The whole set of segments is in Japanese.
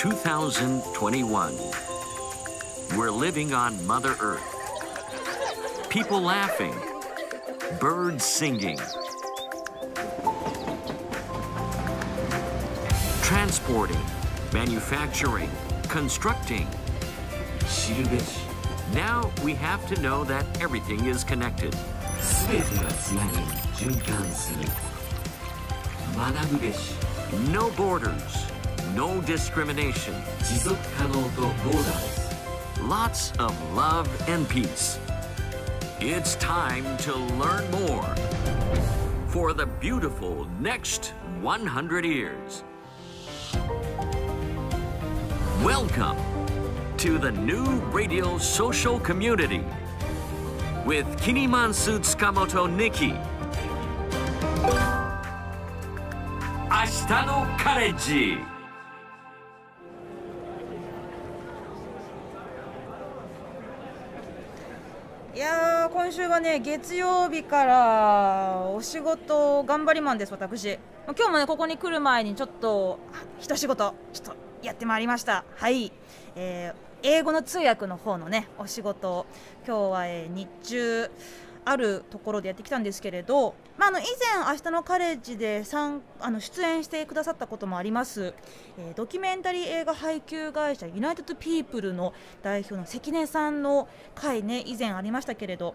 2021. We're living on Mother Earth. People laughing, birds singing. Transporting, manufacturing, constructing. Now we have to know that everything is connected. No borders no discrimination. Lots of love and peace. It's time to learn more for the beautiful next 100 years. Welcome to the new radio social community with Kinimansu Tsukamoto Nikki. Ashita no College. 今週はね月曜日からお仕事頑張りマンです私今日もねここに来る前にちょっと一仕事ちょっとやってまいりましたはい、えー、英語の通訳の方のねお仕事今日は、えー、日中あるところでやってきたんですけれどまあ、あの以前、明日のカレッジであの出演してくださったこともあります、えー、ドキュメンタリー映画配給会社ユナイテッド・ピープルの代表の関根さんの会、ね以前ありましたけれど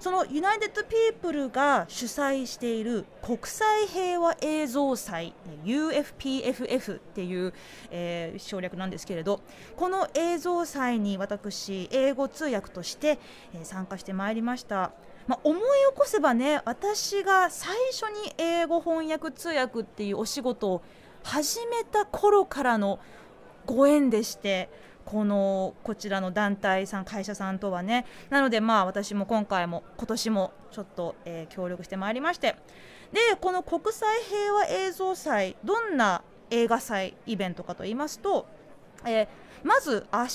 そのユナイテッド・ピープルが主催している国際平和映像祭 UFPFF っていう、えー、省略なんですけれどこの映像祭に私英語通訳として、えー、参加してまいりました。まあ、思い起こせばね私が最初に英語翻訳通訳っていうお仕事を始めた頃からのご縁でしてこのこちらの団体さん会社さんとはねなのでまあ私も今回も今年もちょっと、えー、協力してまいりましてでこの国際平和映像祭どんな映画祭イベントかと言いますと、えー、まず明日9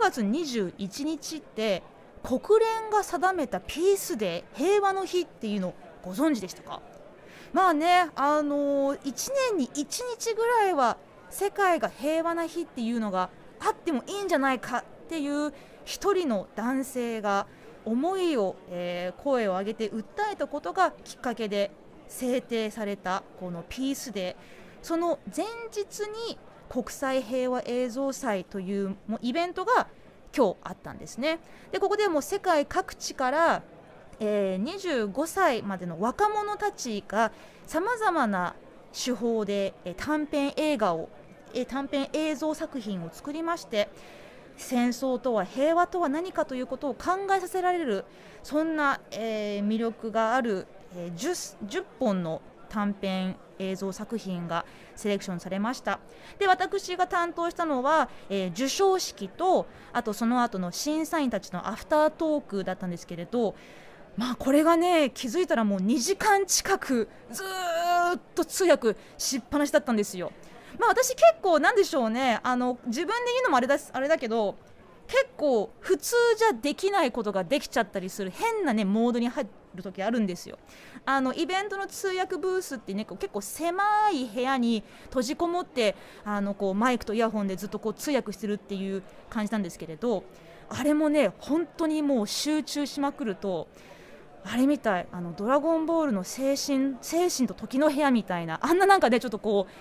月21日って国連が定めたピースデー平和の日っていうのご存知でしたかまあねあのー、1年に1日ぐらいは世界が平和な日っていうのがあってもいいんじゃないかっていう1人の男性が思いを、えー、声を上げて訴えたことがきっかけで制定されたこのピースデーその前日に国際平和映像祭というイベントが今日あったんですね。でここでも世界各地からえー、25歳までの若者たちがさまざまな手法で、えー、短編映画を、えー、短編映像作品を作りまして戦争とは平和とは何かということを考えさせられるそんな、え魅力がある、え 10, 10, 本の短編映像作品がセレクションされましたで私が担当したのは、えー、授賞式とあとその後の審査員たちのアフタートークだったんですけれどまあこれがね気づいたらもう2時間近くずっと通訳しっぱなしだったんですよまあ私結構なんでしょうねあの自分で言うのもあれだあれだけど結構普通じゃできないことができちゃったりする変なねモードに入ってる時あるんですよあのイベントの通訳ブースってね結構狭い部屋に閉じこもってあのこうマイクとイヤホンでずっとこう通訳してるっていう感じなんですけれどあれもね本当にもう集中しまくるとあれみたいあのドラゴンボールの精神精神と時の部屋みたいなあんななんかねちょっとこう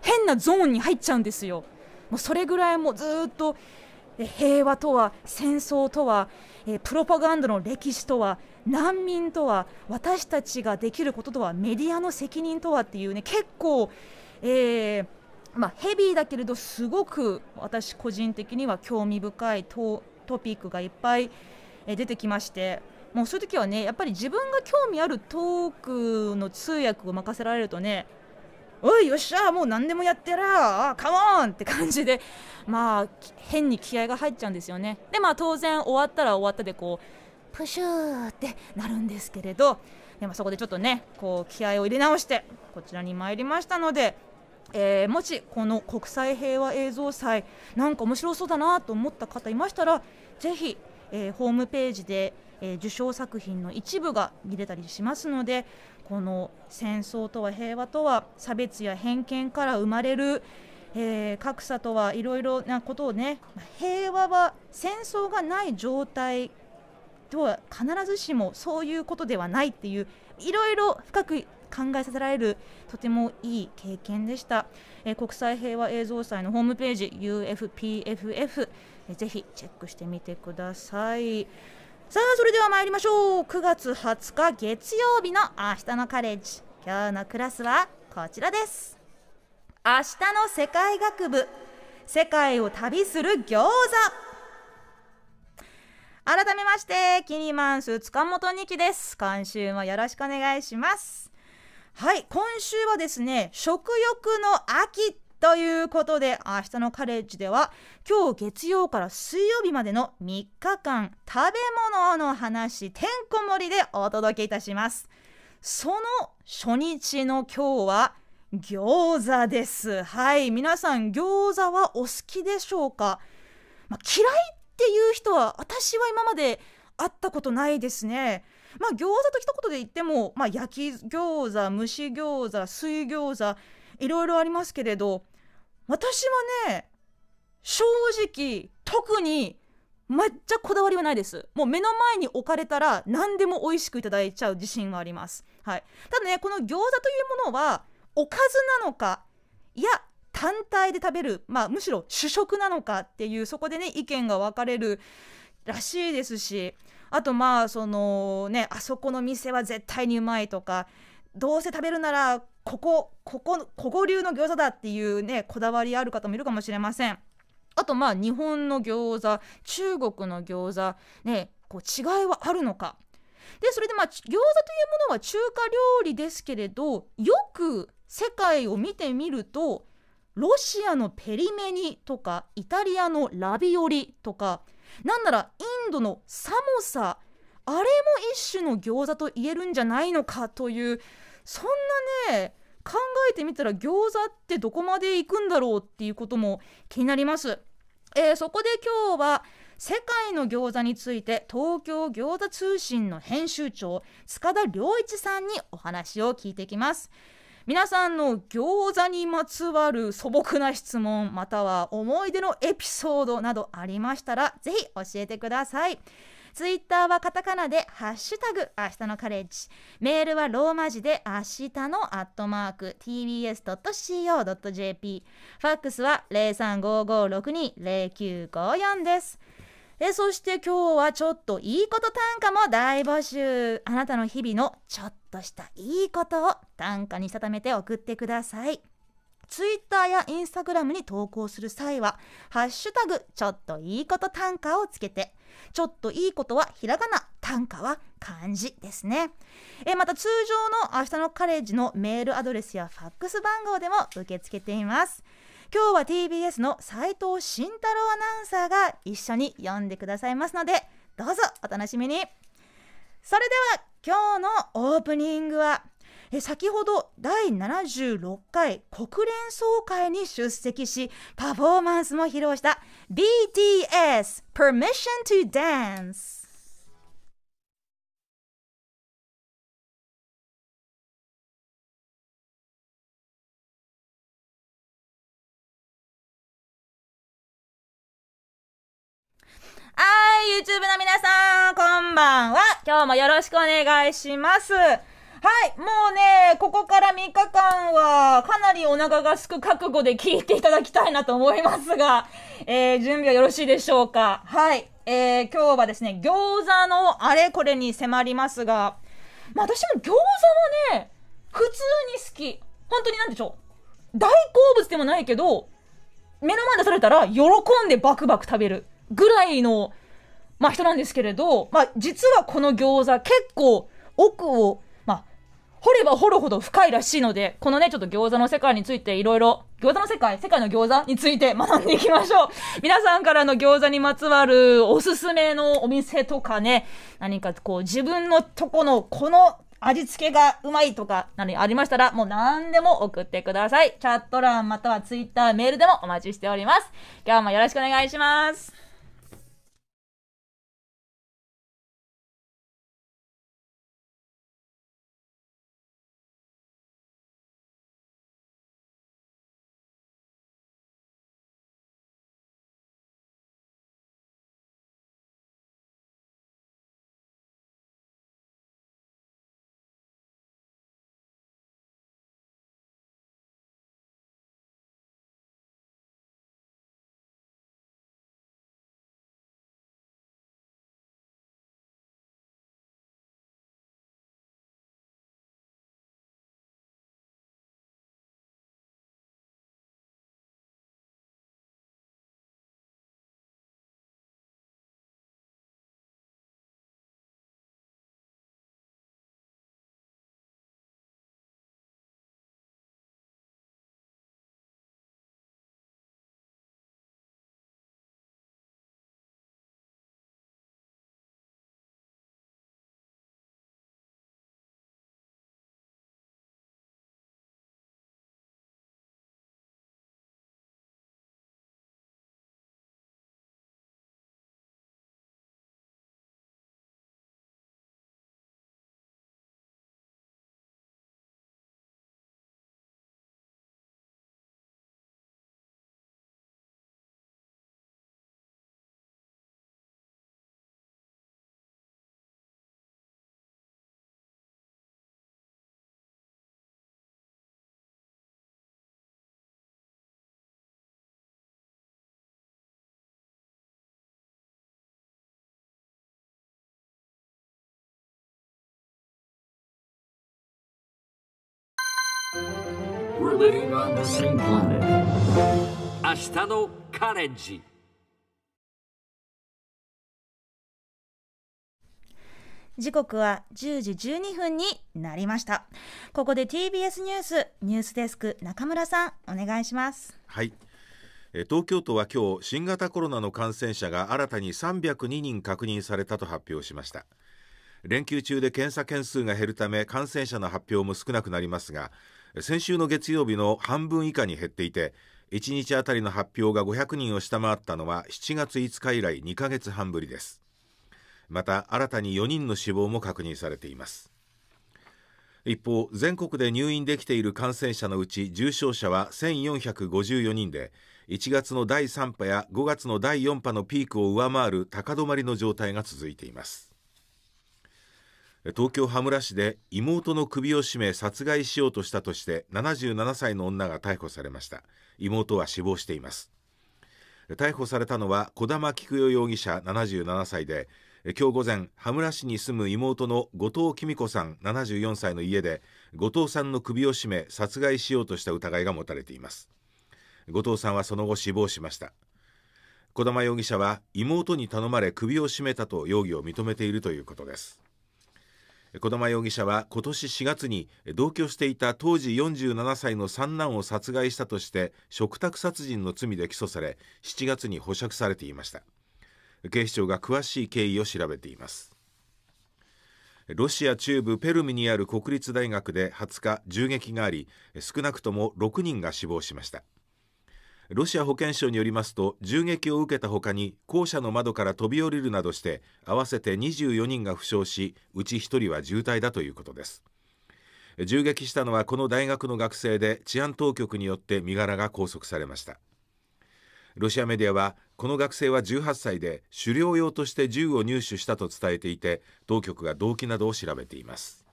変なゾーンに入っちゃうんですよもうそれぐらいもうずっと平和とは戦争とはプロパガンダの歴史とは難民とは私たちができることとはメディアの責任とはっていうね結構、えーまあ、ヘビーだけれどすごく私個人的には興味深いトトピックがいっぱい出てきましてもうそういう時はねやっぱり自分が興味あるトークの通訳を任せられるとねおいよっしゃもう何でもやってらカモンって感じでまあ変に気合が入っちゃうんですよねでまあ当然終わったら終わったでこうプシューってなるんですけれどでもそこでちょっとねこう気合を入れ直してこちらに参りましたので、えー、もしこの国際平和映像祭なんか面白そうだなと思った方いましたらぜひ、えー、ホームページで、えー、受賞作品の一部が見れたりしますのでこの戦争とは平和とは差別や偏見から生まれるえー、格差とはいろいろなことをね平和は戦争がない状態とは必ずしもそういうことではないっていういろいろ深く考えさせられるとてもいい経験でした、えー、国際平和映像祭のホームページ UFPFF、えぜひチェックしてみてくださいさあそれでは参りましょう9月20日月曜日の明日のカレッジ今日のクラスはこちらです明日の世界学部世界を旅する餃子改めまして、キニマンス塚本二木です。今週もよろしくお願いします。はい、今週はですね、食欲の秋ということで、明日のカレッジでは、今日月曜から水曜日までの3日間、食べ物の話、てんこ盛りでお届けいたします。その初日の今日は、餃子です。はい、皆さん、餃子はお好きでしょうか、まあ、嫌いっていう人は私は今まで会ったことないですね。まあ餃子と一言で言っても、まあ、焼き餃子蒸し餃子水餃子いろいろありますけれど私はね正直特にめっちゃこだわりはないですもう目の前に置かれたら何でも美味しくいただいちゃう自信はあります、はい、ただねこの餃子というものはおかずなのかいや単体で食べる、まあ、むしろ主食なのかっていうそこでね意見が分かれるらしいですしあとまあそのねあそこの店は絶対にうまいとかどうせ食べるならここここここ流の餃子だっていうねこだわりある方もいるかもしれません。あとまあ日本の餃子中国の餃子ねこう違いはあるのかでそれでまあ餃子というものは中華料理ですけれどよく世界を見てみるとロシアのペリメニとかイタリアのラビオリとかなんならインドのサモサあれも一種の餃子と言えるんじゃないのかというそんなね考えてみたら餃子ってどこまで行くんだろうっていうことも気になります。えー、そこで今日は世界の餃子について東京餃子通信の編集長塚田良一さんにお話を聞いていきます。皆さんの餃子にまつわる素朴な質問または思い出のエピソードなどありましたらぜひ教えてくださいツイッターはカタカナで「ハッシュタグ明日のカレッジ」メールはローマ字で「明日の」アットマーク tbs.co.jp ファックスは0355620954ですえそして今日はちょっといいこと短歌も大募集あなたの日々のちょっとしたいいことを短歌に定めて送ってくださいツイッターやインスタグラムに投稿する際は「ハッシュタグちょっといいこと短歌」をつけてちょっといいことはひらがな短歌は漢字ですねえまた通常の明日のカレッジのメールアドレスやファックス番号でも受け付けています今日は TBS の斉藤慎太郎アナウンサーが一緒に読んでくださいますのでどうぞお楽しみにそれでは今日のオープニングは先ほど第76回国連総会に出席しパフォーマンスも披露した BTS Permission to Dance はい、YouTube の皆さん、こんばんは。今日もよろしくお願いします。はい、もうね、ここから3日間は、かなりお腹がすく覚悟で聞いていただきたいなと思いますが、えー、準備はよろしいでしょうか。はい、えー、今日はですね、餃子のあれこれに迫りますが、まあ私も餃子はね、普通に好き。本当になんでしょう。大好物でもないけど、目の前出されたら喜んでバクバク食べる。ぐらいの、まあ、人なんですけれど、まあ、実はこの餃子結構奥を、まあ、掘れば掘るほど深いらしいので、このね、ちょっと餃子の世界についていろいろ、餃子の世界世界の餃子について学んでいきましょう。皆さんからの餃子にまつわるおすすめのお店とかね、何かこう自分のとこのこの味付けがうまいとか、何ありましたら、もう何でも送ってください。チャット欄またはツイッターメールでもお待ちしております。今日もよろしくお願いします。明日のカレンジ時刻は10時12分になりましたここで TBS ニュースニュースデスク中村さんお願いしますはい東京都は今日新型コロナの感染者が新たに302人確認されたと発表しました連休中で検査件数が減るため感染者の発表も少なくなりますが先週の月曜日の半分以下に減っていて1日あたりの発表が500人を下回ったのは7月5日以来2ヶ月半ぶりですまた新たに4人の死亡も確認されています一方全国で入院できている感染者のうち重症者は1454人で1月の第3波や5月の第4波のピークを上回る高止まりの状態が続いています東京羽村市で妹の首を絞め殺害しようとしたとして77歳の女が逮捕されました妹は死亡しています逮捕されたのは児玉菊代容疑者77歳で今日午前羽村市に住む妹の後藤紀美子さん74歳の家で後藤さんの首を絞め殺害しようとした疑いが持たれています後藤さんはその後死亡しました児玉容疑者は妹に頼まれ首を絞めたと容疑を認めているということです児玉容疑者は今年4月に同居していた当時47歳の三男を殺害したとして嘱託殺人の罪で起訴され7月に保釈されていました警視庁が詳しい経緯を調べていますロシア中部ペルミにある国立大学で20日銃撃があり少なくとも6人が死亡しましたロシア保健省によりますと銃撃を受けたほかに校舎の窓から飛び降りるなどして合わせて24人が負傷しうち1人は重体だということです銃撃したのはこの大学の学生で治安当局によって身柄が拘束されましたロシアメディアはこの学生は18歳で狩猟用として銃を入手したと伝えていて当局が動機などを調べています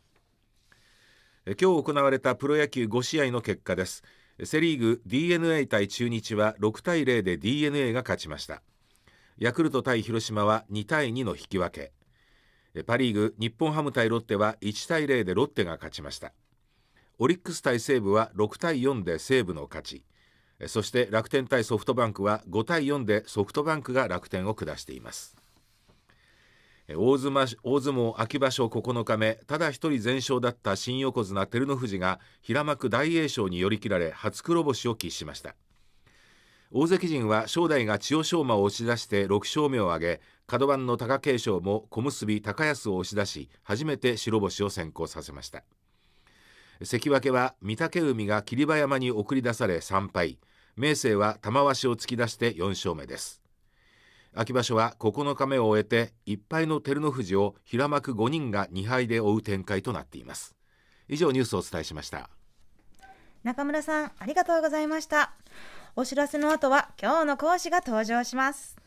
今日行われたプロ野球5試合の結果ですセ・リーグ d n a 対中日は6対0で d n a が勝ちましたヤクルト対広島は2対2の引き分けパ・リーグ日本ハム対ロッテは1対0でロッテが勝ちましたオリックス対西武は6対4で西武の勝ちそして楽天対ソフトバンクは5対4でソフトバンクが楽天を下しています大相撲秋場所9日目ただ一人全勝だった新横綱照ノ富士が平幕大栄翔に寄り切られ初黒星を喫しました大関陣は正代が千代翔馬を押し出して6勝目を挙げ角番の貴景勝も小結高安を押し出し初めて白星を先行させました関脇は御嶽海が霧馬山に送り出され3敗明生は玉鷲を突き出して4勝目です秋場所は9日目を終えて1敗の照ノ富士を平幕5人が2敗で追う展開となっています以上ニュースをお伝えしました中村さんありがとうございましたお知らせの後は今日の講師が登場します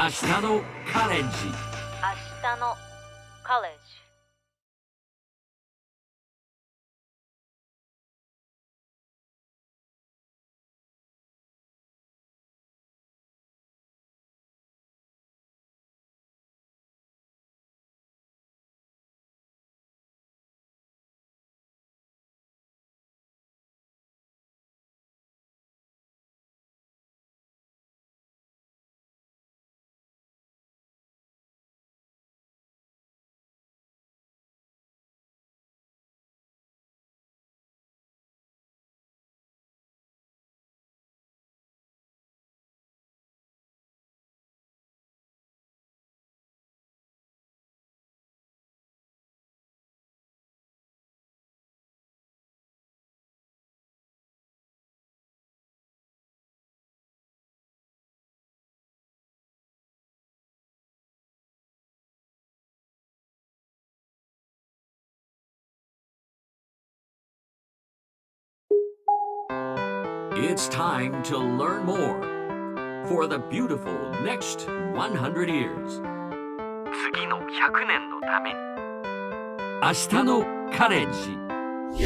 明日のカレンジ明日のカレンジ It's time to learn more for the beautiful next 100 years. 次の100年のために明日のカレッジ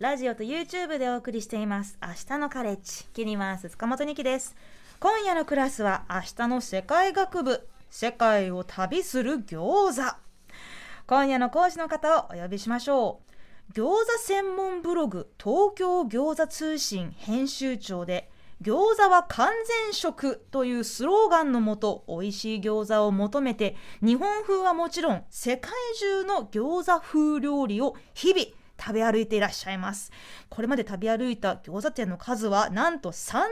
ラジオと YouTube でお送りしています明日のカレッジキニマンス塚本二希です今夜のクラスは明日の世界学部世界を旅する餃子今夜の講師の方をお呼びしましょう餃子専門ブログ東京餃子通信編集長で餃子は完全食というスローガンのもと美味しい餃子を求めて日本風はもちろん世界中の餃子風料理を日々食べ歩いていらっしゃいますこれまで食べ歩いた餃子店の数はなんと3000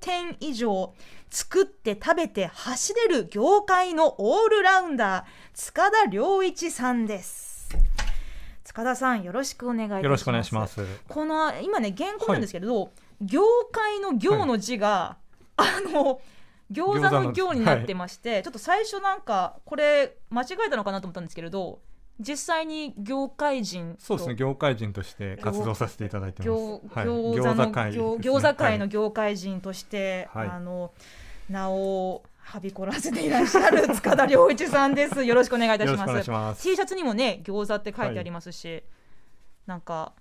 店以上作って食べて走れる業界のオールラウンダー塚田良一さんです塚田さんよろしくお願いしますよろしくお願いしますこの今ね原稿なんですけれど、はい、業界の業の字が、はい、あの餃子の行になってまして、はい、ちょっと最初なんかこれ間違えたのかなと思ったんですけれど実際に業界人そうですね業界人として活動させていただいてます餃子、は餃子会、の業界人として、はい、あの名をはびこらせていらっしゃる塚田良一さんです。よろしくお願いいたします。しし T シャツにもね、餃子って書いてありますし、はい、なんか。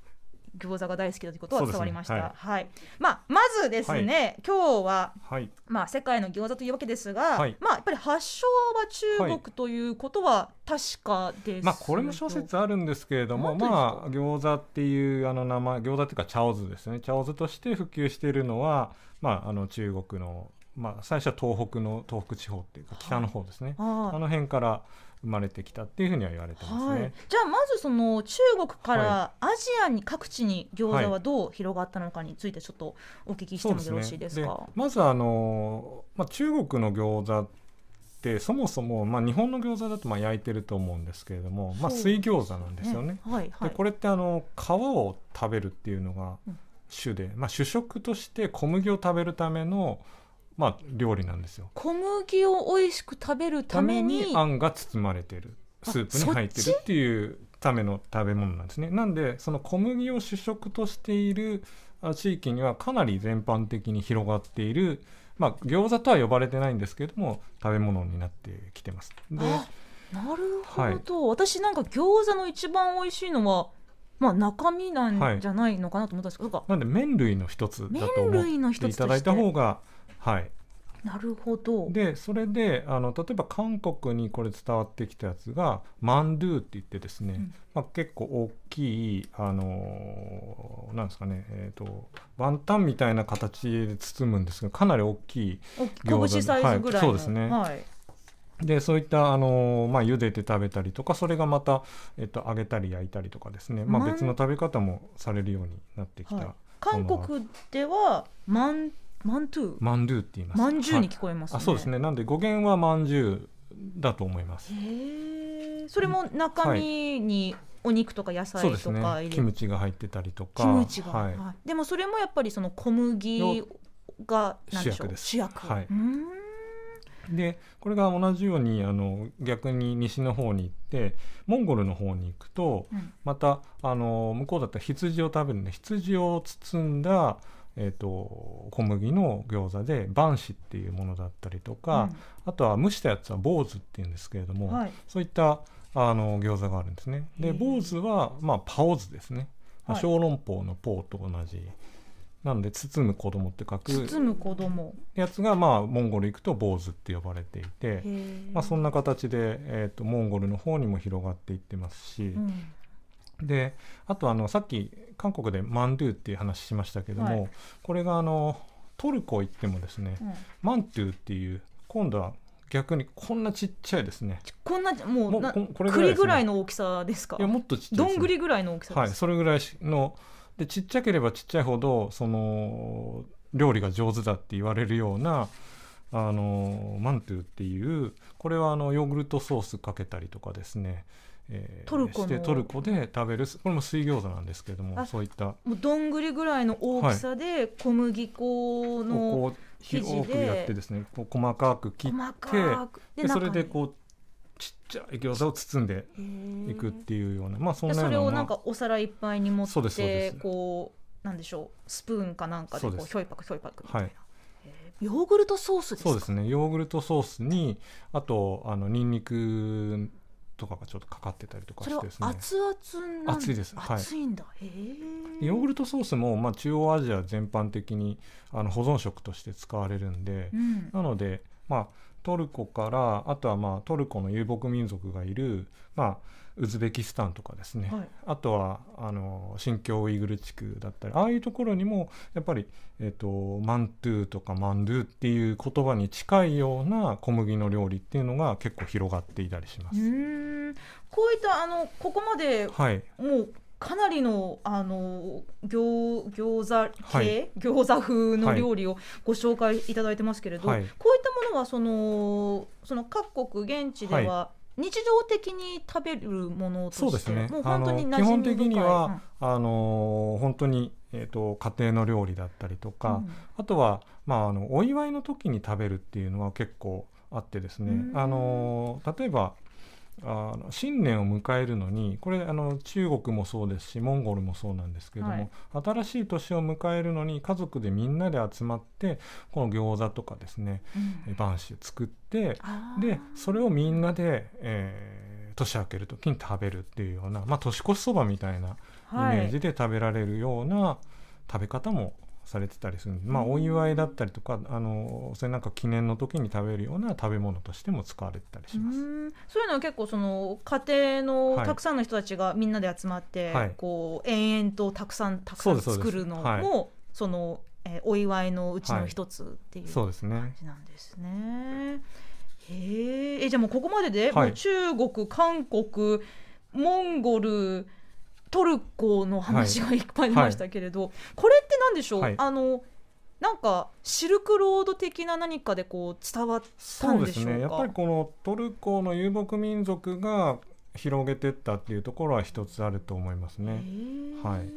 餃子が大好きだということは伝わりました。ねはい、はい、まあ、まずですね、はい、今日は、はい、まあ、世界の餃子というわけですが、まあ、やっぱり発祥は中国ということは確かです、まあ、これも小説あるんですけれども、まあ、餃子っていうあの名前、餃子っていうか、チャオズですね。チャオズとして普及しているのは、まあ、あの中国のまあ、最初は東北の東北地方っていうか北の方ですね、はい、あの辺から生まれてきたっていうふうには言われてますね、はい、じゃあまずその中国からアジアに各地に餃子はどう広がったのかについてちょっとお聞きしてもよろしいですか、はいね、まずあの、まあ、中国の餃子っそもそも、まあ、日本の餃子だとまあ焼いてると思うんですけれども、まあ、水餃子なんですよね。ねはいはい、でこれってあの皮を食べるっていうのが主で、まあ、主食として小麦を食べるためのまあ、料理なんですよ小麦を美味しく食べるためにあんが包まれてるスープに入ってるっていうための食べ物なんですねなんでその小麦を主食としている地域にはかなり全般的に広がっているまあ餃子とは呼ばれてないんですけども食べ物になってきてますでなるほど、はい、私なんか餃子の一番美味しいのはまあ、中身なんじゃないのかなと思ったんですけど、はい、なんで麺類の一つだと思っていただいた方がはい、なるほどでそれであの例えば韓国にこれ伝わってきたやつがマンドゥって言ってですね、うん、まあ、結構大きいあのー、なんですかね、えーと、とワンタンみたいな形で包むんですがかなり大きい餃子サイズぐらい、はい、そうですね、はいでそういったあのー、まあ、茹でて食べたりとかそれがまた、えっと、揚げたり焼いたりとかですね、まあ、別の食べ方もされるようになってきた、はい、韓国ではマンマントゥマンドゥって言います。マンジュに聞こえます、ねはい、あ、そうですね。なんで語源はマンジュだと思います。それも中身にお肉とか野菜とか、はいね、キムチが入ってたりとか。キムチが、はい。でもそれもやっぱりその小麦が主役です。主役。はい。でこれが同じようにあの逆に西の方に行ってモンゴルの方に行くと、うん、またあの向こうだったら羊を食べるんで羊を包んだえーと、小麦の餃子でバンシっていうものだったりとか、うん、あとは蒸したやつは坊主っていうんですけれども、はい、そういったあの餃子があるんですねで坊主は、まあ、パオズですね、まあ、小籠包のポーと同じなので包む子供って書く包む子供やつが、まあ、モンゴル行くと坊主って呼ばれていて、まあ、そんな形で、えーと、とモンゴルの方にも広がっていってますし、うん、であとあのさっき韓国でマンドゥっていう話しましたけども、はい、これがあのトルコ行ってもですね、うん、マントゥっていう今度は逆にこんなちっちゃいですねこんなもうもうこれぐらい、ね、栗ぐらいの大きさですかいやもっとちっちゃい、ね、どんぐりぐらいの大きさですはいそれぐらいのでちっちゃければちっちゃいほどその料理が上手だって言われるようなあのマントゥっていうこれはあのヨーグルトソースかけたりとかですねえトルコしてトルコで食べるこれも水餃子なんですけれどもそういったもうどんぐりぐらいの大きさで小麦粉の、はい、広くやってですねこう細かく切ってでそれでこうちっちゃい餃子を包んでいくっていうような、まあ、そんなそれをなんかお皿いっぱいに持ってこうなんでしょうスプーンかなんかでこうひょいぱくひょいぱくみたいな。はいヨーグルトソースそうですねヨーグルトソースにあとあのニンニクとかがちょっとかかってたりとかしてですね熱々なん熱いです熱いんだ、はヨーグルトソースも、まあ、中央アジア全般的にあの保存食として使われるんで、うん、なので、まあ、トルコからあとは、まあ、トルコの遊牧民族がいる、まあウズベキスタンとかですね、はい、あとはあの新疆ウイグル地区だったりああいうところにもやっぱり、えーと、マントゥーとかマンドゥーっていう言葉に近いような小麦の料理っていうのが結構広がっていたりします。こういったあのここまで、はい、もうかなりのあの餃餃子系、はい、餃子風の料理をご紹介いただいてますけれど、はい、こういったものはそのその各国現地では、日常的に食べるものとしてそうですねもう本当に基本的には、うん、あの本当に、えーと、家庭の料理だったりとか、うん、あとは、まあ、あのお祝いの時に食べるっていうのは結構あってですね、あの例えばあの新年を迎えるのにこれあの中国もそうですしモンゴルもそうなんですけども、はい、新しい年を迎えるのに家族でみんなで集まってこの餃子とかですね、うん、作ってでそれをみんなで、えー、年明ける時に食べるっていうような、まあ、年越しそばみたいなイメージで食べられるような食べ方もされてたりするんで、まあ、お祝いだったりとかあのそれなんか記念の時に食べるような食べ物としても使われてたりしますそういうのは結構その家庭のたくさんの人たちがみんなで集まって、はい、こう延々とたくさんたくさん作るのも、はい、その、えー、お祝いのうちの一つっていう感じなんですね。はい、ね、えじゃあもうここまでで、もう中国韓国モンゴルトルコの話がいっぱい出ましたけれど、はいはい、これって何でしょう、はい、あのなんかシルクロード的な何かでこう伝わったんでしょうかそうですねやっぱりこのトルコの遊牧民族が広げてったっていうところは一つあると思いますね。はい、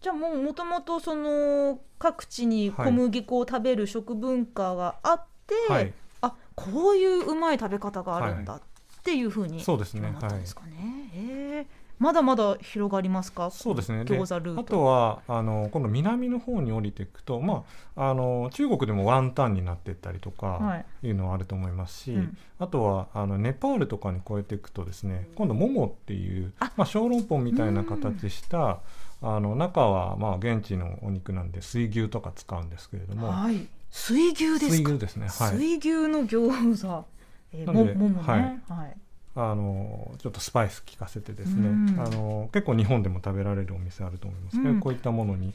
じゃあもうもともとその各地に小麦粉を食べる食文化があって、はい、あこういううまい食べ方があるんだっていうふうに、そうですね。なったんですかね。はい、えまだまだ広がりますかそうですね餃子ルートあとはあの今度南の方に降りていくと、まあ、あの中国でもワンタンになっていったりとかいうのはあると思いますし、はいうん、あとはあのネパールとかに越えていくとですね今度モモっていうまあ、小籠包みたいな形したあの中はまあ現地のお肉なんで水牛とか使うんですけれども、はい、水牛ですか水牛ですね、はい、水牛の餃子、えー、ももね、はい、はいあのちょっとスパイス効かせてですね、うん、あの結構日本でも食べられるお店あると思いますけど、うん、こういったものに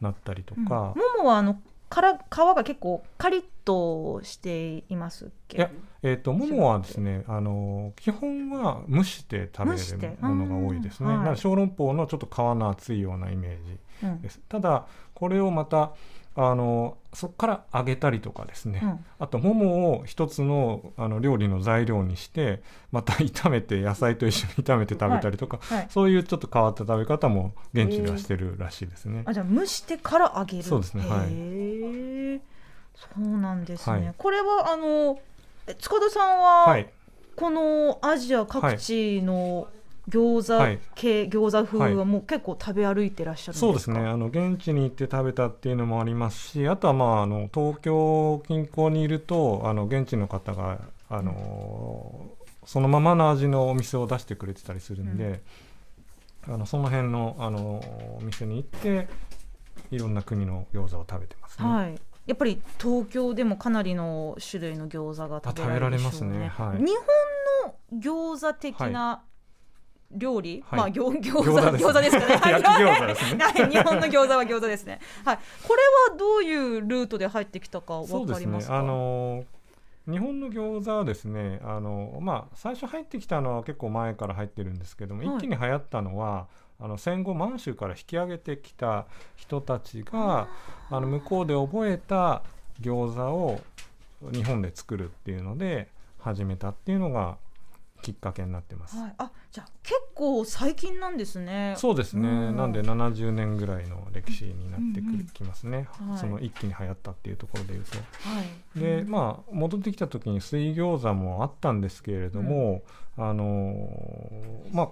なったりとか。うん、もはあのから皮が結構カリッとしていますっけいや、えーと、ももはですねあの基本は蒸して食べるものが多いですね、はい、小籠包のちょっと皮の厚いようなイメージです、ただこれをまたあのそこから揚げたりとかですね、うん、あとももを一つのあの料理の材料にしてまた炒めて野菜と一緒に炒めて食べたりとか、はいはい、そういうちょっと変わった食べ方も現地ではしてるらしいですね。えー、あじゃあ蒸してから揚げるそうですね、はい、そうなんですね、はい、これはあの塚田さんは、はい、このアジア各地の餃子系、はい、餃子風はもう結構食べ歩いてらっしゃるそうですねあの現地に行って食べたっていうのもありますしあとは、まあ、あの東京近郊にいるとあの現地の方があのそのままの味のお店を出してくれてたりするんで、うん、あのその辺のあのお店に行っていろんな国の餃子を食べてますね。はいやっぱり東京でもかなりの種類の餃子が食べられ、ね、ますね、はい、日本の餃子的な料理、はい、まあ餃餃子餃子ですかね。はい、ね日本の餃子は餃子ですね。はい。これはどういうルートで入ってきたかわかりますか。すね、あのー、日本の餃子はですね、あのー、まあ最初入ってきたのは結構前から入ってるんですけども、はい、一気に流行ったのは。あの戦後満州から引き上げてきた人たちがあの向こうで覚えた餃子を日本で作るっていうので始めたっていうのがきっかけになってます、はい、あじゃあ結構最近なんですねそうですね、なんで70年ぐらいの歴史になってくる、うんうん、きますね、はい、その一気に流行ったっていうところでいうと、はい、でまあ戻ってきた時に水餃子もあったんですけれども、うん、あのー、ま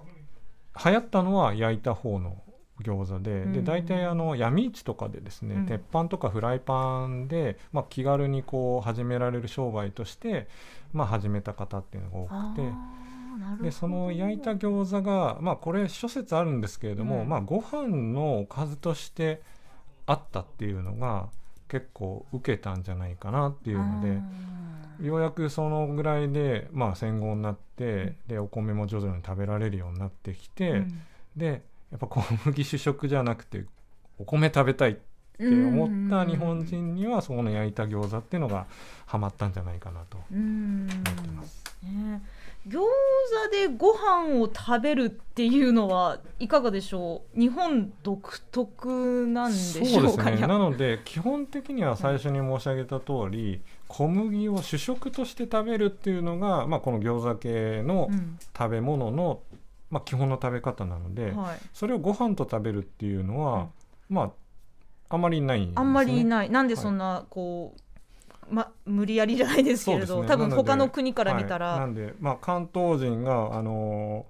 あ流行ったのは焼いた方の餃子でで大体あの闇市とかでですね、うん、鉄板とかフライパンで、まあ、気軽にこう始められる商売としてまあ、始めた方っていうのが多くて。でその焼いた餃子がまあこれ諸説あるんですけれども、うん、まあご飯のおかずとしてあったっていうのが結構受けたんじゃないかなっていうのでようやくそのぐらいで、まあ、戦後になって、うん、でお米も徐々に食べられるようになってきて、うん、でやっぱ小麦主食じゃなくてお米食べたいっって思った日本人にはそこの焼いた餃子っていうのがはまったんじゃないかなと思ってます。餃子でご飯を食べるっていうのはいかがでしょう日本独特なんでしょうかねなので基本的には最初に申し上げた通り、小麦を主食として食べるっていうのが、まあ、この餃子系の食べ物の、うん、まあ、基本の食べ方なので、はい、それをご飯と食べるっていうのは、うん、まああんまりない、ね、あんまりいないなんでそんなこう、ま、無理やりじゃないですけれど、ね、多分他の国から見たら。なんではい、でまあ、関東人が、あの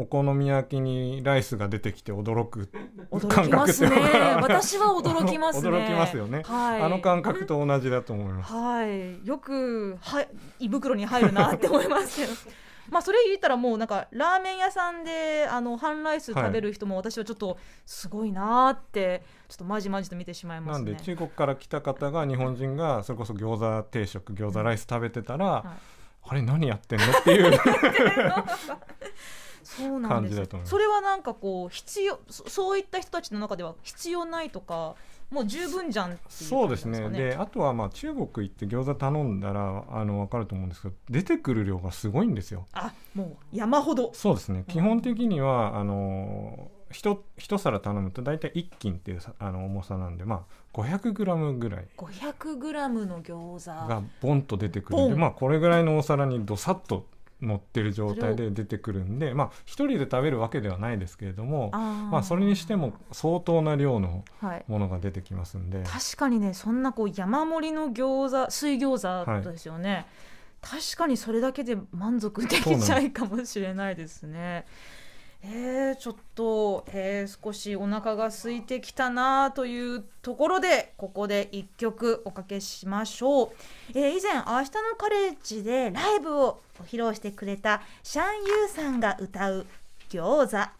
お好み焼きにライスが出てきて驚く驚きますね 私は驚きますね驚きますよね、はい、あの感覚と同じだと思いますはいよくは胃袋に入るなって思いますけどまあ、それ言ったらもうなんかラーメン屋さんであの半ライス食べる人も私はちょっとすごいなってちょっとまじまじと見てしまいます、ね、なんで中国から来た方が日本人がそれこそ餃子定食餃子ライス食べてたら、はい、あれ何やってんのっていう そうなんですそれはなんかこう必要そういった人たちの中では必要ないとかもう十分じゃん、ね、そうですねであとはまあ中国行って餃子頼んだらあの分かると思うんですけど出てくる量がすごいんですよあもう山ほどそうですね基本的には、うん、あの一一皿頼むと大体1斤っていうあの重さなんでまあ 500g ぐらい 500g の餃子がボンと出てくるんでまあこれぐらいのお皿にどさっと乗ってる状態で出てくるんでまあ一人で食べるわけではないですけれどもまあそれにしても相当な量のものが出てきますんで、はい、確かにねそんなこう山盛りの餃子水餃子ですよね、はい、確かにそれだけで満足できちゃいかもしれないですね。えー、ちょっと、えー、少しお腹が空いてきたなというところでここで1曲おかけしましょう、えー、以前「明日のカレッジ」でライブを披露してくれたシャン・ユーさんが歌う「餃子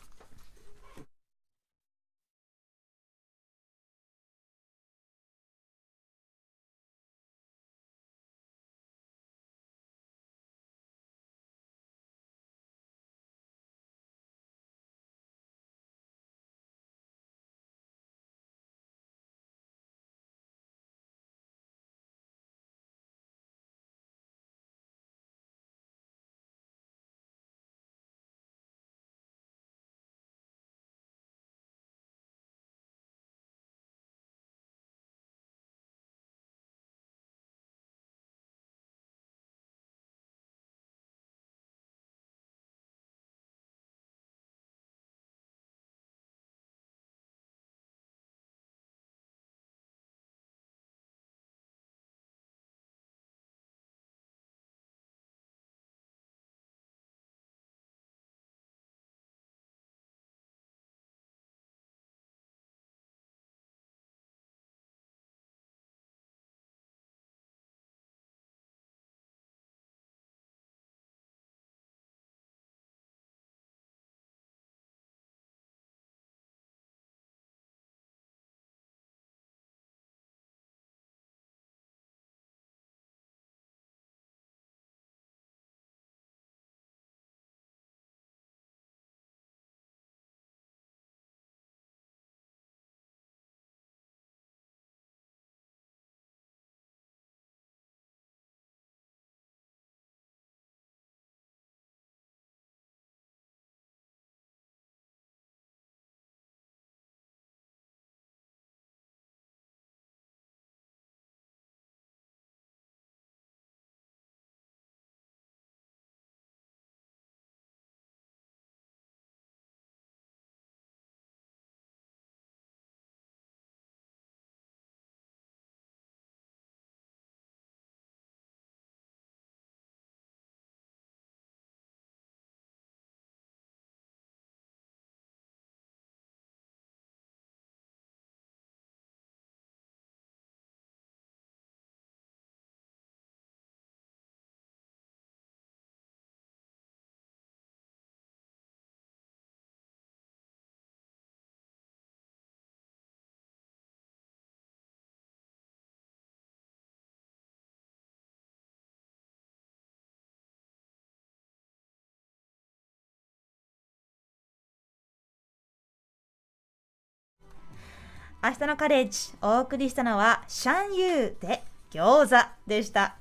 明日のカレッジお送りしたのはシャンユーで餃子でした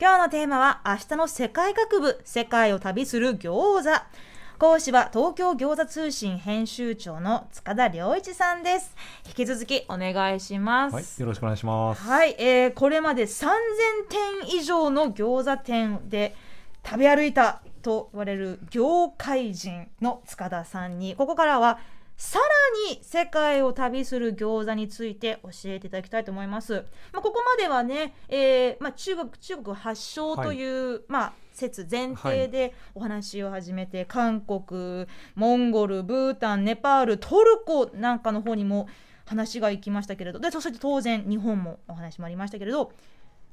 今日のテーマは明日の世界学部世界を旅する餃子講師は東京餃子通信編集長の塚田良一さんです引き続きお願いします、はい、よろしくお願いしますはい、えー、これまで3000店以上の餃子店で食べ歩いたと言われる業界人の塚田さんにここからはさらに世界を旅する餃子について教えていただきたいと思います。まあ、ここまではね、えーまあ、中国中国発祥という、はい、まあ、説前提でお話を始めて、はい、韓国モンゴルブータンネパールトルコなんかの方にも話が行きましたけれどでそして当然日本もお話もありましたけれど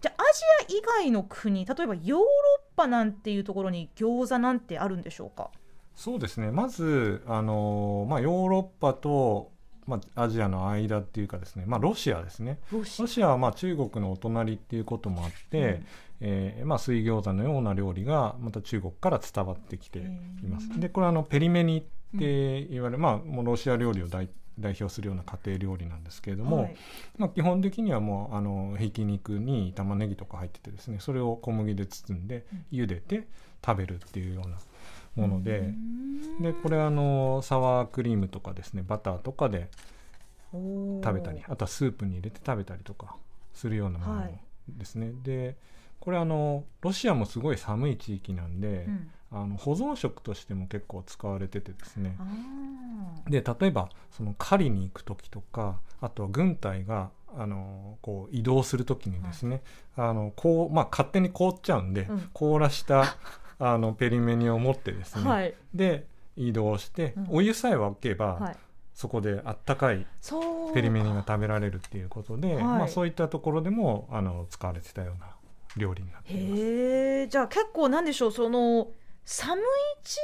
じゃあアジア以外の国例えばヨーロッパなんていうところに餃子なんてあるんでしょうかそうですねまずあの、まあ、ヨーロッパと、まあ、アジアの間っていうかですね、まあ、ロシアですねロシアはまあ中国のお隣っていうこともあって、うん、えー、まあ、水餃子のような料理がまた中国から伝わってきています。でこれあのペリメニって言われる、うん、まあ、もうロシア料理を代代表するような家庭料理なんですけれども、はい、まあ、基本的にはもうあのひき肉に玉ねぎとか入っててですねそれを小麦で包んで茹でて食べるっていうようなものででこれあのサワークリームとかですねバターとかで食べたりあとはスープに入れて食べたりとかするようなものですね。はい、でこれあのロシアもすごい寒い地域なんで、うん、あの保存食としても結構使われててですねで例えばその狩りに行く時とかあとは軍隊があのこう移動する時にですね、はい、あのこうまあ、勝手に凍っちゃうんで、うん、凍らしたあのペリメニを持ってですね、はい、で移動して、うん、お湯さえ沸けば、はい、そこであったかいペリメニが食べられるっていうことでそうい、まあ、そういったところでもあの使われてたような料理になっています。へじゃあ結構なんでしょうその寒い地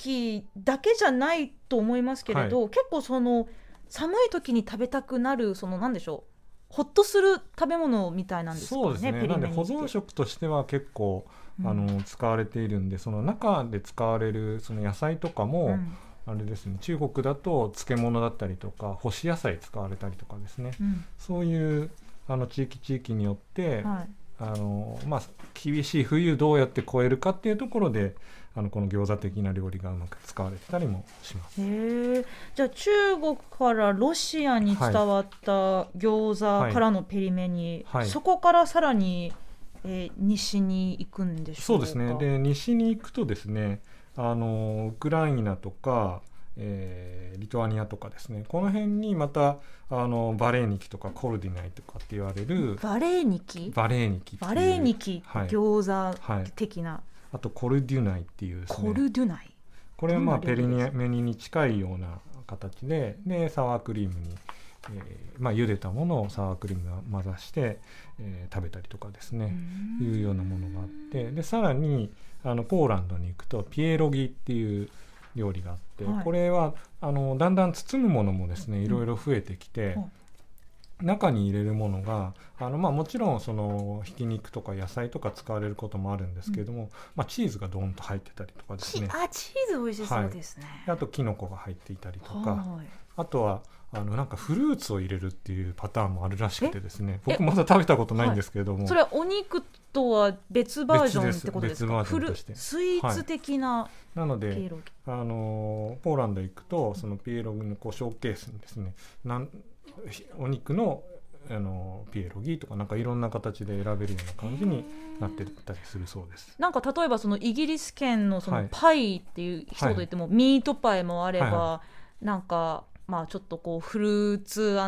域だけじゃないと思いますけれど、結構その寒い時に食べたくなるそのなんでしょうほっとする食べ物みたいなんですかね。そうですね。なんで保存食としては結構あの使われているんでその中で使われるその野菜とかも、あれですね中国だと漬物だったりとか干し野菜使われたりとかですね、うん、そういうあの地域地域によって、はい、あのまあ、厳しい冬どうやって越えるかっていうところであのこの餃子的な料理がうまく使われたりもします。へじゃあ中国からロシアに伝わった餃子からのペリメに、はいはい、そこからさらに。えー、西に行くんでしょうそうですねで西に行くとですねあのウクライナとか、えー、リトアニアとかですねこの辺にまたあのバレーニキとかコルディナイとかって言われるバレーニキバレーニキバレーニキ、はい、餃子的な、はい、あとコルデュナイっていう、ね、コルデュナイこれはまあペリメニに近いような形ででサワークリームに、えーまあ、茹でたものをサワークリームが混ざして、えー、食べたりとかですねいうようなものがあってでさらにあのポーランドに行くとピエロギっていう料理があって、はい、これはあのだんだん包むものもですねいろいろ増えてきて。うん中に入れるものがあの、まあ、もちろんそのひき肉とか野菜とか使われることもあるんですけれども、うん、まあ、チーズがドーンと入ってたりとかですねあチーズ美味しそうですね、はい、あとキノコが入っていたりとかあとはあのなんかフルーツを入れるっていうパターンもあるらしくてですね僕まだ食べたことないんですけれども、はい、それはお肉とは別バージョンってことですか別別してスイーツ的な、はい、なのであのポーランド行くとそのピエロギのこうショーケースにですねなんお肉のあのピエロギとかなんかいろんな形で選べるような感じになってたりするそうです。なんか例えばそのイギリス圏のそのパイっていう人と言っても、ミートパイもあれば、なんかまあ、ちょっとこうフルーツ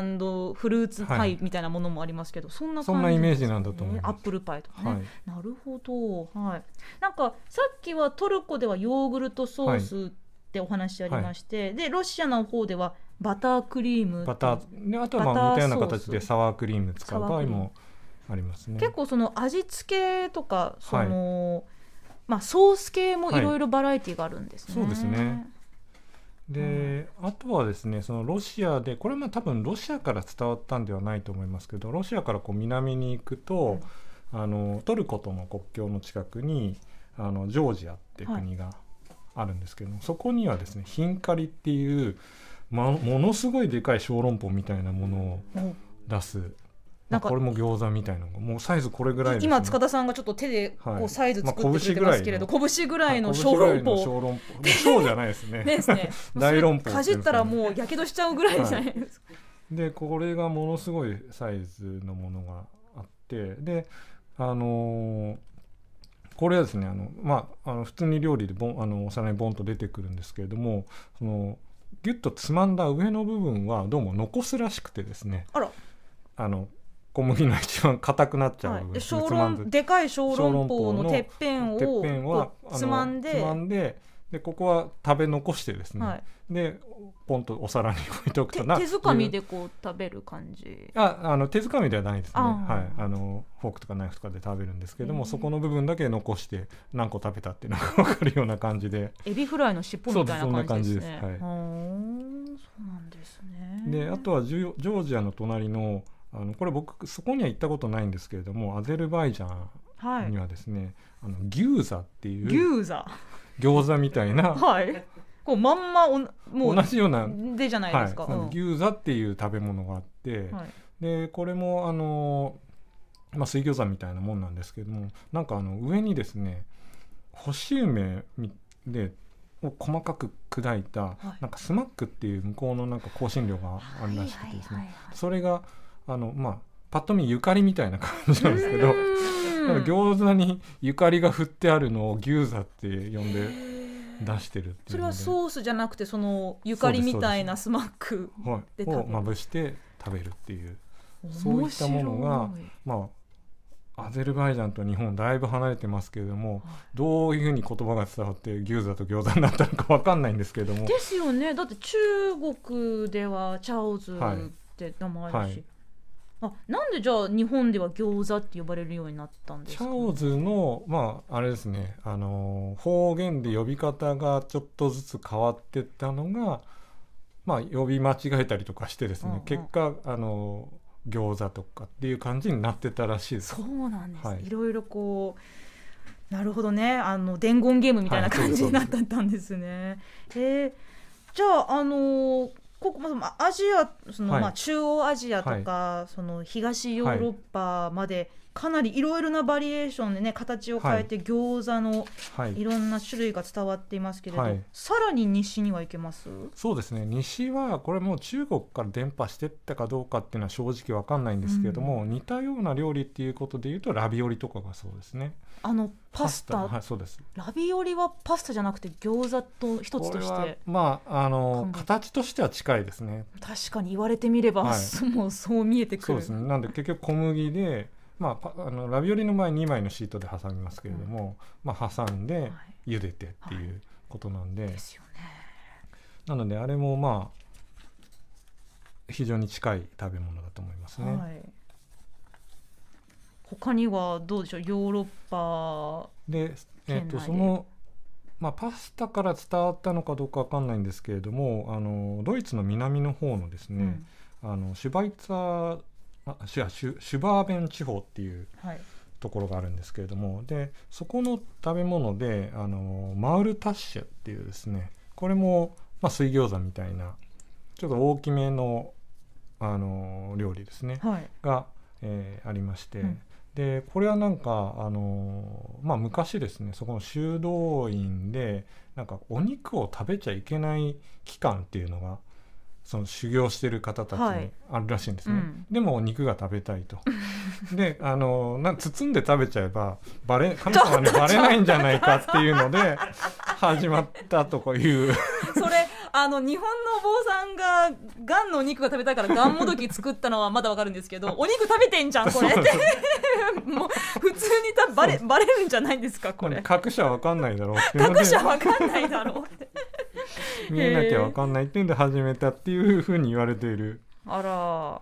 フルーツパイみたいなものもありますけど、はい、そんな感じ、ね、そんなイメージなんだと思うアップルパイとかね、はい、なるほど、はい、なんかさっきはトルコではヨーグルトソースってお話ありまして、はい、でロシアの方ではバタークリームバター、ね、あとはまあ似たような形でサワークリーム使う場合もありますね結構その味付けとかその、まあ、ソース系もいろいろバラエティーがあるんですね、そうですねで、うん、あとはですねそのロシアでこれも多分ロシアから伝わったんではないと思いますけどロシアからこう南に行くと、うん、あのトルコとの国境の近くにあのジョージアって国があるんですけども、はい、そこにはですねヒンカリっていう、ま、ものすごいでかい小籠包みたいなものを出すなんかこれも餃子みたいなもうサイズこれぐらい、ね、今塚田さんがちょっと手でこうサイズ作ってくれてますけれど、はいまあ、拳ぐらいの小籠包小籠包小じゃないですね ね、大籠包かじったらもうやけどしちゃうぐらいじゃないですか、はい、でこれがものすごいサイズのものがあってであのー、これはですねあの、まあ、あの普通に料理でボンあのお皿にボンと出てくるんですけれどもそのギュッとつまんだ上の部分はどうも残すらしくてですねあの小麦の一番硬くなっちゃう、はい、で小論でかい小籠包のてっぺんをつまんでつまんででここは食べ残してですね、はい、でポンとお皿に置いておくとな手づかみでこう食べる感じああの手づかみではないですねはい、あのフォークとかナイフとかで食べるんですけども、そこの部分だけ残して何個食べたっていうのが分かるような感じで エビフライの尻尾みたいな感じですねそうでそうなんですねであとはジョージアの隣のあのこれ僕そこには行ったことないんですけれどもアゼルバイジャンにはですね、はい、あの牛座っていう牛座餃子みたいな、はい、こうまんまおもう同じようなでじゃないですか、はい、牛座っていう食べ物があって、はい、でこれもあの、まあ、水餃子みたいなもんなんですけれどもなんかあの上にですね星梅でを細かく砕いた、なんかスマックっていう向こうのなんか香辛料があるらしくてですね、それがあのまあパッと見ゆかりみたいな感じなんですけど餃子にゆかりが振ってあるのを牛座って呼んで。出してるそれはソースじゃなくてそのゆかりみたいなスマックでをまぶして食べるっていうそういったものが、まあ、アゼルバイジャンと日本だいぶ離れてますけれどもどういうふうに言葉が伝わって牛座と餃子になったのか分かんないんですけれどもですよねだって中国ではチャオズって名前だし、はいはいあなんでじゃあ日本では餃子って呼ばれるようになったんですか、ね、チャオズのまああれですねあの方言で呼び方がちょっとずつ変わってったのがまあ呼び間違えたりとかしてですね、うんうん、結果あの餃子とかっていう感じになってたらしいですそうなんです、はい、いろいろこうなるほどねあの伝言ゲームみたいな感じになったんですね、はい、えー、じゃああのーここまあアジアその、まあ中央アジアとか、その東ヨーロッパまで、かなりいろいろなバリエーションでね形を変えて餃子のいろんな種類が伝わっていますけれど、はいさらに西には行けますそうですね西はこれもう中国から伝播してったかどうかっていうのは正直わかんないんですけれども、似たような料理っていうことでいうとラビオリとかがそうですね。あのパスタはい、そうですラビオリはパスタじゃなくて餃子と一つとしてまああの形としては近いですね確かに言われてみれば、はい、もうそう見えてくるそうですねなんで結局小麦で、まあ、あのラビオリの前に2枚のシートで挟みますけれども、うん、まあ、挟んで茹でてっていうことなんで、はいはい、ですよねなのであれもまあ非常に近い食べ物だと思いますね。はい他にはどうでしょうヨーロッパでえー、っとそのまあ、パスタから伝わったのかどうかわかんないんですけれどもあのドイツの南の方のですね、うん、あのシュバイツァーシュシュバーベン地方っていうところがあるんですけれども、はい、でそこの食べ物であのマウルタッシェっていうですねこれも、まあ、水餃子みたいなちょっと大きめのあの料理ですね、はい、が、えー、ありまして、でこれはなんかあのまあ昔ですねそこの修道院でなんかお肉を食べちゃいけない期間っていうのがその修行してる方たちにあるらしいんですね、はいうん、でもお肉が食べたいと であのな包んで食べちゃえばバレ神様にバレないんじゃないかっていうので始まったとかいうそれあの日本のお坊さんががんのお肉が食べたいからがんもどき作ったのはまだわかるんですけど お肉食べてんじゃんこれって もう普通にたバレバレるんじゃないですかこれ各社わかんないだろう各社わかんないだろうって 見えなきゃわかんないっていうんで始めたっていうふうに言われているあら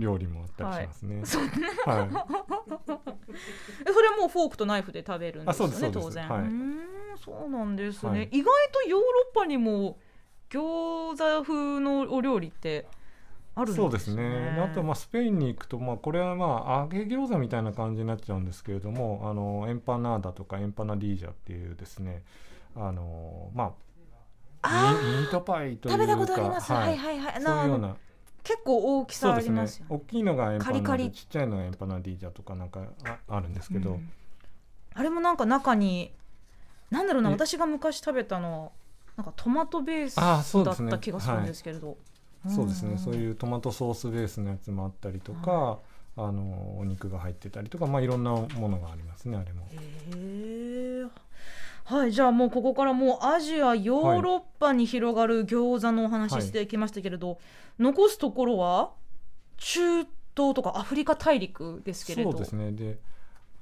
料理もあったりしますね。はい、そんな、はい、それもフォークとナイフで食べるんですよね当然、はい、うんそうなんですね、はい、意外とヨーロッパにも餃子風のお料理ってあるんですね。そうですねあとまあスペインに行くと、まあ、これはまあ揚げ餃子みたいな感じになっちゃうんですけれどもあのエンパナーダとかエンパナディージャっていうですねあのまあミートパイというか食べたことあります、はい、はいはいそういうような結構大きさありますよね、ね、大きいのがエンパナディカリちっちゃいのがエンパナディージャとかなんかああるんですけど、うん、あれもなんか中になんだろうな私が昔食べたのなんかトマトベースだった気がするんですけれど。そうですね、そういうトマトソースベースのやつもあったりとか、はい、あのお肉が入ってたりとか、まあ、いろんなものがありますねあれも。えー、はいじゃあもうここからもうアジアヨーロッパに広がる餃子のお話してきましたけれど、はい、残すところは中東とかアフリカ大陸ですけれどそうですねで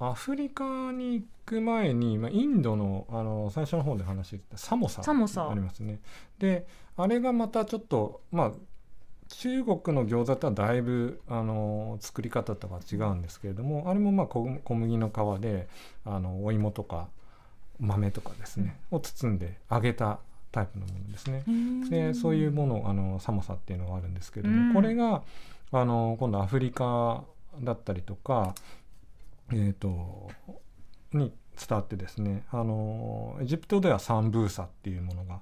アフリカに行く前に、まあ、インドのあの最初の方で話してた寒さありますね。であれがまたちょっとまあ中国の餃子とはだいぶあの作り方とは違うんですけれどもあれもまあ小麦の皮であのお芋とか豆とかですね、うん、を包んで揚げたタイプのものですね。でそういうものあの寒さっていうのがあるんですけれども、うん、これがあの今度アフリカだったりとかえーと、に伝わってですねあのエジプトではサンブーサっていうものが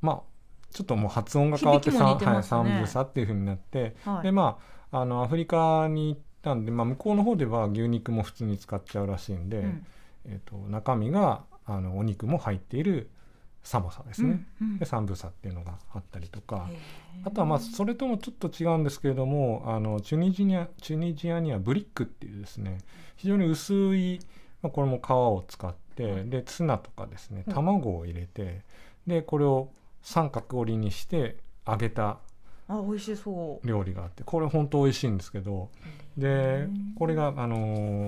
まあちょっともう発音が変わってサン、ね、はい、サンブーサっていうふうになって、はい、でまああのアフリカに行ったんで、まあ、向こうの方では牛肉も普通に使っちゃうらしいんで、うん、えーと中身があのお肉も入っている寒さですね、うんうん、で三部差っていうのがあったりとかあとはまあそれともちょっと違うんですけれどもあのチュニジアチュニジアにはブリックっていうですね非常に薄い、まあ、これも皮を使って、でツナとかですね卵を入れて、うん、でこれを三角折りにして揚げたあ美味しそう料理があってこれ本当美味しいんですけどでこれがあの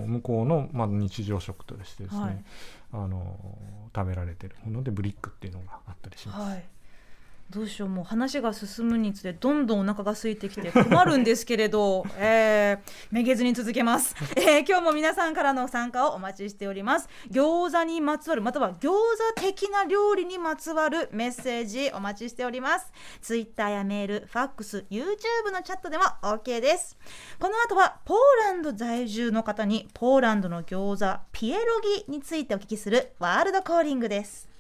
向こうの、まあ、日常食としてですね、はい、あの食べられてるものでブリックっていうのがあったりします。はいどうしようもう話が進むにつれどんどんお腹が空いてきて困るんですけれど、えー、めげずに続けます、えー、今日も皆さんからの参加をお待ちしております餃子にまつわるまたは餃子的な料理にまつわるメッセージお待ちしておりますツイッターやメールファックス YouTube のチャットでも OK ですこの後はポーランド在住の方にポーランドの餃子ピエロギについてお聞きするワールドコーリングです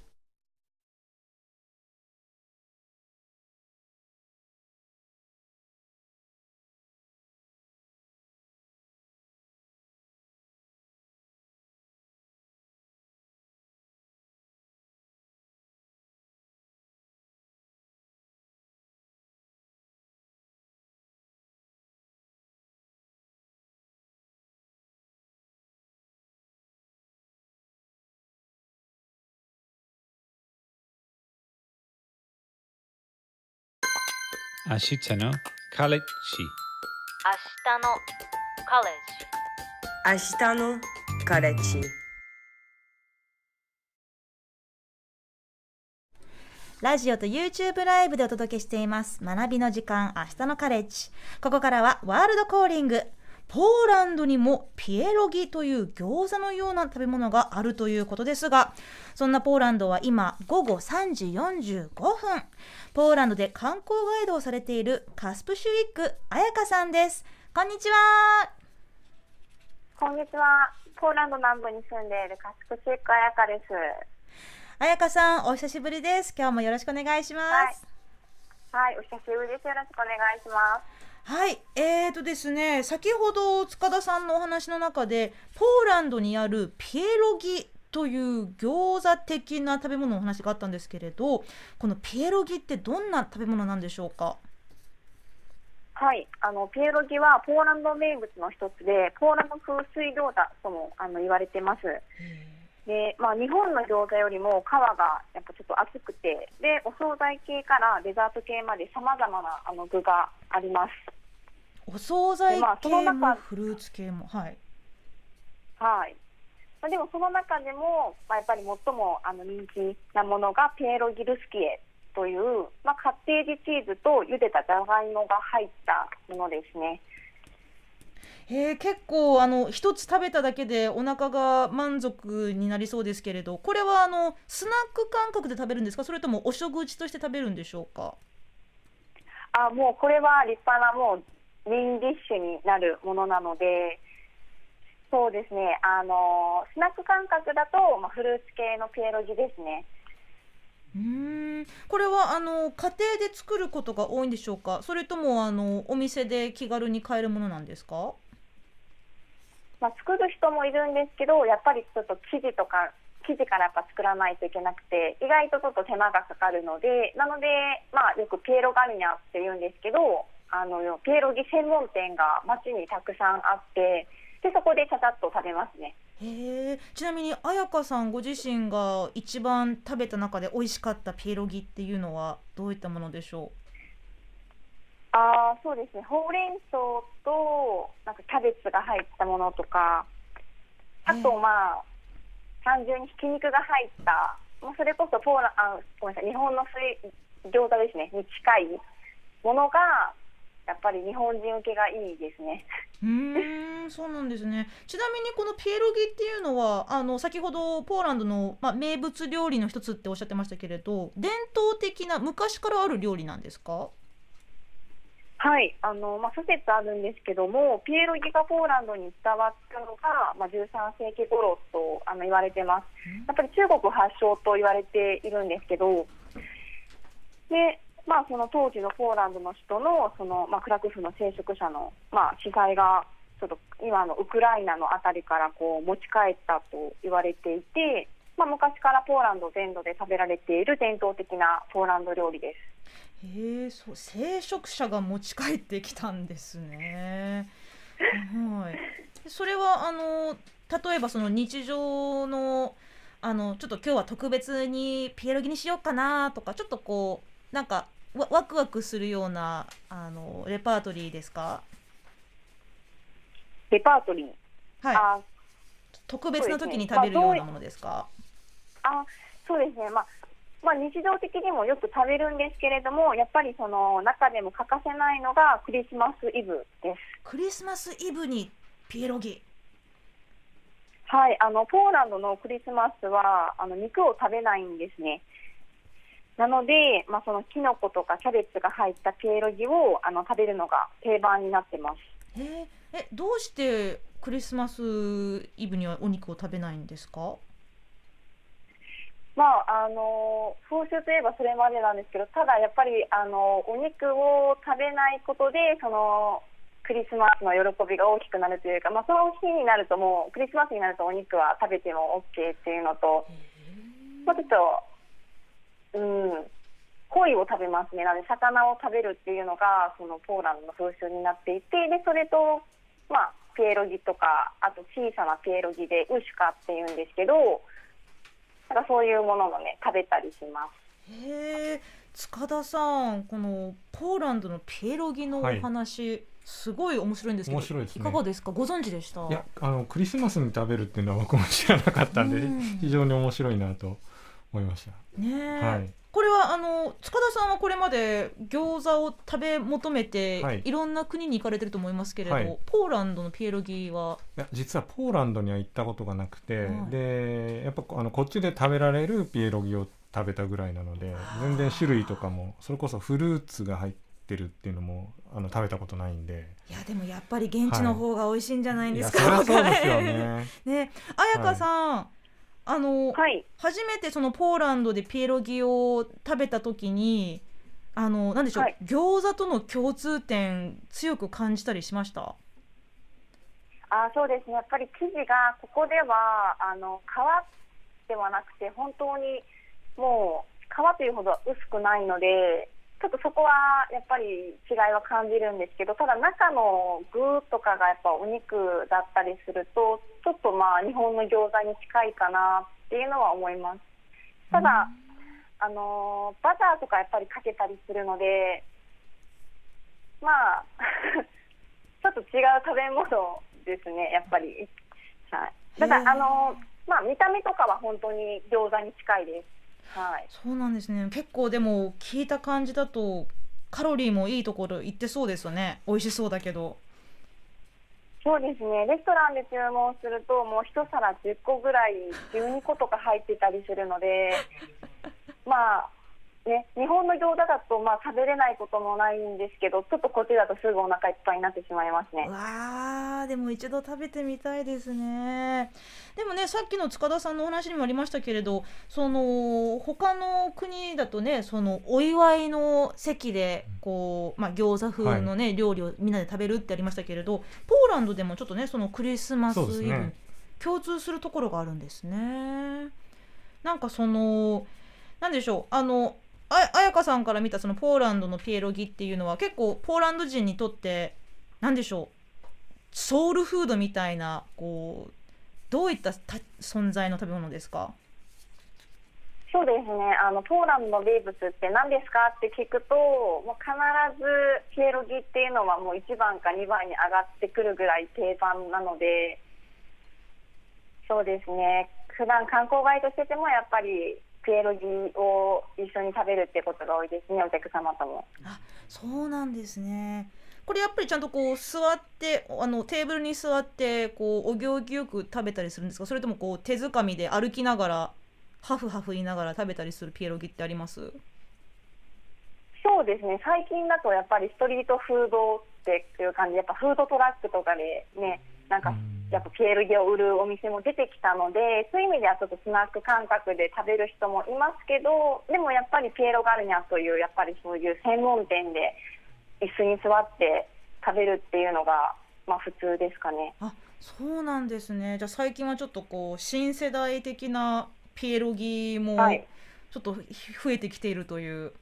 明日のカレッジ明日のカレッジ明日のカレッジラジオと YouTube ライブでお届けしています学びの時間明日のカレッジここからはワールドコーリングポーランドにもピエロギという餃子のような食べ物があるということですがそんなポーランドは今午後3時45分ポーランドで観光ガイドをされているカスプシュイック彩香さんですこんにちはこんにちはポーランド南部に住んでいるカスプシュイック彩香です彩香さんお久しぶりです今日もよろしくお願いします、はい、はい、お久しぶりですよろしくお願いしますはい、えーとですね、先ほど塚田さんのお話の中で、ポーランドにあるピエロギという餃子的な食べ物のお話があったんですけれど、このピエロギってどんな食べ物なんでしょうか。はい、あのピエロギはポーランド名物の一つで、ポーランド風水餃子ともあの言われてます。で、まあ日本の餃子よりも皮がやっぱちょっと厚くて、でお惣菜系からデザート系までさまざまなあの具があります。お惣菜系もフルーツ系も、はい。はい。まあ、でもその中でも、まあ、やっぱり最もあの人気なものがペエロギルスキエという、まあ、カッテージチーズと茹でたじゃがいもが入ったものですね。へえ結構あの一つ食べただけでお腹が満足になりそうですけれどこれはあのスナック感覚で食べるんですかそれともお食事として食べるんでしょうかあもうこれは立派なもうメインディッシュになるものなのでそうですねあのスナック感覚だと、まあ、フルーツ系のピエロギですねうんこれはあの家庭で作ることが多いんでしょうかそれともあのお店で気軽に買えるものなんですか、まあ、作る人もいるんですけどやっぱりちょっと生地とか生地からやっぱ作らないといけなくて意外とちょっと手間がかかるのでなので、まあ、よくピエロガルニャって言うんですけどあのピエロギ専門店が街にたくさんあってでそこでちゃちゃっと食べますねへちなみに彩香さんご自身が一番食べた中で美味しかったピエロギっていうのはどういったものでしょうあそうですねほうれん草となんかキャベツが入ったものとかあとまあ単純にひき肉が入ったもうそれこそポーラあごめんなさい日本の水餃子ですねに近いものがやっぱり日本人受けがいいですね。うんそうなんですねちなみにこのピエロギっていうのはあの先ほどポーランドの、まあ、名物料理の一つっておっしゃってましたけれど伝統的な昔からある料理なんですかはいあの、まあ、諸説あるんですけどもピエロギがポーランドに伝わったのが、まあ、13世紀頃とあの言われてますやっぱり中国発祥と言われているんですけどでまあ、その当時のポーランドの人のその、まあ、クラクフの聖職者の、まあ、司祭がちょっと今のウクライナの辺りからこう持ち帰ったと言われていて、まあ、昔からポーランド全土で食べられている伝統的なポーランド料理です。へえ、そう聖職者が持ち帰ってきたんですね。はい。それはあの例えばその日常のあのちょっと今日は特別にピエロギにしようかなとかちょっとこうなんかわワクワクするようなあのレパートリーですかレパートリーはい特別な時に食べるようなものですか、あ、そうですね、まあまあ、日常的にもよく食べるんですけれどもやっぱりその中でも欠かせないのがクリスマスイブですクリスマスイブにピエロギはいあのポーランドのクリスマスはあの肉を食べないんですねなので、まあ、そのきのことかキャベツが入ったピエロギをあの食べるのが定番になってます。えー、えどうしてクリスマスイブにはお肉を食べないんですかまああの風習といえばそれまでなんですけどただやっぱりあのお肉を食べないことでそのクリスマスの喜びが大きくなるというか、まあ、その日になるともうクリスマスになるとお肉は食べてもオッケーっていうのと、まあ、ちょっとうん、鯉を食べますねなので魚を食べるっていうのがそのポーランドの風習になっていてでそれと、まあ、ピエロギとかあと小さなピエロギでウシュカっていうんですけどなんかそういうものもね食べたりします。へえ塚田さんこのポーランドのピエロギのお話、はいすごい面白いんですけど、いね、いかがですか、ご存知でした。いや、あのクリスマスに食べるっていうのは僕も知らなかったんで、うん、非常に面白いなと思いましたね、はい、これはあの塚田さんはこれまで餃子を食べ求めて、はい、いろんな国に行かれてると思いますけれど、はい、ポーランドのピエロギはいや実はポーランドには行ったことがなくて、はい、でやっぱあのこっちで食べられるピエロギを食べたぐらいなので全然種類とかもそれこそフルーツが入っててるっていうのもあの食べたことないんでいやでもやっぱり現地の方が美味しいんじゃないですか、はい、そうですよねね彩香さん、はい、あの、はい、初めてそのポーランドでピエロギを食べた時にあのなんでしょう、はい、餃子との共通点強く感じたりしましたあそうですねやっぱり生地がここではあの皮ではなくて本当にもう皮というほど薄くないのでちょっとそこはやっぱり違いは感じるんですけどただ中の具とかがやっぱお肉だったりするとちょっとまあ日本の餃子に近いかなっていうのは思いますただ、あのバターとかやっぱりかけたりするのでまあ ちょっと違う食べ物ですねやっぱり、はい、ただあのまあ見た目とかは本当に餃子に近いですはい、そうなんですね結構でも聞いた感じだとカロリーもいいところ行ってそうですよね美味しそうだけどそうですねレストランで注文するともう1皿10個ぐらい12個とか入ってたりするので まあね、日本の餃子だと、まあ、食べれないこともないんですけど、ちょっとこっちだとすぐお腹いっぱいになってしまいますね。わあ、でも一度食べてみたいですね。でもね、さっきの塚田さんのお話にもありましたけれど、その他の国だとね、そのお祝いの席でこうまあ餃子風のね、はい、料理をみんなで食べるってありましたけれど、ポーランドでもちょっとね、そのクリスマスイブ、ね、共通するところがあるんですね。なんかその。なんでしょうあのあ彩香さんから見たそのポーランドのピエロギっていうのは結構ポーランド人にとって何でしょうソウルフードみたいなこうどういった存在の食べ物ですかそうですねあのポーランドの名物って何ですかって聞くともう必ずピエロギっていうのはもう1番か2番に上がってくるぐらい定番なのでそうですね普段観光ガイしててもやっぱりピエロギを一緒に食べるってことが多いですねお客様とも。あそうなんですねこれやっぱりちゃんとこう座ってあのテーブルに座ってこうお行儀よく食べたりするんですかそれともこう手づかみで歩きながらハフハフ言いながら食べたりするピエロギってありますそうですね最近だとやっぱりストリートフードっていう感じやっぱフードトラックとかでね、うんなんかやっぱピエールギを売るお店も出てきたのでそういう意味ではちょっとスナック感覚で食べる人もいますけどでもやっぱりピエロガルニャというやっぱりそういう専門店で椅子に座って食べるっていうのが、まあ、普通ですかね。あそうなんですねじゃあ最近はちょっとこう新世代的なピエロギもちょっと増えてきているという。はい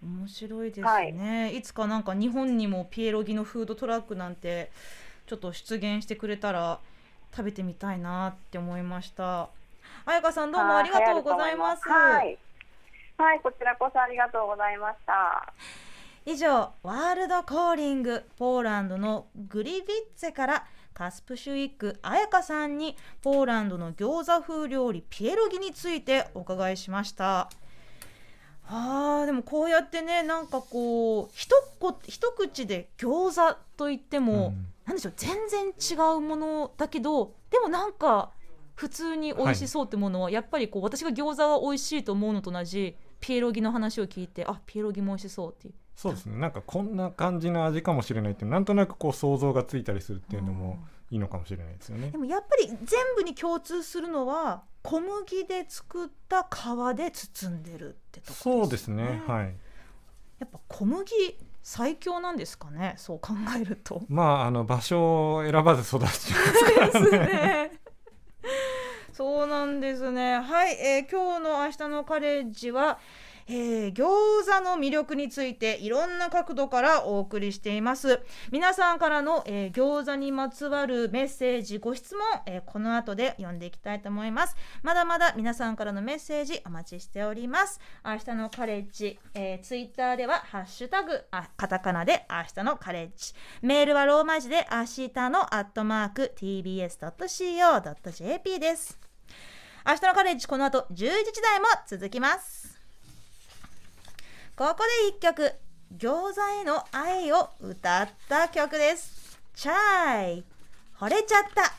面白いですね、はい、いつかなんか日本にもピエロギのフードトラックなんてちょっと出現してくれたら食べてみたいなって思いましたあやかさんどうもありがとうございますはい、はい、こちらこそありがとうございました以上ワールドコーリングポーランドのグリヴィッツェからカスプシュイック彩香さんにポーランドの餃子風料理ピエロギについてお伺いしましたあーでもこうやってねなんかこう一一口で餃子といっても、うんなんでしょう全然違うものだけどでもなんか普通に美味しそうってものは、はい、やっぱりこう私が餃子が美味しいと思うのと同じピエロギの話を聞いてあピエロギも美味しそうっていうそうですねなんかこんな感じの味かもしれないってなんとなくこう想像がついたりするっていうのもいいのかもしれないですよね、うん、でもやっぱり全部に共通するのは小麦で作った皮で包んでるってとこ、ね、そうですねはいやっぱ小麦最強なんですかねそう考えるとまああの場所を選ばず育ちますからねね そうなんですねはい、えー、今日の明日のカレッジはえー、餃子の魅力についていろんな角度からお送りしています皆さんからの、えー、餃子にまつわるメッセージご質問、えー、この後で読んでいきたいと思いますまだまだ皆さんからのメッセージお待ちしております明日のカレッジ、えー、ツイッターではハッシュタグあカタカナで明日のカレッジメールはローマ字で明日のアットマーク tbs.co.jp です明日のカレッジこの後1 1時台も続きますここで一曲餃子への愛を歌った曲ですチャイ惚れちゃった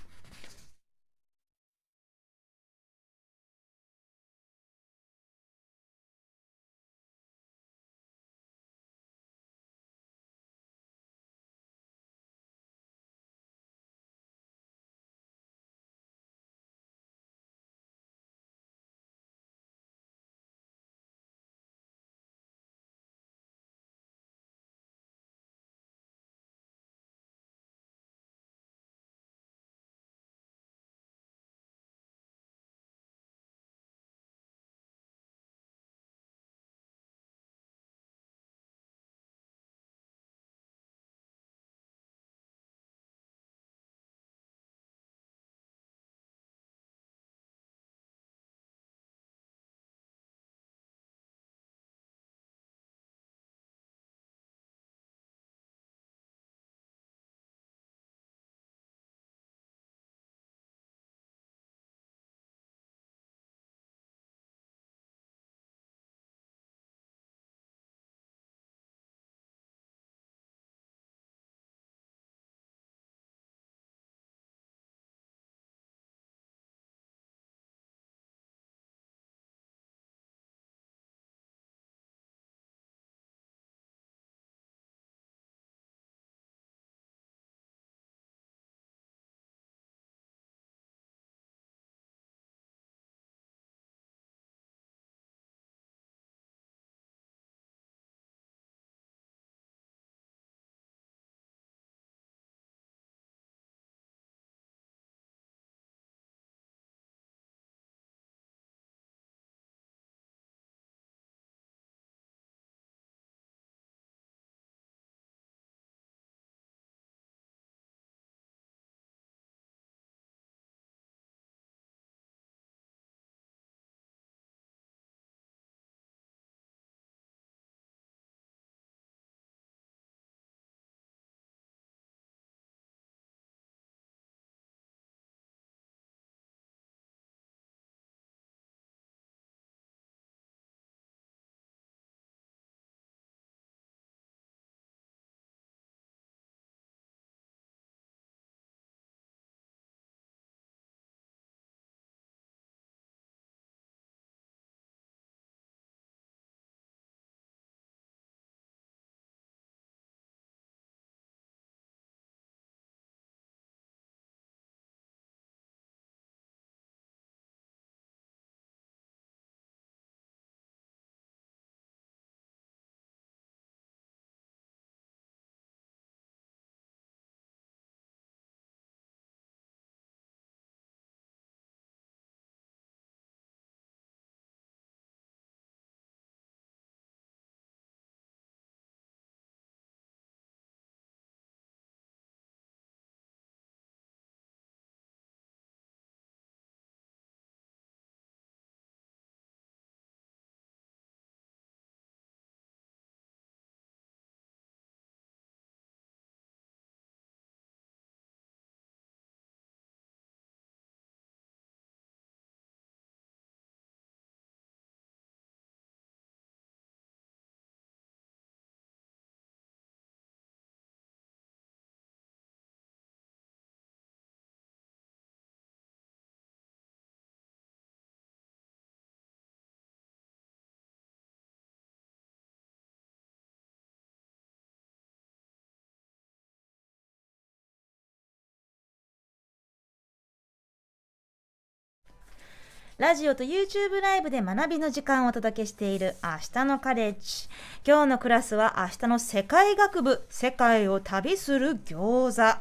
ラジオと YouTube ライブで学びの時間をお届けしている明日のカレッジ。今日のクラスは明日の世界学部、世界を旅する餃子。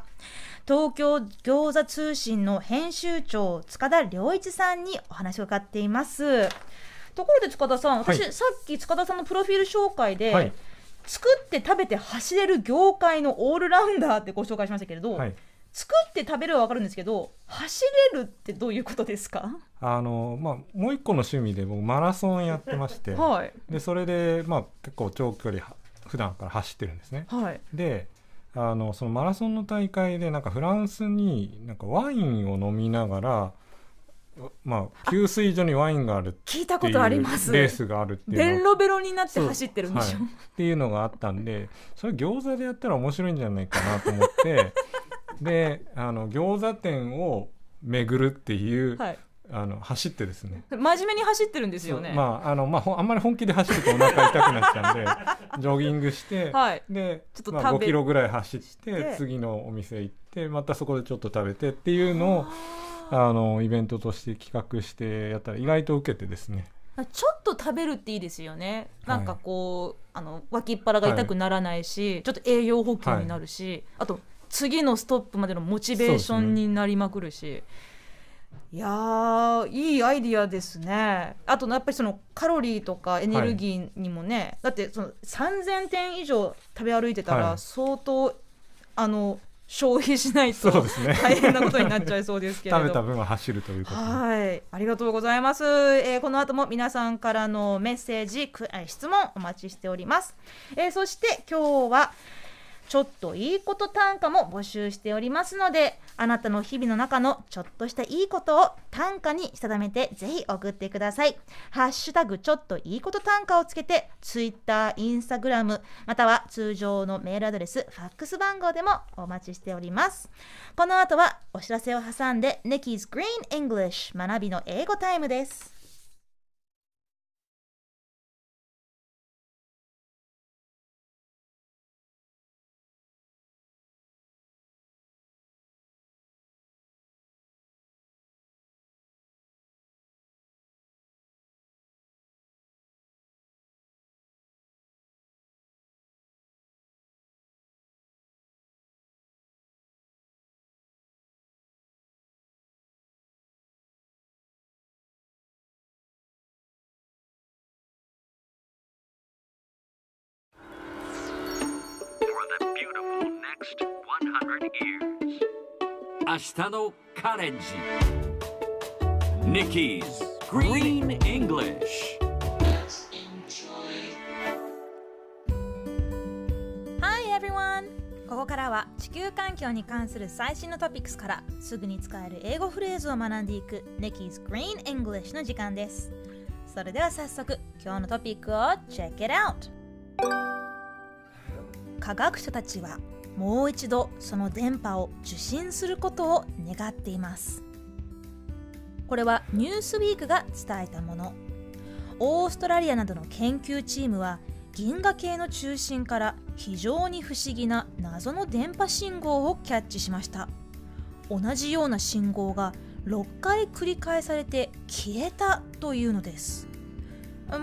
東京餃子通信の編集長、塚田良一さんにお話を伺っています。ところで塚田さん、私、はい、さっき塚田さんのプロフィール紹介で、はい、作って食べて走れる業界のオールラウンダーってご紹介しましたけれど、はい作って食べるは分かるんですけど走れるってどういうことですかあの、まあ、もう一個の趣味で僕マラソンやってまして、はい、でそれで、まあ、結構長距離普段から走ってるんですね。はい、であのそのマラソンの大会でなんかフランスになんかワインを飲みながら、まあ、給水所にワインがある聞いたことありますレースがあるっていうベロベロになって走ってるんでしょ、はい、っていうのがあったんでそれ餃子でやったら面白いんじゃないかなと思ってであの餃子店を巡るっていう、はい、あの走ってですね真面目に走ってるんですよねまああの、まあ、あんまり本気で走るとお腹痛くなっちゃうんで ジョギングして、はい、でちょっと、まあ、5キロぐらい走って次のお店行ってまたそこでちょっと食べてっていうのをあのイベントとして企画してやったら意外と受けてですねちょっと食べるっていいですよね、なんかこうあの脇っ腹が痛くならないし、はい、ちょっと栄養補給になるし、あと次のストップまでのモチベーションになりまくるし。いやいいアイディアですねあとやっぱりそのカロリーとかエネルギーにもね、はい、だってその3,000点以上食べ歩いてたら相当、はい、あの消費しないと大変なことになっちゃいそうですけど、食べた分は走るということはいありがとうございます、えー、この後も皆さんからのメッセージ質問お待ちしております、えー、そして今日はちょっといいこと短歌も募集しておりますので、あなたの日々の中のちょっとしたいいことを短歌に定めてぜひ送ってください。ハッシュタグちょっといいこと短歌をつけて、Twitter、Instagram、または通常のメールアドレス、ファックス番号でもお待ちしております。この後はお知らせを挟んで、Nikki's Green English 学びの英語タイムです。明日のカレンジ Nikki's Green English Hi everyone ここからは地球環境に関する最新のトピックスからすぐに使える英語フレーズを学んでいく Nikki's Green English の時間ですそれでは早速今日のトピックを Check it out 科学者たちはもう一度その電波を受信することを願っていますこれはニュースウィークが伝えたものオーストラリアなどの研究チームは銀河系の中心から非常に不思議な謎の電波信号をキャッチしました同じような信号が6回繰り返されて消えたというのです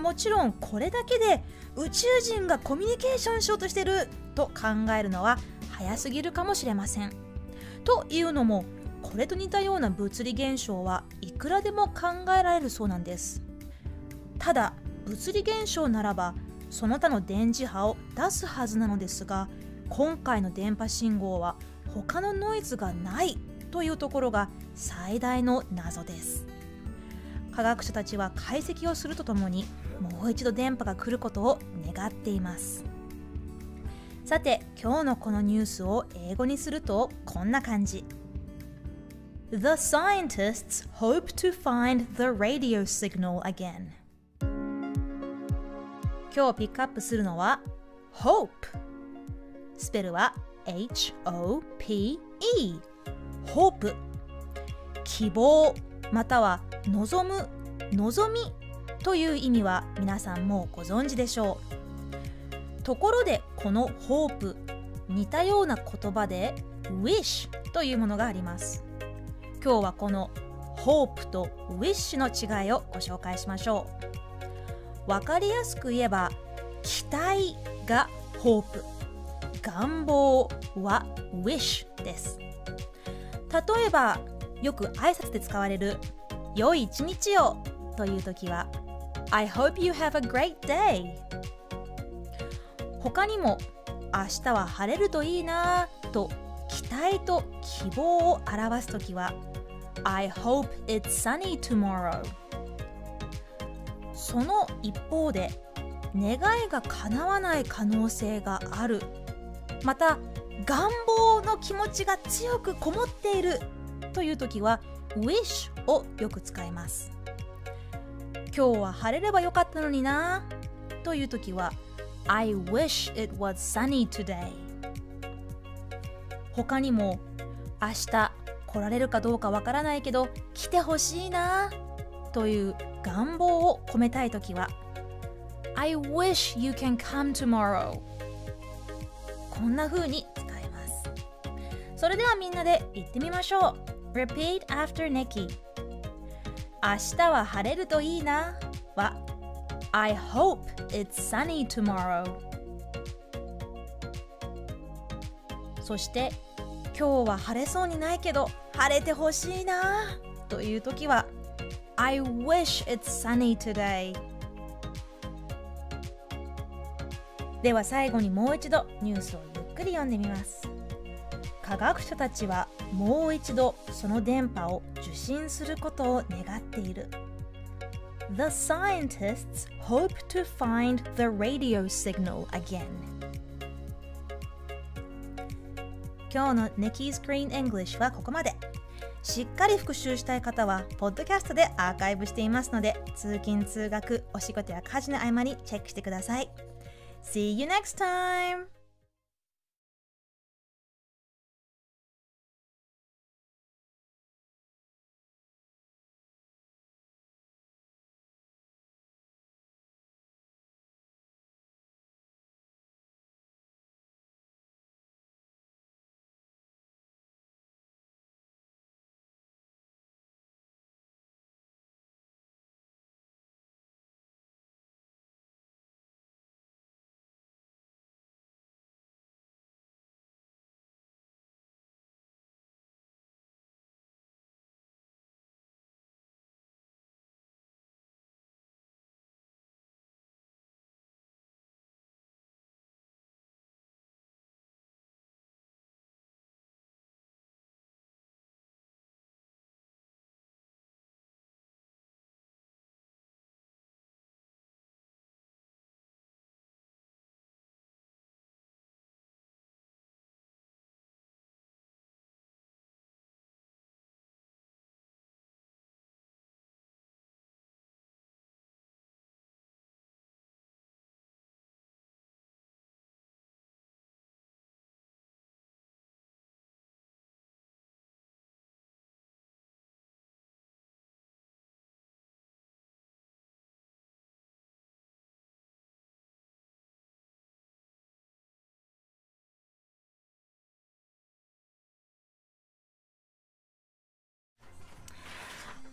もちろんこれだけで宇宙人がコミュニケーションしようとしてると考えるのは早すぎるかもしれません。というのもこれと似たような物理現象はいくらでも考えられるそうなんです。ただ物理現象ならばその他の電磁波を出すはずなのですが今回の電波信号は他のノイズがないというところが最大の謎です科学者たちは解析をするとともにもう一度電波が来ることを願っていますさて今日のこのニュースを英語にするとこんな感じ The scientists hope to find the radio signal again 今日ピックアップするのは Hope スペルは H-O-P-E Hope 希望または望む望みという意味は皆さんもご存知でしょうところでこの hope 似たような言葉で wish というものがあります今日はこの hope と wish の違いをご紹介しましょうわかりやすく言えば期待が hope 願望は wish です例えばよく挨拶で使われる良い一日をという時は I hope you have a great day 他にも明日は晴れるといいなと期待と希望を表すときは I hope it's sunny tomorrow その一方で願いが叶わない可能性があるまた願望の気持ちが強くこもっているという時は wish をよく使います今日は晴れればよかったのになという時は I wish it was sunny today 他にも明日来られるかどうかわからないけど来てほしいなという願望を込めたいときは I wish you can come tomorrow こんな風に使えますそれではみんなで行ってみましょう Repeat after Nikki 明日は晴れるといいなは I hope it's sunny tomorrow そして今日は晴れそうにないけど晴れてほしいなという時は I wish it's sunny today では最後にもう一度ニュースをゆっくり読んでみます科学者たちはもう一度その電波を受信することを願っている The scientists hope to find the radio signal again. 今日の Nikki's Green English はここまで。しっかり復習したい方は、ポッドキャストでアーカイブしていますので、通勤・通学、お仕事や家事の合間にチェックしてください。See you next time!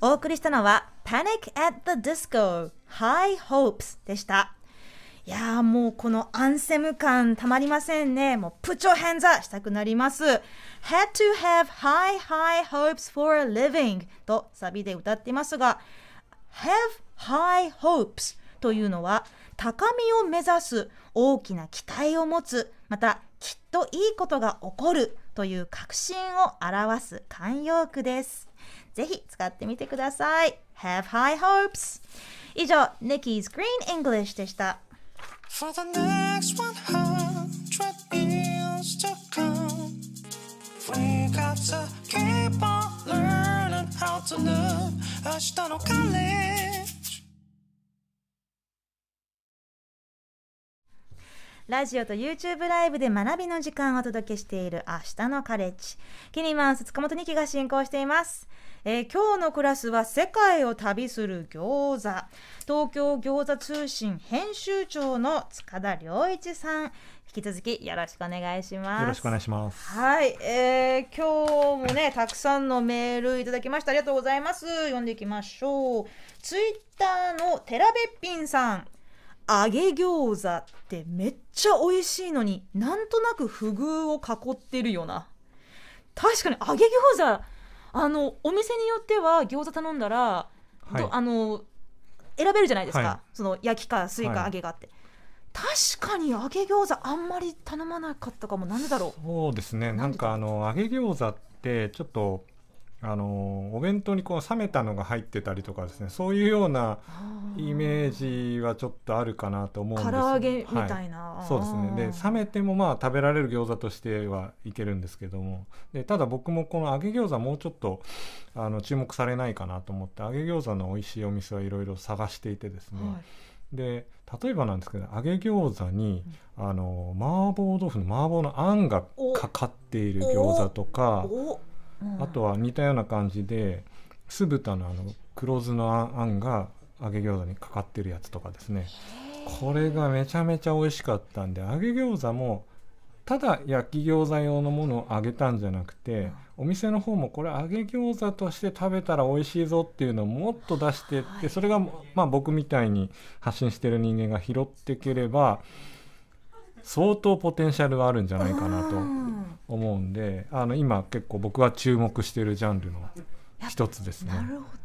お送りしたのは Panic at the Disco High Hopes でした。いやーもうこのアンセム感たまりませんね。もうプチョヘンザしたくなります。Had to have high high hopes for a living とサビで歌っていますが Have high hopes というのは高みを目指す大きな期待を持つまたきっといいことが起こるという確信を表す慣用句です。ぜひ使ってみてください。Have high hopes! 以上、Nikki's Green English でした。For the next 100 years to come, we got to keep on learning how to l v e 明日のカレラジオと YouTube ライブで学びの時間をお届けしている明日のカレッジ。キニマンス塚本二木が進行しています。えー、今日のクラスは世界を旅する餃子東京餃子通信編集長の塚田良一さん引き続きよろしくお願いしますよろしくお願いしますはい、えー、今日もねたくさんのメールいただきましたありがとうございます読んでいきましょうツイッターの寺べっぴんさん揚げ餃子ってめっちゃ美味しいのになんとなく不遇を囲ってるよな確かに揚げ餃子あのお店によっては餃子頼んだら、はい、あの選べるじゃないですか、はい、その焼きかスイカ、揚げがあって。確かに揚げ餃子あんまり頼まなかったかもなんでだろうそうですねなんかあの揚げ餃子ってちょっとあのお弁当にこう冷めたのが入ってたりとかですねそういうようなイメージはちょっとあるかなと思うんです唐揚げみたいな、はい、そうですねで冷めてもまあ食べられる餃子としてはいけるんですけどもでただ僕もこの揚げ餃子もうちょっとあの注目されないかなと思って揚げ餃子の美味しいお店はいろいろ探していてですね、はいで例えばなんですけど揚げ餃子に、あの麻婆豆腐の麻婆のあんがかかっている餃子とかあとは似たような感じで酢豚のあの黒酢のあんが揚げ餃子にかかってるやつとかですねこれがめちゃめちゃ美味しかったんで揚げ餃子もただ焼き餃子用のものを揚げたんじゃなくて、お店の方もこれ揚げ餃子として食べたら美味しいぞっていうのをもっと出してって、それが、まあ、僕みたいに発信してる人間が拾ってければ相当ポテンシャルがあるんじゃないかなと思うんであの今結構僕は注目しているジャンルの一つですね。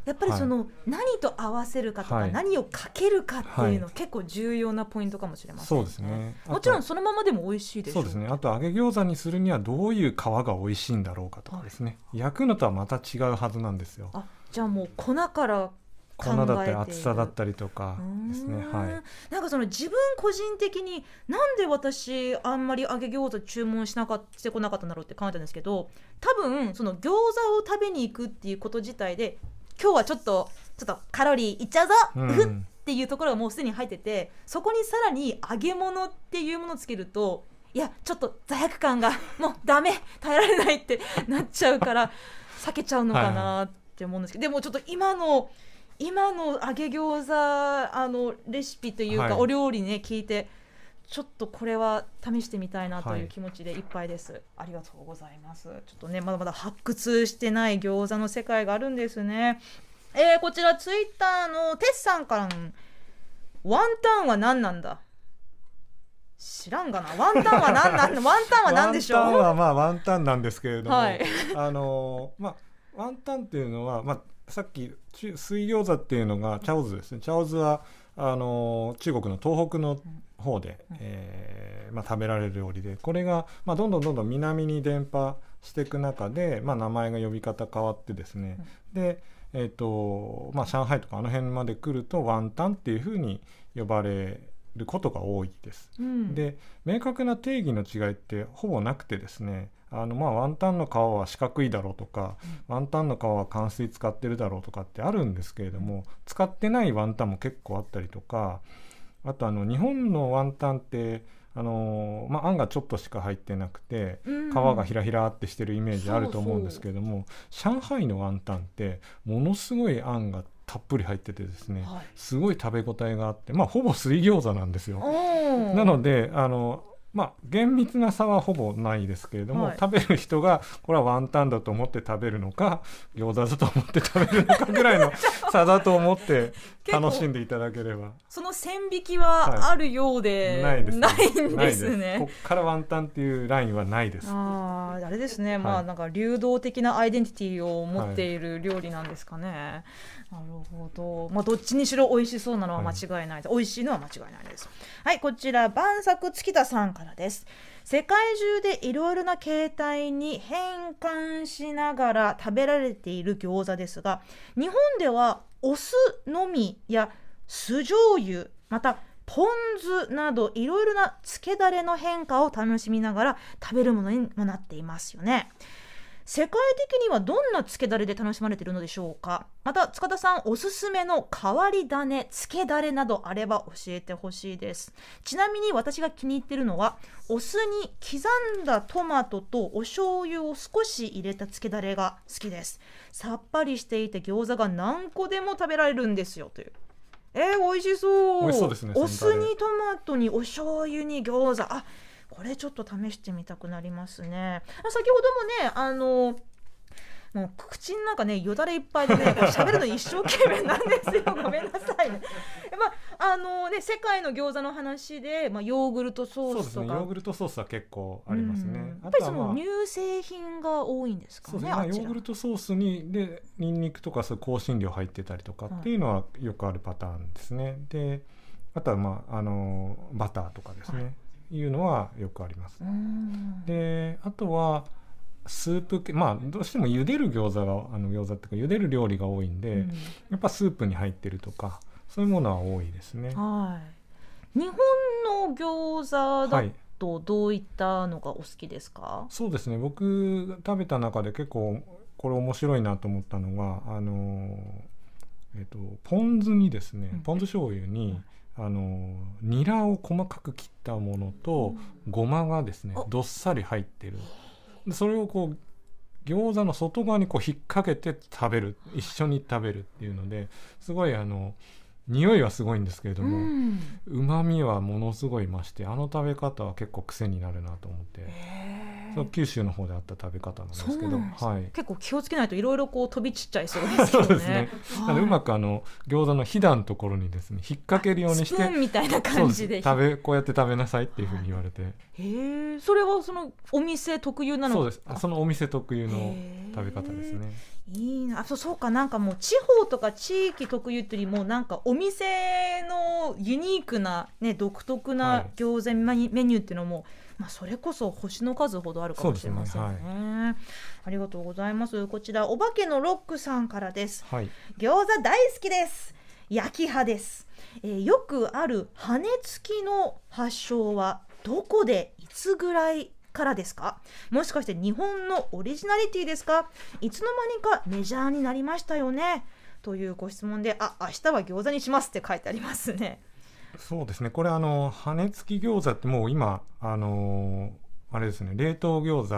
やっぱりその、何と合わせるかとか、何をかけるかっていうの、結構重要なポイントかもしれません、ね、そうですね。もちろんそのままでも美味しいですそうですね。あと揚げ餃子にするにはどういう皮が美味しいんだろうかとかですね。焼くのとはまた違うはずなんですよ。じゃあもう粉から粉だったり厚さだったりとかですねはいなんかその自分個人的になんで私あんまり揚げ餃子注文しなかしてこなかったんだろうって考えたんですけど多分その餃子を食べに行くっていうこと自体で今日はちょっとちょっとカロリーいっちゃうぞ、うん、っていうところがもうすでに入っててそこにさらに揚げ物っていうものをつけるといやちょっと罪悪感がもうダメ耐えられないってなっちゃうから避けちゃうのかなって思うんですけど、はいはい、でもちょっと今の今の揚げ餃子あのレシピというか、はい、お料理ね聞いてちょっとこれは試してみたいなという気持ちでいっぱいです、はい、ありがとうございますちょっとねまだまだ発掘してない餃子の世界があるんですねえー、こちらツイッターのてっさんからワンタンは何なんだ知らんがなワンタンは何なん ワンタンは何でしょうワンタンはまあワンタンなんですけれども、はい、あのまあワンタンっていうのは、まあ、さっき水餃子っていうのがチャオズですねチャオズはあの中国の東北の方で、うん、えー、まあ、食べられる料理でこれが、まあ、どんどんどんどん南に伝播していく中で、まあ、名前が呼び方変わってですね、うん、で、えーとまあ、上海とかあの辺まで来るとワンタンっていうふうに呼ばれることが多いです。うん、で明確な定義の違いってほぼなくてですねあのまあワンタンの皮は四角いだろうとか、うん、ワンタンの皮は乾水使ってるだろうとかってあるんですけれども使ってないワンタンも結構あったりとかあとあの日本のワンタンってあのまあ、あんがちょっとしか入ってなくて、皮がひらひらってしてるイメージあると思うんですけれども上海のワンタンってものすごいあんがたっぷり入っててですね、はい、すごい食べ応えがあってまあほぼ水餃子なんですよ。なのであのまあ、厳密な差はほぼないですけれども、はい、食べる人がこれはワンタンだと思って食べるのか餃子だと思って食べるのかぐらいの差だと思って楽しんでいただければその線引きはあるようで、はい、ないですねこっからワンタンっていうラインはないですあああれですね、はい、まあなんか流動的なアイデンティティを持っている料理なんですかね、はい、なるほどまあどっちにしろ美味しそうなのは間違いない、はい、美味しいのは間違いないですはいこちら晩作月田さんからです世界中でいろいろな形態に変換しながら食べられている餃子ですが日本ではお酢のみや酢醤油またポン酢などいろいろな漬けだれの変化を楽しみながら食べるものにもなっていますよね。世界的にはどんなつけだれで楽しまれているのでしょうかまた塚田さんおすすめの変わり種つけだれなどあれば教えてほしいですちなみに私が気に入っているのはお酢に刻んだトマトとお醤油を少し入れたつけだれが好きですさっぱりしていて餃子が何個でも食べられるんですよというえー、美味しそう美味しそうですねお酢にトマトにお醤油に餃子あこれちょっと試してみたくなりますね先ほどもねあのもう口の中ねよだれいっぱいでね喋るの一生懸命なんですよ ごめんなさいね。まああのね世界の餃子の話でまあヨーグルトソースとか、ね、ヨーグルトソースは結構ありますね。うん、やっぱりその乳製品が多いんですかね。ねあ、ヨーグルトソースにでニンニクとかそうう香辛料入ってたりとかっていうのはよくあるパターンですね。はい、であとはまああのバターとかですね。はいいうのはよくあります。であとはスープ系まあどうしても茹でる餃子があの餃子っていうか茹でる料理が多いんで、うん、やっぱスープに入ってるとかそういうものは多いですね。はい、日本の餃子だとどういったのがお好きですか、そうですね僕食べた中で結構これ面白いなと思ったのがあのえっと、ポン酢にですね、ポン酢醤油に、あのニラを細かく切ったものとごまがですねどっさり入ってるそれをこう餃子の外側にこう引っ掛けて食べる一緒に食べるっていうのですごいあの匂いはすごいんですけれどもうま、み、はものすごい増してあの食べ方は結構癖になるなと思って。その九州の方であった食べ方なんですけど、はい、結構気をつけないといろいろこう飛び散っちゃいそうですよね。そうですね。はい、うまくあの餃子のひだのところにですね引っ掛けるようにして、みたいな感じで食べこうやって食べなさいっていうふうに言われて。へえ、それはそのお店特有なの。そうです。そのお店特有の食べ方ですね。いいなあそうそうかなんかもう地方とか地域特有っていうよりもなんかお店のユニークな、ね、独特な餃子メニューっていうのも、はい、まあ、それこそ星の数ほどあるかもしれませんね、ありがとうございますこちらお化けのロックさんからです、はい、餃子大好きです焼き派です、えー、よくある羽根付きの発祥はどこでいつぐらいからですかもしかして日本のオリジナリティですかいつの間にかメジャーになりましたよねというご質問であ明日は餃子にしますって書いてありますね。そうですねこれあの羽根付き餃子ってもう今あのあれですね冷凍餃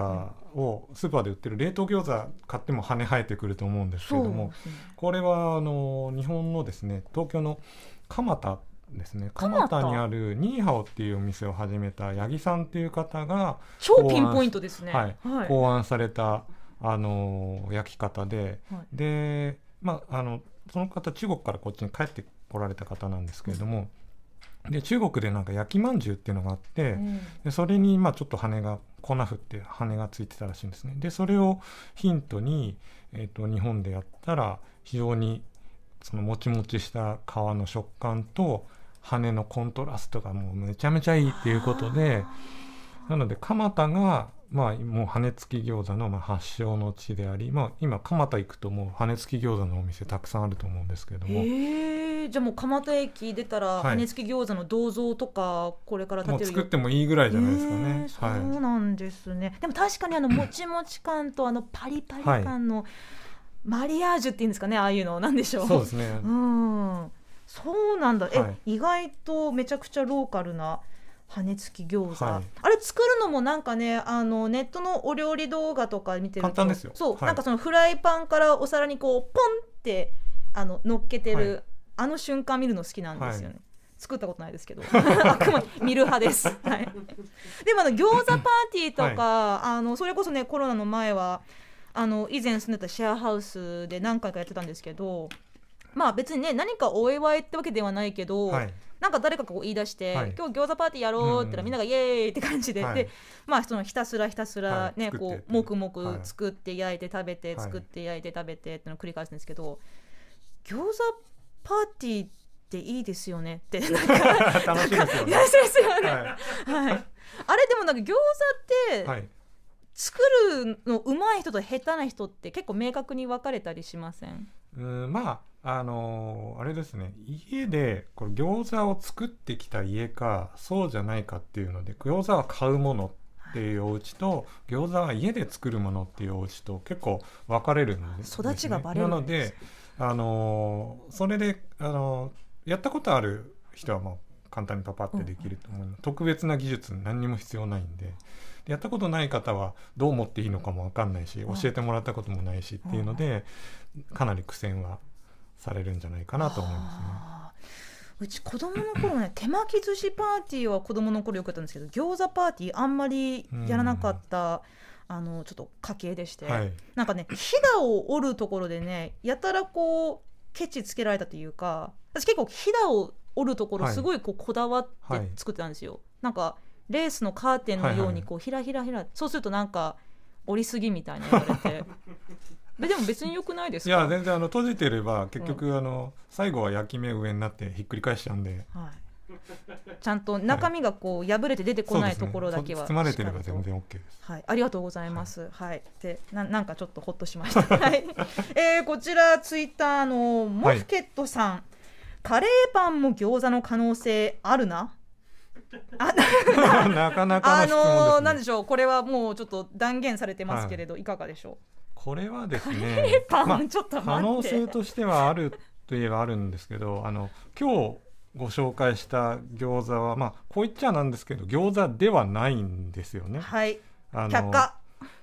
子をスーパーで売ってる冷凍餃子買っても羽生えてくると思うんですけれども、ね、これはあの日本のですね東京の蒲田ですね蒲田にあるニーハオっていうお店を始めた八木さんっていう方が超ピンポイントですね、はい、はい、考案されたあの焼き方で、はい、でまあ、あのその方中国からこっちに帰ってこられた方なんですけれども、うん、で中国でなんか焼きまんじゅうっていうのがあって、うん、でそれにまあちょっと羽が粉振って羽がついてたらしいんですねでそれをヒントに、えーと、と日本でやったら非常にそのもちもちした皮の食感と羽のコントラストがもうめちゃめちゃいいっていうことでなので蒲田がまあ、もう羽根付き餃子のま発祥の地であり、まあ、今蒲田行くともう羽根付き餃子のお店たくさんあると思うんですけれども、えじゃあもう蒲田駅出たら羽根付き餃子の銅像とかこれから建てる、はい、作ってもいいぐらいじゃないですかね、そうなんですね、はい、でも確かにあの もちもち感とあのパリパリ感のマリアージュっていうんですかねああいうのなんでしょうそうですねうんそうなんだえ、はい、意外とめちゃくちゃローカルな羽根付き餃子、はい、あれ作るのもなんかねあのネットのお料理動画とか見てると簡単ですよそう、はい、なんかそのフライパンからお皿にこうポンってあの乗っけてる、はい、あの瞬間見るの好きなんですよね、作ったことないですけど あくまで見る派です、はい、でもあの餃子パーティーとか、あのそれこそねコロナの前はあの以前住んでたシェアハウスで何回かやってたんですけどまあ別にね何かお祝いってわけではないけど、はい、なんか誰かこう言い出して、はい、今日餃子パーティーやろうってらみんながイエーイって感じで、はい、でまあそのひたすらひたすらね、はい、こうもくもく作って焼いて食べて、作って焼いて食べてってのを繰り返すんですけど餃子パーティーっていいですよねって 楽しいですよね。はいあれでもなんか餃子って、はい、作るの上手い人と下手な人って結構明確に分かれたりしませんうんまああのー、あれですね、家でこれ餃子を作ってきた家か、そうじゃないかっていうので、餃子は買うものっていうお家と、餃子は家で作るものっていうお家と結構分かれるんです、ね、育ちがバレるなので、あのー、それで、あのー、やったことある人はもう簡単にパパってできると思う、うん、特別な技術何にも必要ないんで。やったことない方はどう思っていいのかも分かんないし教えてもらったこともないしっていうのでかなり苦戦はされるんじゃないかなと思いますね。うち子供の頃ね 手巻き寿司パーティーは子供の頃よくやったんですけど餃子パーティーあんまりやらなかった、あのちょっと家系でして、はい、なんかねひだを折るところでねやたらこうケチつけられたというか私結構ひだを折るところすごいこうこだわって作ってたんですよ。はいはい、なんかレースのカーテンのようにこうひらひらひらそうするとなんか折りすぎみたいに言われてでも別に良くないですいや全然あの閉じてれば結局、あの最後は焼き目上になってひっくり返しちゃうんで、はい、ちゃんと中身がこう破れて出てこないところだけは、包まれてれば全然 OK です、はい、ありがとうございます、はいでななんかちょっとほっとしました、はいえー、こちらツイッターのモフケットさん、カレーパンも餃子の可能性あるなあ なかなか、ね、あのなんでしょうこれはもうちょっと断言されてますけれど、はい、いかがでしょうこれはですね、まあ、可能性としてはあるといえばあるんですけど、あの今日ご紹介した餃子はまあこういっちゃなんですけど、餃子ではないんですよね。はい。あの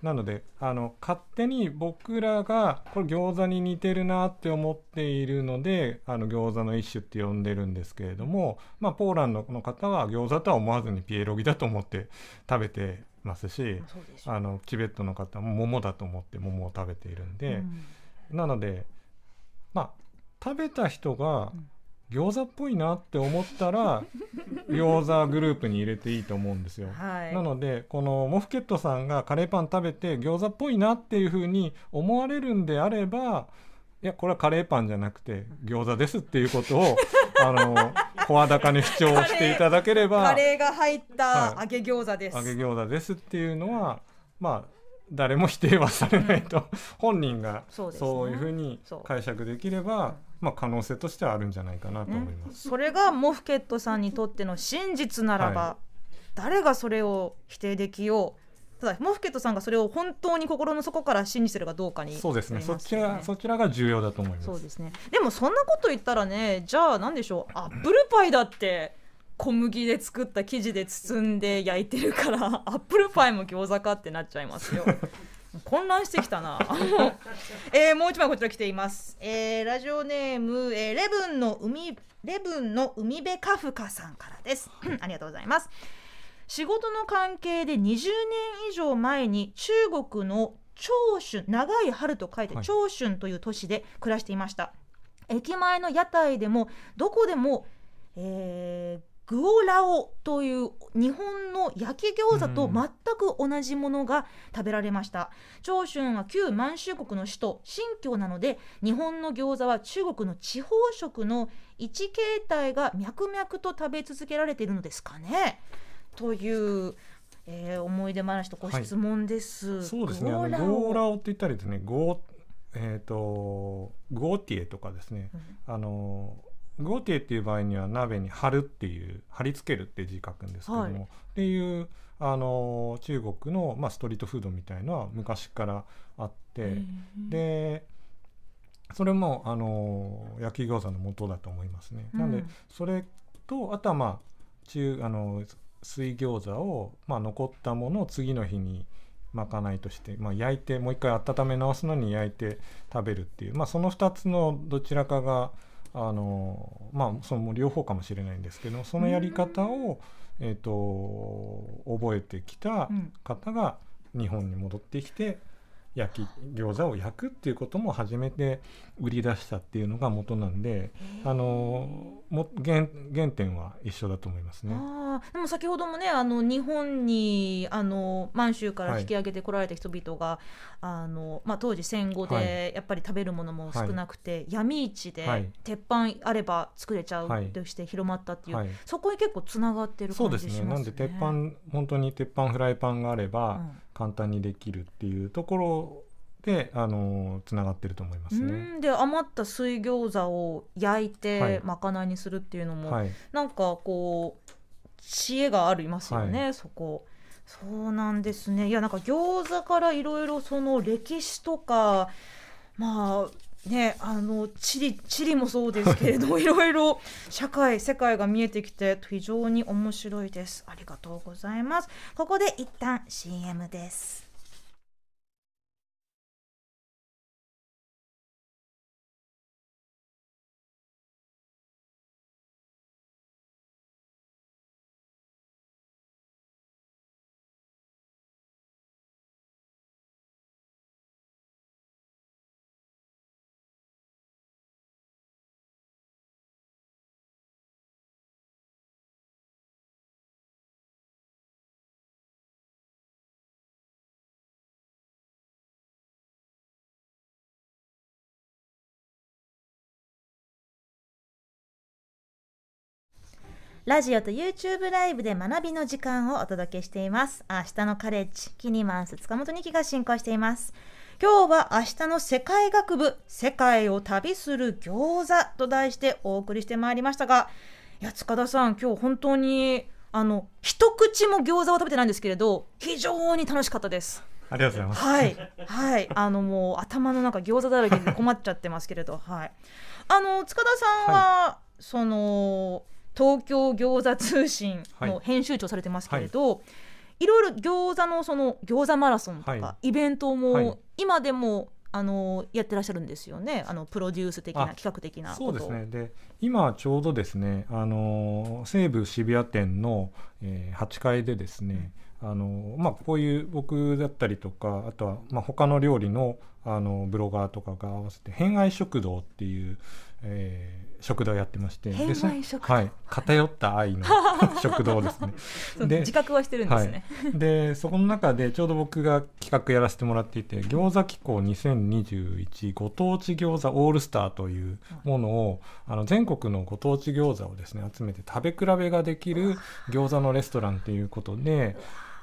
なのであの勝手に僕らがこれ餃子に似てるなって思っているのであの餃子の一種って呼んでるんですけれども、まあ、ポーランドの方は餃子とは思わずにピエロギだと思って食べてますし、あのチベットの方も桃だと思って桃を食べているんで、うん、なのでまあ食べた人が餃子っぽいなって思ったら、うん、餃子グループに入れていいと思うんですよ。はい、なのでこのモフケットさんがカレーパン食べて餃子っぽいなっていうふうに思われるんであればいやこれはカレーパンじゃなくて餃子ですっていうことをあの声高に主張していただければカレーが入った揚げ餃子です、はい、揚げ餃子ですっていうのはまあ誰も否定はされないと、うん、本人がそういうふうに解釈できれば、ね、まあ、可能性としてはあるんじゃないかなと思います、それがモフケットさんにとっての真実ならば、はい、誰がそれを否定できようただモフケットさんがそれを本当に心の底から信じてるかどうかに、ね、そうですねそちらそちらが重要だと思いますそうですねでもそんなこと言ったらねじゃあ何でしょうアップルパイだって小麦で作った生地で包んで焼いてるから アップルパイも餃子かってなっちゃいますよ 混乱してきたな えー、もう一枚こちら来ています、えー、ラジオネーム、えー、レブンの海レブンの海辺カフカさんからです ありがとうございます仕事の関係で20年以上前に中国の長春長い春と書いて長春という都市で暮らしていました、はい、駅前の屋台でもどこでも、えー、グオラオという日本の焼き餃子と全く同じものが食べられました、長春は旧満州国の首都新疆なので日本の餃子は中国の地方食の一形態が脈々と食べ続けられているのですかねという。えー、思い出話とご質問です。はい、そうですね。ゴーラオラオって言ったりですね、ゴーえっ、ー、とゴーティエとかですね、うん、あのゴーティエっていう場合には鍋に貼るっていう貼り付けるって字書くんですけども、はい、っていうあの中国のまあストリートフードみたいのは昔からあって、で。それもあの焼き餃子の元だと思いますね。うん、なんでそれとあとはまあ中あの水餃子を、まあ、残ったものを次の日にまかないとして、まあ、焼いてもう一回温め直すのに焼いて食べるっていう、まあ、その2つのどちらかがあの、まあ、その両方かもしれないんですけどそのやり方を、えーと、と覚えてきた方が日本に戻ってきて。焼き餃子を焼くっていうことも初めて売り出したっていうのが元なんであのも原原点は一緒だと思いますねあでも先ほどもねあの日本にあの満州から引き上げてこられた人々が、はい、あのまあ、当時戦後でやっぱり食べるものも少なくて、はい、闇市で鉄板あれば作れちゃうとして広まったっていう、はい、そこに結構つながってる感じしますね。そうですねなんで鉄板本当に鉄板フライパンがあれば、うん簡単にできるっていうところであのつながってると思いますね。で余った水餃子を焼いてまかないにするっていうのも、はい、なんかこう知恵がありますよね、はい、そこ。そうなんですねいやなんか餃子からいろいろその歴史とかまあね、あのチリチリもそうですけれどいろいろ社会世界が見えてきて非常に面白いですありがとうございますここで一旦 CM ですラジオと YouTube ライブで学びの時間をお届けしています。明日のカレッジ、キニマンス塚本二木が進行しています。今日は明日の世界学部、世界を旅する餃子と題してお送りしてまいりましたが、いや、塚田さん、今日本当に、あの、一口も餃子は食べてないんですけれど、非常に楽しかったです。ありがとうございます。はい、はい、あのもう頭の中餃子だらけで困っちゃってますけれど、はい。あの塚田さんは、はい、その東京餃子通信の編集長されてますけれど、はいい、ろいろ餃子のその餃子マラソンとか、イベントも今でもあのやってらっしゃるんですよね、あのプロデュース的な、企画的なそうですねで、今ちょうどですね、あの西武渋谷店の、えー、8階でですね、あのまあ、こういう僕だったりとか、あとは、まあ、他の料理のあのブロガーとかが合わせて、偏愛食堂っていう、えー食堂やってましてでそはい、偏った愛の 食堂ですねで自覚はしてるんですね、はい、でそこの中でちょうど僕が企画やらせてもらっていて餃子機構2021ご当地餃子オールスターというものを、あの全国のご当地餃子をですね集めて食べ比べができる餃子のレストランっていうことで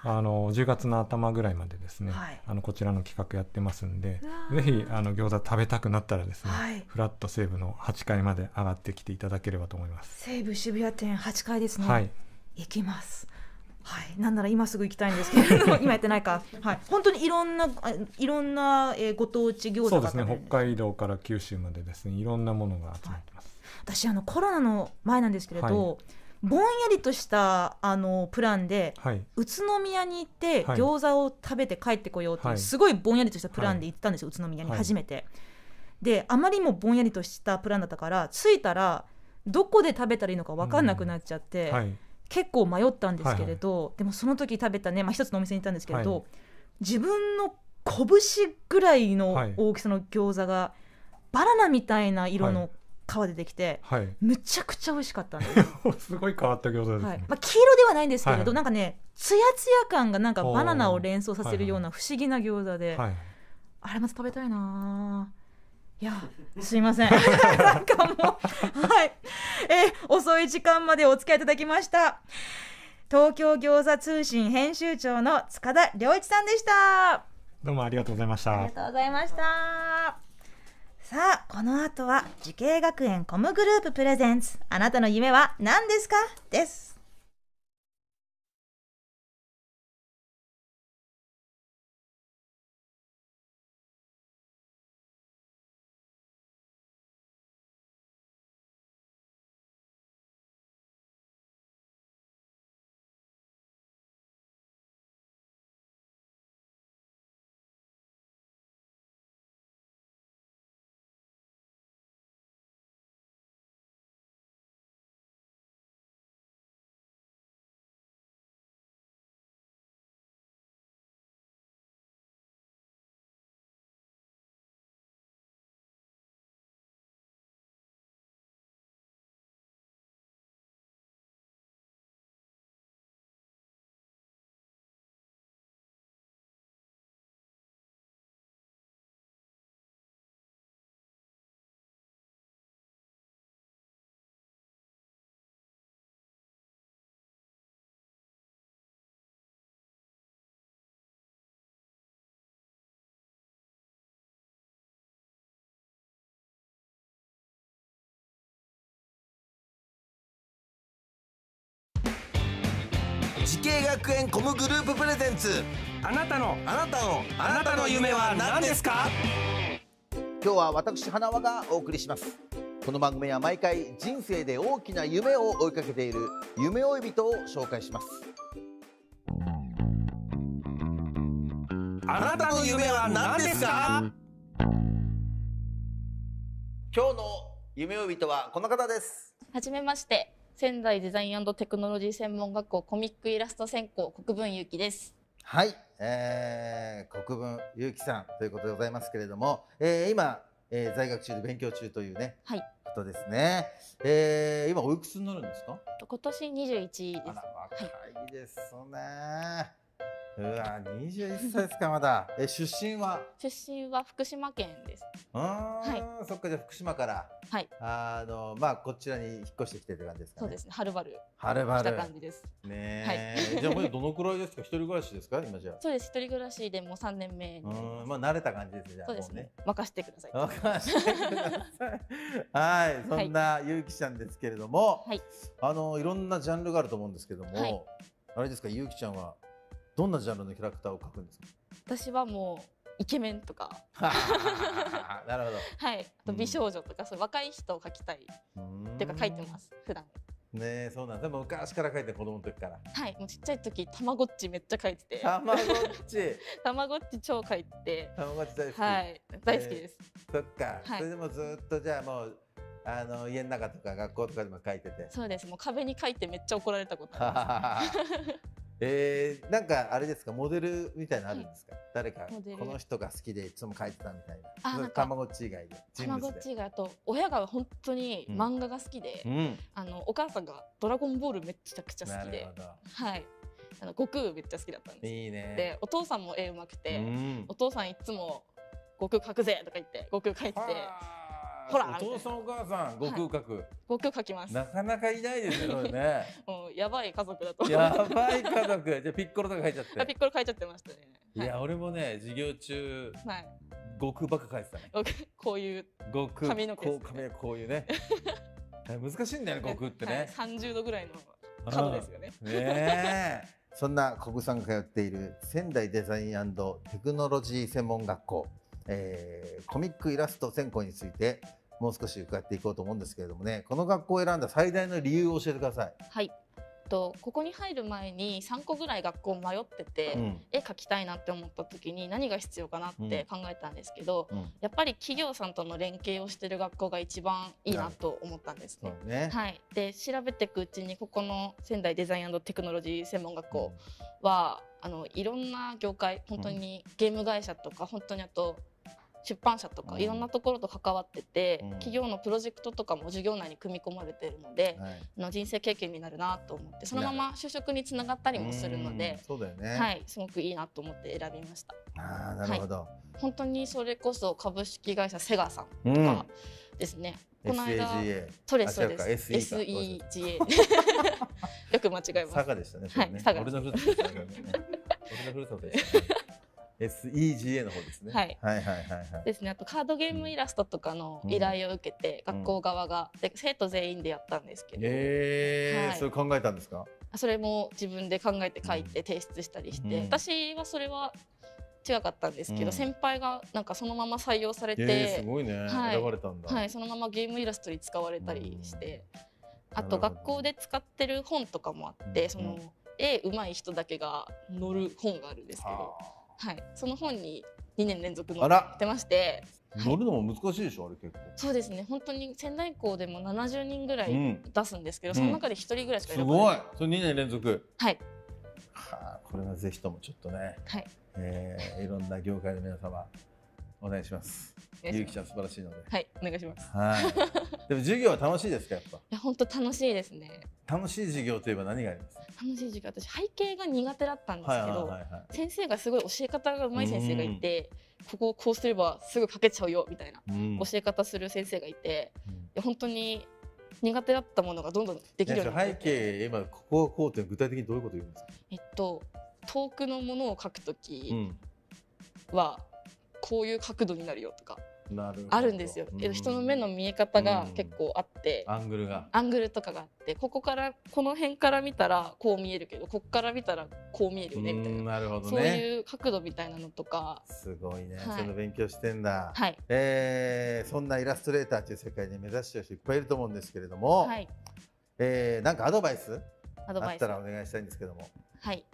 あの10月の頭ぐらいまでですね、はい、あのこちらの企画やってますんでぜひあの餃子食べたくなったらですね、はい、フラット西武の8階まで上がってきていただければと思います西武渋谷店8階ですね、はい、行きますはい、なんなら今すぐ行きたいんですけれども 今やってないか、はい、本当にいろんないろんな、えー、ご当地餃子そうですね北海道から九州までですねいろんなものが集まってます、はい、私あのコロナの前なんですけれど、はいぼんやりとしたあのプランで、はい、宇都宮に行って餃子を食べて帰ってこようっていう、すごいぼんやりとしたプランで行ったんですよ、宇都宮に初めて。であまりもぼんやりとしたプランだったから着いたらどこで食べたらいいのか分かんなくなっちゃって、うんはい、結構迷ったんですけれど、はいはい、でもその時食べたね、まあ、一つのお店に行ったんですけれど、はい、自分の拳ぐらいの大きさの餃子が、バナナみたいな色の皮でできて、はい、むちゃくちゃ美味しかったす すごい変わった餃子です、ね、はいまあ、黄色ではないんですけれど、はい、なんかねつやつや感がなんかバナナを連想させるような不思議な餃子で、はいはい、あれまず食べたいないやすいません なんかもうはいえ遅い時間までお付き合いいただきました東京餃子通信編集長の塚田良一さんでしたどうもありがとうございましたありがとうございましたさあこの後は慈恵学園コムグループプレゼンツあなたの夢は何ですかです慈系学園コムグループプレゼンツあなたのあなたのあなたの夢は何ですか今日は私花輪がお送りしますこの番組は毎回人生で大きな夢を追いかけている夢追い人を紹介しますあなたの夢は何ですか今日の夢追い人はこの方ですはじめまして仙台デザインテクノロジー専門学校コミックイラスト専攻国分ゆきです。はい、えー、国分ゆきさんということでございますけれども、えー、今、えー、在学中で勉強中というね、はい、ことですね。えー、今おいくつになるんですか？今年21です。あら若いですね。はいうわ、二十一歳ですか、まだ。え、出身は。出身は福島県です。ああ、はい、そっか、じゃ、福島から。はい。あの、まあ、こちらに引っ越してきてる感じですか、ね、そうですね、はるばる。はるばる。来た感じです。ねえ。はい、じゃ、もうどのくらいですか、一人暮らしですか、今じゃ。そうです、一人暮らしでもう三年目。うん、まあ、慣れた感じです、ね。そうですね。任してください。任してください。はい、そんなゆうきちゃんですけれども。はい。あの、いろんなジャンルがあると思うんですけども。はい、あれですか、ゆうきちゃんは。どんなジャンルのキャラクターを描くんですか私はもうイケメンとかなるほど、はい、あと美少女とか、うん、そう若い人を描きたいっていうか描いてます普段ねそうなんでも昔から書いて子供の時からはいもうちっちゃい時たまごっちめっちゃ書いててたまごっち たまごっち超書いてたまごっち大好きはい大好きです、えー、そっか、はい、それでもずっとじゃあもうあの家の中とか学校とかでも書いててそうですもう壁に書いてめっちゃ怒られたことあります、ねえー、なんかあれですかモデルみたいなあるんですか、はい、誰かこの人が好きでいつも帰いてたみたいなたまごっち以外でたまご以外と親が本当に漫画が好きで、うん、あのお母さんが「ドラゴンボール」めちゃくちゃ好きで、はい、あの悟空めっちゃ好きだったんですいい、ね、でお父さんも絵うまくて、うん、お父さんいつも「悟空描くぜ!」とか言って悟空描いてて。ほらお父さんお母さんご空格、く。い、ご空きますなかなかいないですよね もうやばい家族だとやばい家族じゃピッコロとか書いちゃってピッコロ書いちゃってましたね、い、や俺もね授業中はい悟空ばっか書いてたねこういう悟空髪の毛、ね、髪のこういうね 難しいんだよね悟空ってね三十、はい、度ぐらいの角ですよねね そんな国産通っている仙台デザインテクノロジー専門学校えー、コミックイラスト専攻についてもう少し伺っていこうと思うんですけれどもねこの学校を選んだ最大の理由を教えてください。はいとここに入る前に3個ぐらい学校迷ってて、うん、絵描きたいなって思った時に何が必要かなって考えたんですけど、うんやっぱり企業さんとの連携をしてる学校が一番いいなと思ったんですね。ねはい、で調べていくうちにここの仙台デザインテクノロジー専門学校は、あのいろんな業界本当にゲーム会社とか本当にあと出版社とかいろんなところと関わってて、うん、企業のプロジェクトとかも授業内に組み込まれてるので、はい、の人生経験になるなと思ってそのまま就職につながったりもするのでそうだよ、ね、はい、すごくいいなと思って選びました。あなるほど、はい、本当にそれこそ株式会社セガさんとかですね、うん、この間トレスです SEGA よく間違えます。佐賀でしたね。ねはい、佐賀。俺のふるさとですね。ね。SEGA の方ですね。はい。はいはいはいはい。ですね。あとカードゲームイラストとかの依頼を受けて、学校側が、で生徒全員でやったんですけど。ええそれ考えたんですか。それも自分で考えて書いて提出したりして、私はそれは。違かったんですけど、先輩がなんかそのまま採用されて、すごいね、はい、選ばれたんだ、はい、そのままゲームイラストに使われたりして、あと学校で使ってる本とかもあって、その絵うまい人だけが載る本があるんですけど、はい、その本に2年連続載ってまして。乗るのも難しいでしょ、はい、あれ結構そうですね本当に仙台港でも70人ぐらい出すんですけど、うん、その中で1人ぐらいしかいな、うん、すごいそれ2年連続はいはあこれはぜひともちょっとね、はいえー、いろんな業界の皆様お願いします。ゆうきちゃん素晴らしいので。はい、お願いします。はい。でも授業は楽しいですか、やっぱ。いや、本当楽しいですね。楽しい授業といえば、何があります。楽しい授業、私背景が苦手だったんですけど、先生がすごい教え方が上手い先生がいて。ここをこうすれば、すぐ書けちゃうよみたいな、教え方する先生がいて、い本当に。苦手だったものがどんどんできるようになって背景今ここをこうって具体的にどういうこと言うんですかえっと遠くのものを書くときは、うんこういう角度になるよとかあるんですよ、うん、人の目の見え方が結構あって、うん、アングルがアングルとかがあってここからこの辺から見たらこう見えるけどここから見たらこう見えるよねみたいななるほど、ね、そういう角度みたいなのとかすごいね、はい、その勉強してんだ、はいえー、そんなイラストレーターという世界に目指してる人いっぱいいると思うんですけれども、はいえー、なんかアドバイスアドバイスあったらお願いしたいんですけども。はい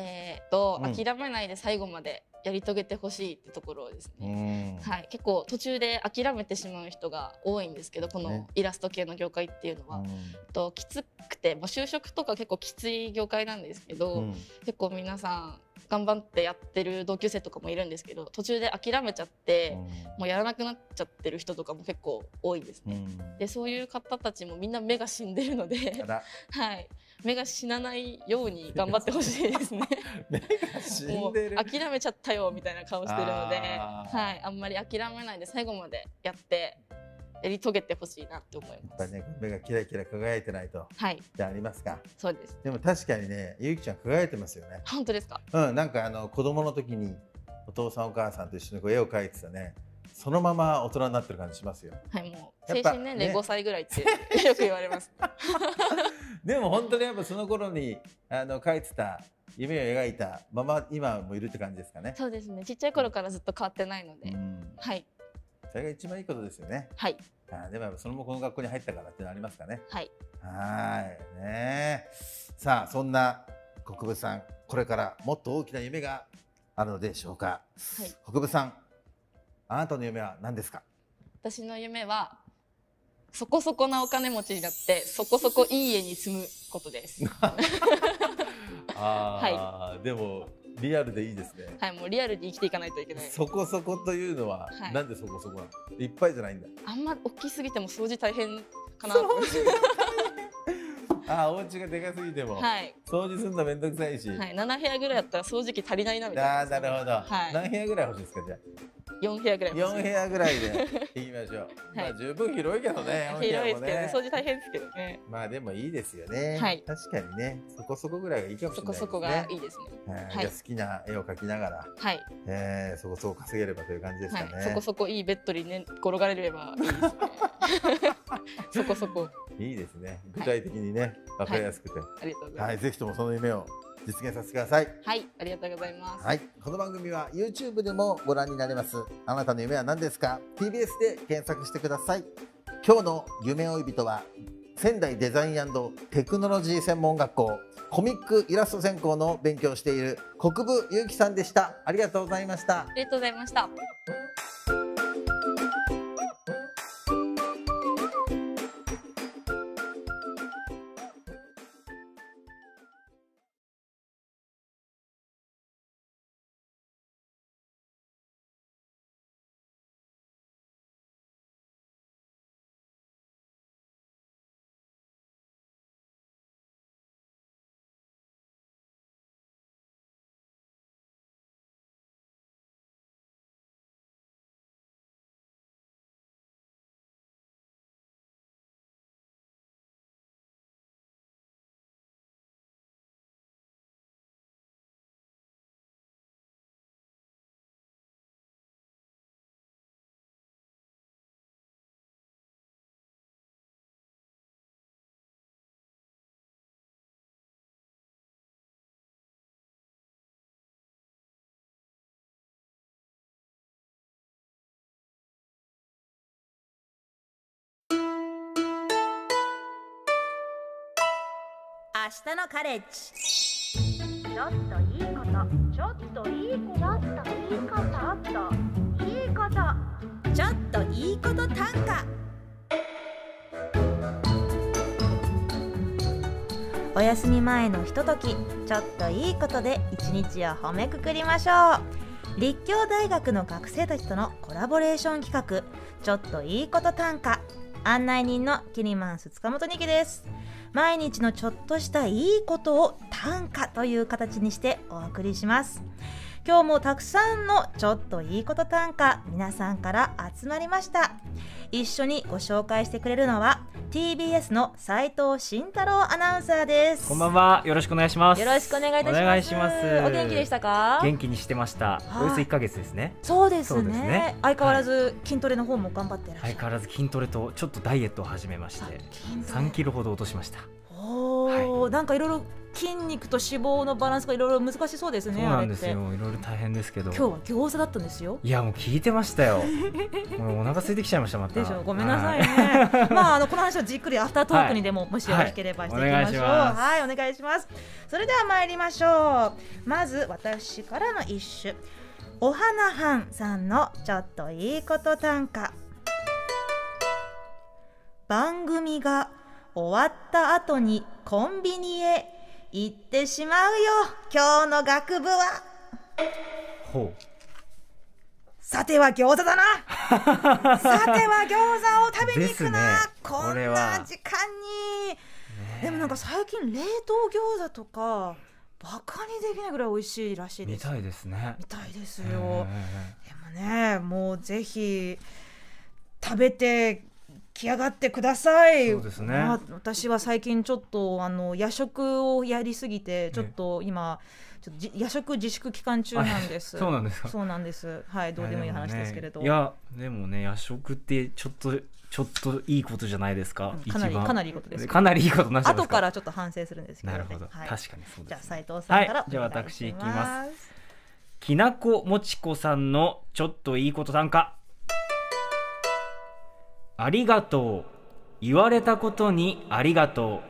えーと、諦めないで最後までやり遂げてほしいってところですね、はい、結構途中で諦めてしまう人が多いんですけどこのイラスト系の業界っていうのは、ときつくて、ま就職とか結構きつい業界なんですけど、うん、結構皆さん頑張ってやってる同級生とかもいるんですけど途中で諦めちゃって、もうやらなくなっちゃってる人とかも結構多いですね、でそういう方たちもみんな目が死んでるので はい、目が死なないように頑張ってほしいですね 目が死んでる諦めちゃったよみたいな顔してるのではいあんまり諦めないで最後までやってやり遂げてほしいなって思います。やっぱね、目がキラキラ輝いてないと。はい。じゃありますか。そうです。でも確かにね、ゆきちゃん輝いてますよね。本当ですか。うん、なんかあの子供の時にお父さんお母さんと一緒にこう絵を描いてたね。そのまま大人になってる感じしますよ。はい、もう精神年齢5歳ぐらいってよく言われます。でも本当にやっぱその頃にあの書いてた夢を描いたまま今もいるって感じですかね。そうですね。ちっちゃい頃からずっと変わってないので、はい。それが一番いいことですよね。はい。あでもやっぱそのもこの学校に入ったからってありますかね。はい。はいね。さあそんな国分さんこれからもっと大きな夢があるのでしょうか。はい。国分さんあなたの夢は何ですか私の夢はそこそこなお金持ちになってそこそこいい家に住むことです あ、はい、でもリアルでいいですねはいもうリアルに生きていかないといけないそこそこというのは、はい、なんでそこそこいっぱいじゃないんだあんま大きすぎても掃除大変かな あお家がでかすぎても、はい、掃除するの面倒くさいし、はい、7部屋ぐらいやったら掃除機足りないなみたいなあなるほど、はい、何部屋ぐらい欲しいですかじゃあ4部屋ぐらい4部屋ぐらいでいきましょう、まあ十分広いけどね 広いですけど、ね、掃除大変ですけどねまあでもいいですよね、はい、確かにねそこそこぐらいがいいかもしれないですねそこそこがいいですね、はい、好きな絵を描きながら、はいえー、そこそこ稼げればという感じですかね、そこそこいいベッドに、ね、転がれればいいですねそこそこいいですね具体的にね、は分かりやすくて、はい、ありがとうございます、はい、ぜひともその夢を実現させてくださいはいありがとうございますはいこの番組は YouTube でもご覧になれますあなたの夢は何ですか TBS で検索してください今日の夢追い人は仙台デザインテクノロジー専門学校コミックイラスト専攻の勉強している国分ゆうきさんでしたありがとうございましたありがとうございました明日のカレッジちょっといいことちょっといいことちょっといいことちょっといいことちょっといいこと短歌お休み前のひとときちょっといいことで一日を褒めくくりましょう立教大学の学生たちとのコラボレーション企画ちょっといいこと短歌案内人のキリマンス塚本二木です毎日のちょっとしたいいことを短歌という形にしてお送りします今日もたくさんのちょっといいこと短歌皆さんから集まりました一緒にご紹介してくれるのは TBS の斉藤慎太郎アナウンサーですこんばんはよろしくお願いしますよろしくお願いいたしますお願いしますお元気でしたか元気にしてました、およそ1ヶ月ですねそうですね、ね、相変わらず筋トレの方も頑張って相変わらず筋トレとちょっとダイエットを始めまして3キロほど落としましたおお、なんかいろいろ筋肉と脂肪のバランスがいろいろ難しそうですね。そうなんですよ。いろいろ大変ですけど。今日は餃子だったんですよ。いやもう聞いてましたよ。もうお腹空いてきちゃいましたまた。でしょ。ごめんなさいね。まああのこの話をじっくりアフタートークにでも、はい、もしよろしければしていきましょう。はい、お願いします。それでは参りましょう。まず私からの一首。お花はんさんのちょっといいこと短歌。番組が終わった後にコンビニへ行ってしまうよ今日の学部はほうさては餃子だな さては餃子を食べに行くな、ね、こんな時間に、ね、でもなんか最近冷凍餃子とかバカにできないぐらい美味しいらしいですみたいですねみたいですよでもねもうぜひ食べてき上がってください。そうですね。まあ、私は最近ちょっとあの夜食をやりすぎてちょっと今、ね、ちょっと夜食自粛期間中なんです。そうなんですかそうなんです。はい、どうでもいい話ですけれど。いやでもね、ね、夜食ってちょっとちょっといいことじゃないですか。うん、かなりかなりいいことです。かなりいいことなしですか。後からちょっと反省するんですけど、ね、なるほど。はい、確かにそうです、じゃあ斉藤さんから、はい、じゃあ私いきます。きなこもちこさんのちょっといいこと短歌。ありがとう。言われたことにありがとう。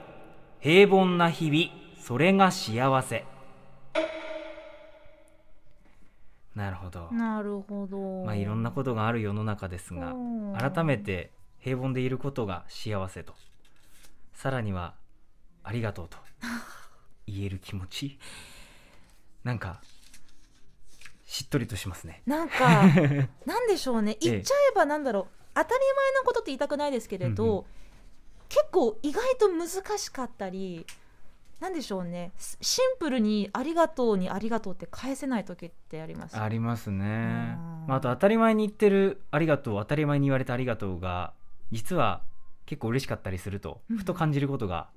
平凡な日々、それが幸せ。なるほど。なるほど。まあいろんなことがある世の中ですが、改めて平凡でいることが幸せと。さらには、ありがとうと言える気持ち。なんか、しっとりとしますね。なんか、なんでしょうね。言っちゃえばなんだろう。ええ当たり前のことって言いたくないですけれど、うんうん、結構意外と難しかったりなんでしょうねシンプルに「ありがとう」に「ありがとう」って返せない時ってありますありますね、まあ、あと当たり前に言ってる「ありがとう」当たり前に言われた「ありがとう」が実は結構嬉しかったりするとふと感じることが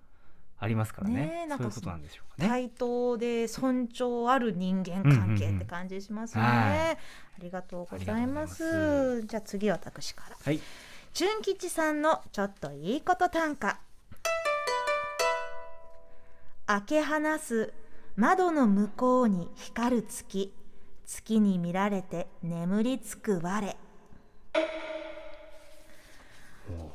ありますからね。ねそういうことなんでしょうかね。対等で尊重ある人間関係って感じしますね。うんうんうんはい、ありがとうございます。じゃあ次私から。はい。純吉さんのちょっといいこと短歌。開け放す窓の向こうに光る月。月に見られて眠りつく我。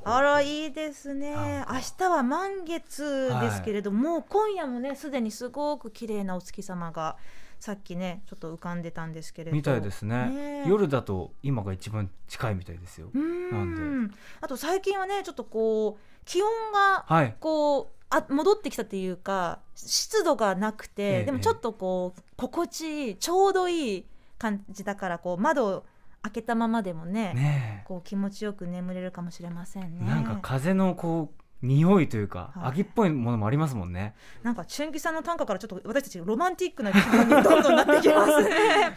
あらいいですね明日は満月ですけれども、はい、今夜もねすでにすごく綺麗なお月様がさっきねちょっと浮かんでたんですけれどみたいですね、ね、夜だと今が一番近いみたいですよなんであと最近はねちょっとこう気温がこう、はいあ戻ってきたというか湿度がなくて、ええ、でもちょっとこう心地いいちょうどいい感じだからこう窓開けたままでもねねこう気持ちよく眠れるかもしれませんね。なんか風のこう匂いというか、はい、秋っぽいものもありますもんね。なんか春季さんの短歌からちょっと私たちロマンティックな気分にどんどんなってきますね。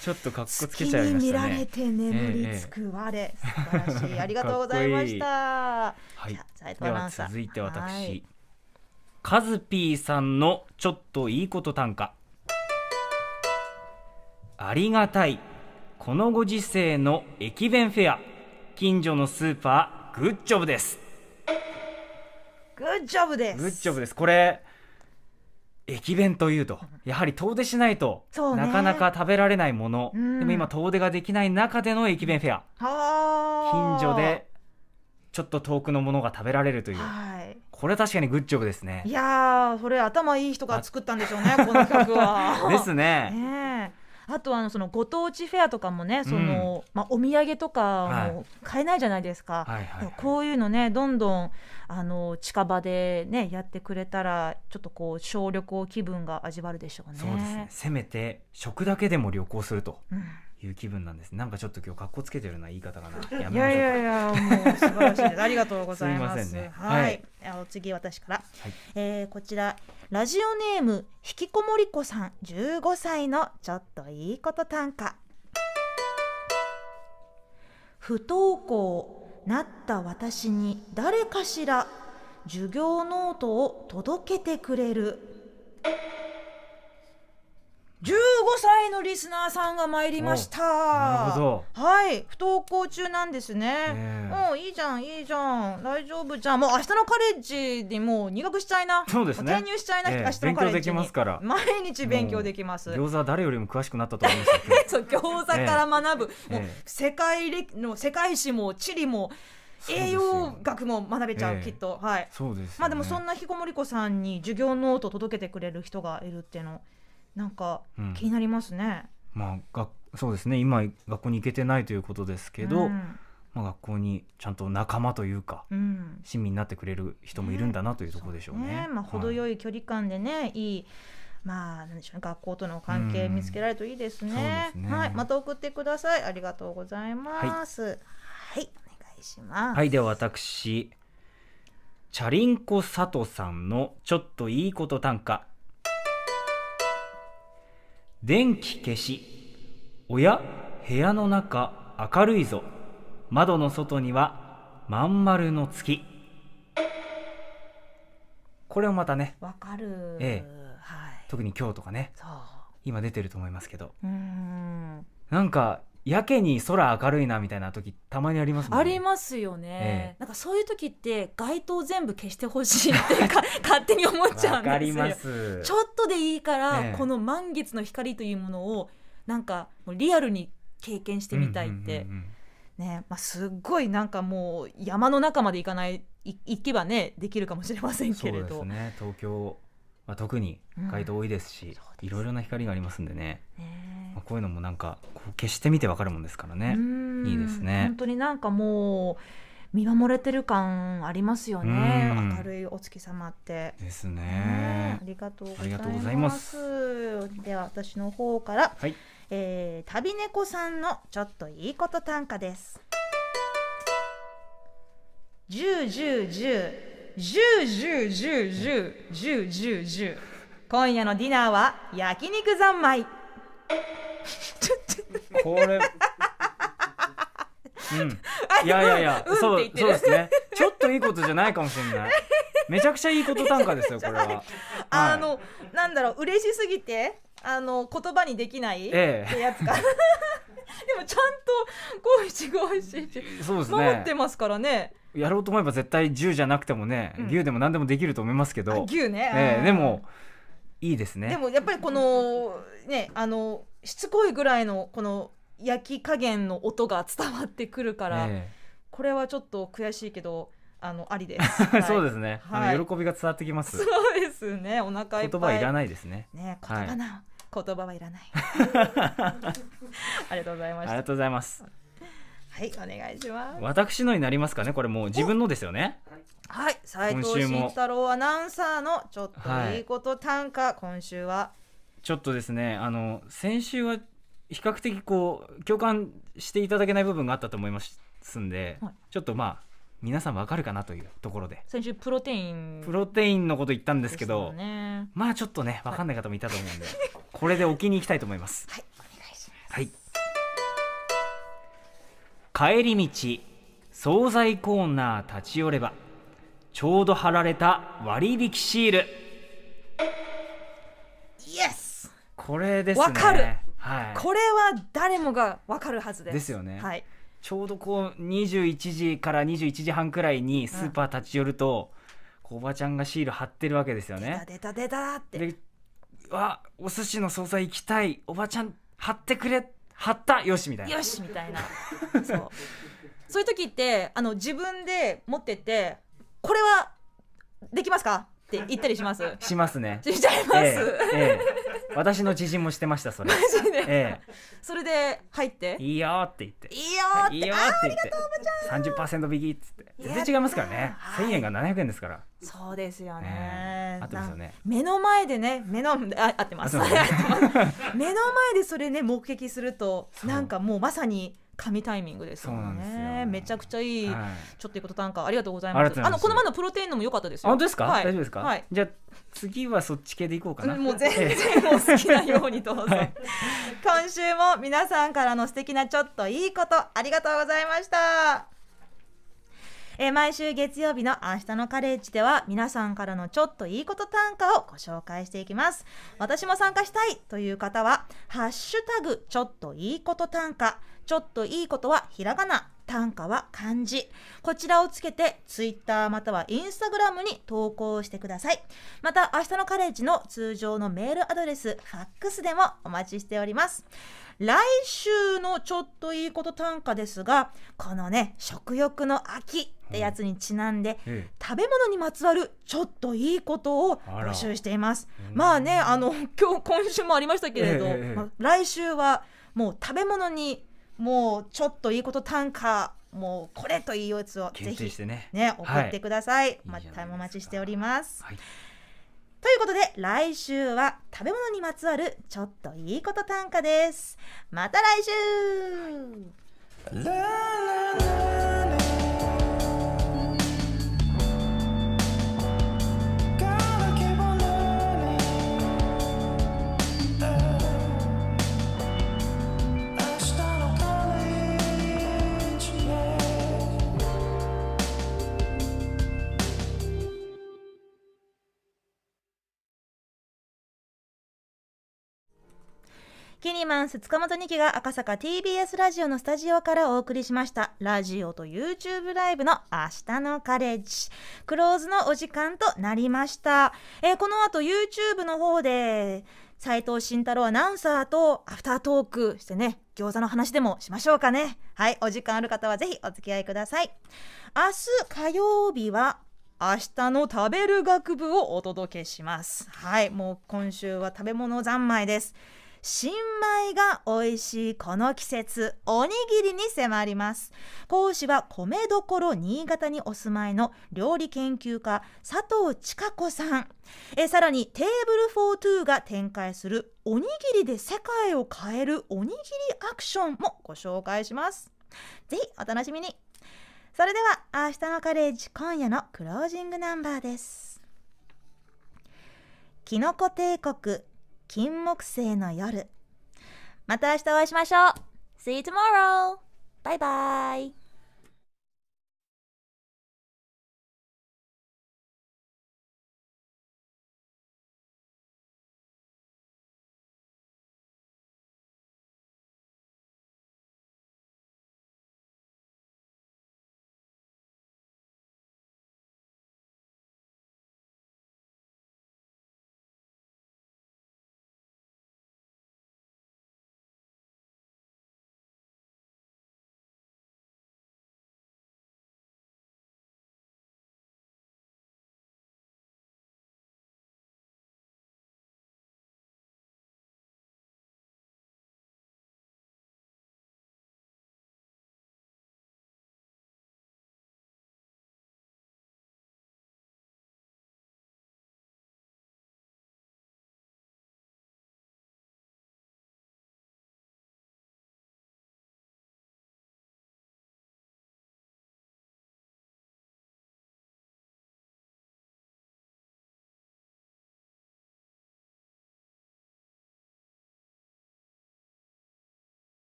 ちょっとかっこつけちゃいましたね。見られて眠りつく我、ええ、素晴らしい ありがとうございました。いいはい。続いて私、はい、カズピーさんのちょっといいこと短歌。ありがたい。このご時世の駅弁フェア近所のスーパーグッジョブですグッジョブですグッジョブですこれ駅弁というとやはり遠出しないと、ね、なかなか食べられないもの、うん、でも今遠出ができない中での駅弁フェア近所でちょっと遠くのものが食べられるという、はい、これ確かにグッジョブですねいやーそれ頭いい人が作ったんでしょうね この企画はですねねあとあのそのご当地フェアとかもねその、うん、まあ、お土産とかも買えないじゃないですか、はいこういうのねどんどんあの近場で、ね、やってくれたらちょっとこう小旅行気分が味わるでしょうね。そうですねせめて食だけでも旅行すると、うんいう気分なんです。なんかちょっと今日格好つけてるな言い方がな。やいやいやいやもう素晴らしいです。ありがとうございます。すいまね、はい。はい、お次私から。はい、えー、こちらラジオネームひきこもりこさん十五歳のちょっといいこと短歌。不登校なった私に誰かしら授業ノートを届けてくれる。15歳のリスナーさんが参りましたはい不登校中なんですねもういいじゃんいいじゃん大丈夫じゃんもう明日のカレッジにもう入学しちゃいなそうですね転入しちゃいな、えー、明日のカレッジ毎日勉強できます餃子は誰よりも詳しくなったと思います そう餃子から学ぶ、えー、もう世界歴の世界史も地理も栄養学も学べちゃう、えー、きっとはいそうです、ね、まあでもそんなひこもりこさんに授業ノート届けてくれる人がいるっていうのなんか気になりますね。うん、まあが、そうですね今学校に行けてないということですけど、うん、まあ、学校にちゃんと仲間というか、うん、親身になってくれる人もいるんだなというところでしょうね。ねまあ、程よい距離感でね、はい、いいまあ、なんでしょう、ね、学校との関係見つけられるといいですね。すねはい、また送ってください。ありがとうございます。はい、はい、お願いします。はい、では私。チャリンコ佐藤さんのちょっといいこと短歌電気消し。おや、部屋の中明るいぞ。窓の外にはまん丸の月。これをまたね。わかる。ええ。はい。特に今日とかね。今出てると思いますけど。うん。なんかやけに空明るいなみたいな時たまにありますもんねありますよね、ええ、なんかそういう時って街灯全部消してほしいってか 勝手に思っちゃうんですよちょっとでいいから、え、この満月の光というものをなんかリアルに経験してみたいって、うんうんうんうん、ねまあ、すっごいなんかもう山の中まで行かない行けばねできるかもしれませんけれど、ね、東京まあ、特に街灯多いですし、いろいろな光がありますんでね、ねまあ、こういうのもなんかこう消してみてわかるもんですからねいいですね本当になんかもう見守れてる感ありますよね、明るいお月様ってですね、ありがとうございますでは私の方から、はい、えー、旅猫さんのちょっといいこと短歌です十十十今夜のディナーは焼肉三昧これうん、いやいやいや、うん、そうそうですねちょっといいことじゃないかもしれないめちゃくちゃいいこと短歌ですよこれは、あの、なんだろう嬉しすぎてあの言葉にできないってやつか、ええ、でもちゃんと五七五七守ってますからねやろうと思えば絶対銃じゃなくてもね、うん、牛でも何でもできると思いますけど牛ね、えー、でもいいですねでもやっぱりこのねあのしつこいぐらいのこの焼き加減の音が伝わってくるから、えー、これはちょっと悔しいけどあのありです、はい、そうですね、はい、あの喜びが伝わってきますそうですねお腹いっ言葉いらないですねね言葉な、はい、言葉はいらない ありがとうございましたありがとうございますはいお願いします私のになりますかねこれもう自分のですよねはい斉藤慎太郎アナウンサーのちょっといいこと短歌、はい、今週はちょっとですねあの先週は比較的こう共感していただけない部分があったと思いますんで、はい、ちょっとまあ皆さんわかるかなというところで先週プロテインプロテインのこと言ったんですけど、ね、まあちょっとねわかんない方もいたと思うんで、はい、これで置きに行きたいと思います。はいお願いします、はい帰り道惣菜コーナー立ち寄ればちょうど貼られた割引シールイエスこれですねわかる、はい、これは誰もがわかるはずですですよね、はい、ちょうどこう21時から21時半くらいにスーパー立ち寄ると、うん、おばちゃんがシール貼ってるわけですよね出た出た出たってわお寿司の惣菜行きたいおばちゃん貼ってくれって貼ったよしみたいなよしみたいなそうそういう時ってあの自分で持ってってこれはできますかって言ったりしますしますねしちゃいます、えええ私の知人もしてましたそれマジで、ええ、それで入って「いいよ」って言って「いいよ」って言って「30%引き」っつって全然違いますからね、はい、1000円が700円ですからそうですよね、えー、よね目の前でね目のあ合ってます目の前でそれね目撃するとなんかもうまさに神タイミングですよねめちゃくちゃいい、はい、ちょっとこと短歌ありがとうございますあのこの前のプロテインのも良かったですよ本当ですか、はい、大丈夫ですか、はい、じゃ次はそっち系でいこうかな、もう全然もう好きなようにどうぞ、はい、今週も皆さんからの素敵なちょっといいことありがとうございましたえ毎週月曜日の明日のカレッジでは皆さんからのちょっといいこと短歌をご紹介していきます私も参加したいという方はハッシュタグちょっといいこと短歌ちょっといいことはひらがな短歌は漢字こちらをつけて Twitter または Instagram に投稿してくださいまた明日のカレッジの通常のメールアドレスファックスでもお待ちしております来週のちょっといいこと単価ですがこのね食欲の秋ってやつにちなんで、うん、食べ物にまつわるちょっといいことを募集しています。あまあねあの今日今週もありましたけれど、ええまあ、来週はもう食べ物にもうちょっといいこと短歌もうこれというやつをぜひね、ね、送ってください。はい、またお待ちしております。ということで来週は食べ物にまつわるちょっといいこと短歌です。また来週。キニマンス塚本二木が赤坂 TBS ラジオのスタジオからお送りしましたラジオと YouTube ライブの明日のカレッジクローズのお時間となりました、えー、この後 YouTube の方で斉藤慎太郎アナウンサーとアフタートークしてね餃子の話でもしましょうかねはいお時間ある方はぜひお付き合いください明日火曜日は明日の食べる学部をお届けしますはいもう今週は食べ物三昧です新米が美味しいこの季節おにぎりに迫ります講師は米どころ新潟にお住まいの料理研究家佐藤千佳子さんえさらにテーブルフォートゥーが展開するおにぎりで世界を変えるおにぎりアクションもご紹介しますぜひお楽しみにそれでは明日のカレッジ今夜のクロージングナンバーですキノコ帝国金木犀の夜また明日お会いしましょう See you tomorrow! バイバイ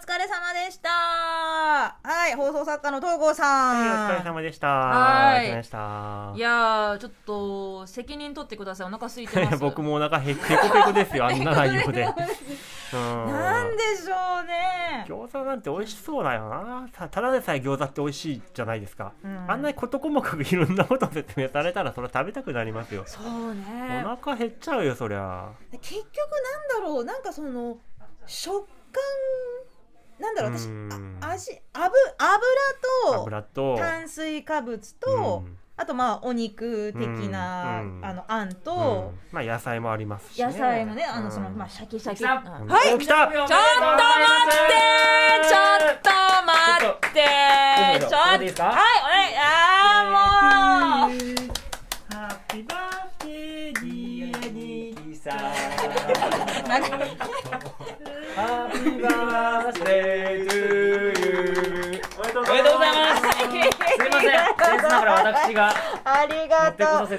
疲れ様でした。はい、放送作家の東郷さん。はい、お疲れ様でした。はい。いやちょっと責任取ってください。お腹空いてます。僕もお腹へペコペコですよ。あんな内容で。うん、なんでしょうね餃子なんて美味しそうだよなただでさえ餃子って美味しいじゃないですか、うん、あんなに事細かくいろんなこと説明されたらそれ食べたくなりますよそうねお腹減っちゃうよそりゃ結局なんだろうなんかその食感なんだろう私あ味油油と炭水化物と、あとまあお肉的な、あのあんと、まあ野菜もありますし、野菜もねあのその、まあシャキシャキはい来たちょっと待ってちょっと待ってちょっとはいおいああもうハッピーバースーディニキさハッピーバースデートゥーユー。おめでとうございます。すみません。切ながら私がありがとう。あり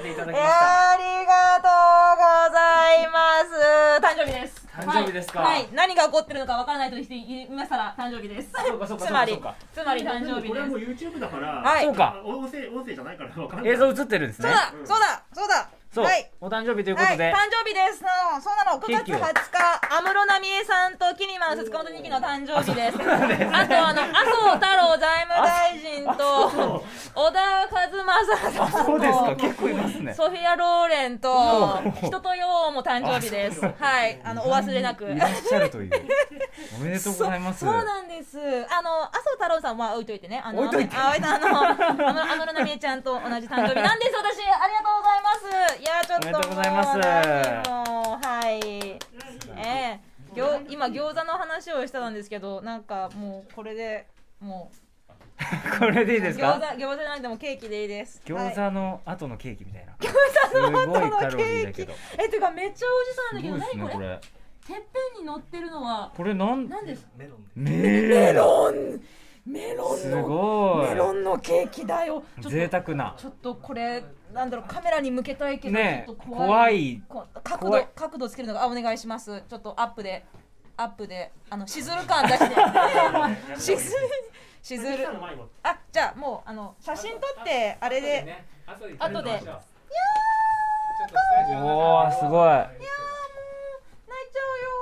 がとうございます。誕生日です。誕生日ですか、はい、はい、何が起こってるのかわからないとして今さら誕生日ですつまりつまり誕生日ですこれはもう YouTube だから、はい、そうか音声音声じゃないから映像映ってるんですねそうだ、うん、そうだそうだそう、はい、お誕生日ということで、はい、誕生日ですのそうなの9月20日安室奈美恵さんとキニマンス塚本二期の誕生日ですあとあの麻生太郎財務大臣と小田和正さんそうですか結構いますねソフィア・ローレンと人とようも誕生日ですはいあのお忘れなくいらっしゃるという おめでとうございますそうなんですあの麻生太郎さんは置いといてねあのあの安室奈美恵ちゃんと同じ誕生日なんです私ありがとうございますいやちょっともうはい。ええー、今餃子の話をしてたんですけど、なんかもうこれでもう。これでいいですか餃子餃子じゃなくてもケーキでいいです餃子の後のケーキみたいな、餃子の後のケーキえていうかめっちゃ美味しそうなんだけど、ね、何これてっぺんに乗ってるのはこれなんなんですメロンメロンメロンのメロンのケーキだよ贅沢なちょっとこれなんだろうカメラに向けたいけど、ちょっと怖い角度角度つけるのがあお願いしますちょっとアップでアップであのしずる感出してしずしずるあじゃあもうあの写真撮ってあれで、ね、後でいやーおおすごいいやもう泣いちゃうよ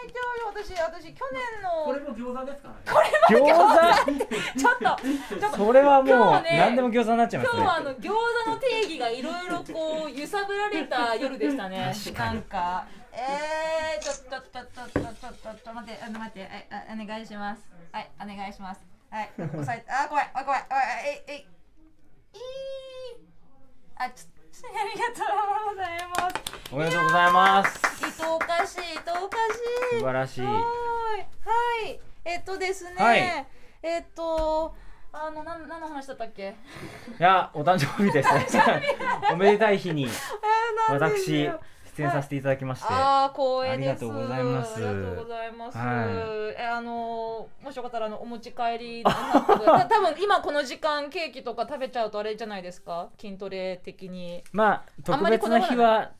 泣いちゃうよ私私去年のこれも餃子ですからねこれも餃子ちょっとちょっとそれはもう、ね、何でも餃子になっちゃいます、ね、今日はあの餃子の定義がいろいろこう揺さぶられた夜でしたね なんかえー、ちょっとちょっとちょっとちょっとちょっと待ってあの待ってはいあお願いしますはいお願いしますはい押さえあ怖いあ怖いあえいえいあちょっと。ありがとうございます。おめでとうございます。伊藤かしい、伊藤かしい。素晴らしい。はい。えっとですね。はい、えっと。あの、なん、何の話だったっけ。いや、お誕生日ですね。おめでたい日に。私。演させていただきまして、はい、あ光栄ですありがとうございますありがとうございます、はい、えあのもしよかったらあのお持ち帰り 多分今この時間ケーキとか食べちゃうとあれじゃないですか筋トレ的にまあ特別な日は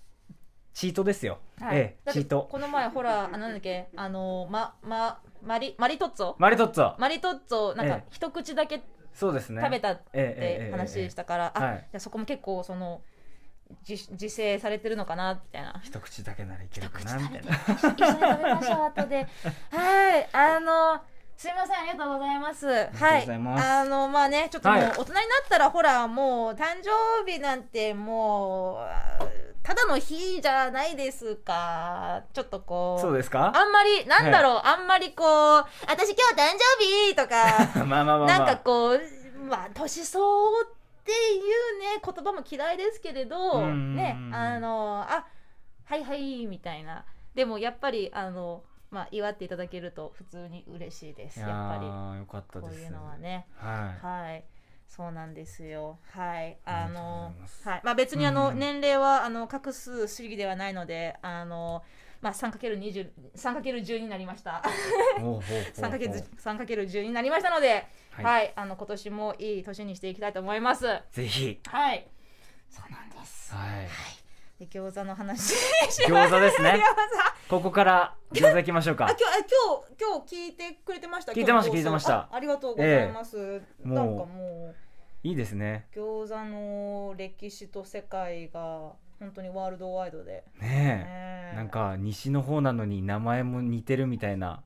チートですよ、はい、ええ、チートこの前ほらあなんだっけあのままマリマリトッツォマリトッツォマリトッツォなんか、一口だけそうですね食べたって話したから、ええええ、あ、はい、じゃそこも結構その自制されてるのかなみたいな一口だけならいけるかなみたいな一緒に食べましょう後ではいあのすみませんありがとうございます。はい。あのまあねちょっともう大人になったら、はい、ほらもう誕生日なんてもうただの日じゃないですか。ちょっとこう。そうですかあんまり、なんだろう、はい、あんまりこう、私今日誕生日とか、まあまあまあ、まあ、なんかこう、まあ、年相応ってっていうね言葉も嫌いですけれど、ねあのあはいはいみたいなでもやっぱりあのまあ祝っていただけると普通に嬉しいですやっぱりよかったですこういうのはねはい、はいそうなんですよ。はい、あの、はい、まあ、別にあの、うん、年齢はあの画数主義ではないので、あの。まあ、3×10 になりました 3×10 になりましたので、はい、はい、あの今年もいい年にしていきたいと思います。ぜひはいそうなんです、はい、はい、で餃子の話餃子ですね ここから餃子いきましょうかあ今日今日今日聞いてくれてました聞いてました聞いてましたありがとうございます、えー、なんかもういいですね餃子の歴史と世界が本当にワールドワイドでねえなんか西の方なのに名前も似てるみたいな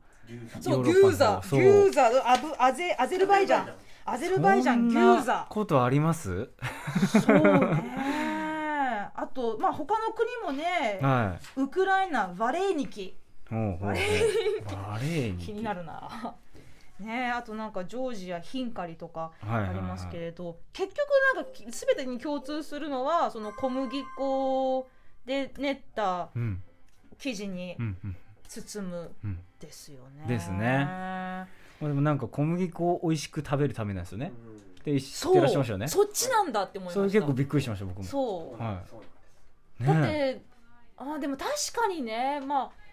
そうギューザギューザアブアゼアゼルバイジャンアゼルバイジャンギューザことありますそうねあと、まあ、他の国もね、はい、ウクライナ、バレーニキ。おうおうおうバレーニキ。気になるな。ねあとなんかジョージやヒンカリとかありますけれど、はいはいはい、結局なんか全てに共通するのはその小麦粉で練った生地に包むですよね。うんうんうん、ですね。まあ、でもなんか小麦粉を美味しく食べるためなんですよね。でそうらっしゃいましたよね。そっちなんだって思いましそれ結構びっくりしました僕も。そう。はい。ね、だってあでも確かにねまあ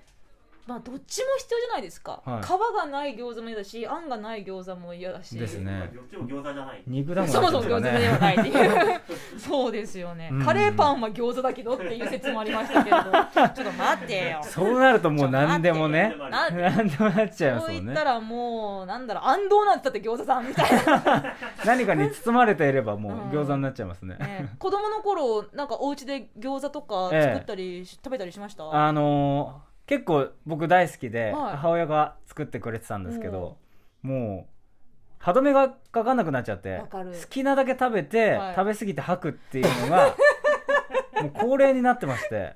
まあどっちも必要じゃないですか、はい皮がない餃子も嫌だしあんがない餃子も嫌だしですねどっちも餃子じゃない。肉だもんそもそも餃子ではないっていう そうですよね、うんカレーパンは餃子だけどっていう説もありましたけど ちょっと待ってよそうなるともう何でもねなん何でもなっちゃいますうもん言ったらもうなんだろう安藤なんて言ったって餃子さんみたいな、何かに包まれていればもう餃子になっちゃいますね、ね、子供の頃なんかお家で餃子とか作ったり食べたりしましたあの結構僕大好きで、母親が作ってくれてたんですけど、もう歯止めがかかんなくなっちゃって好きなだけ食べて、はい食べ過ぎて吐くっていうのが もう恒例になってまして、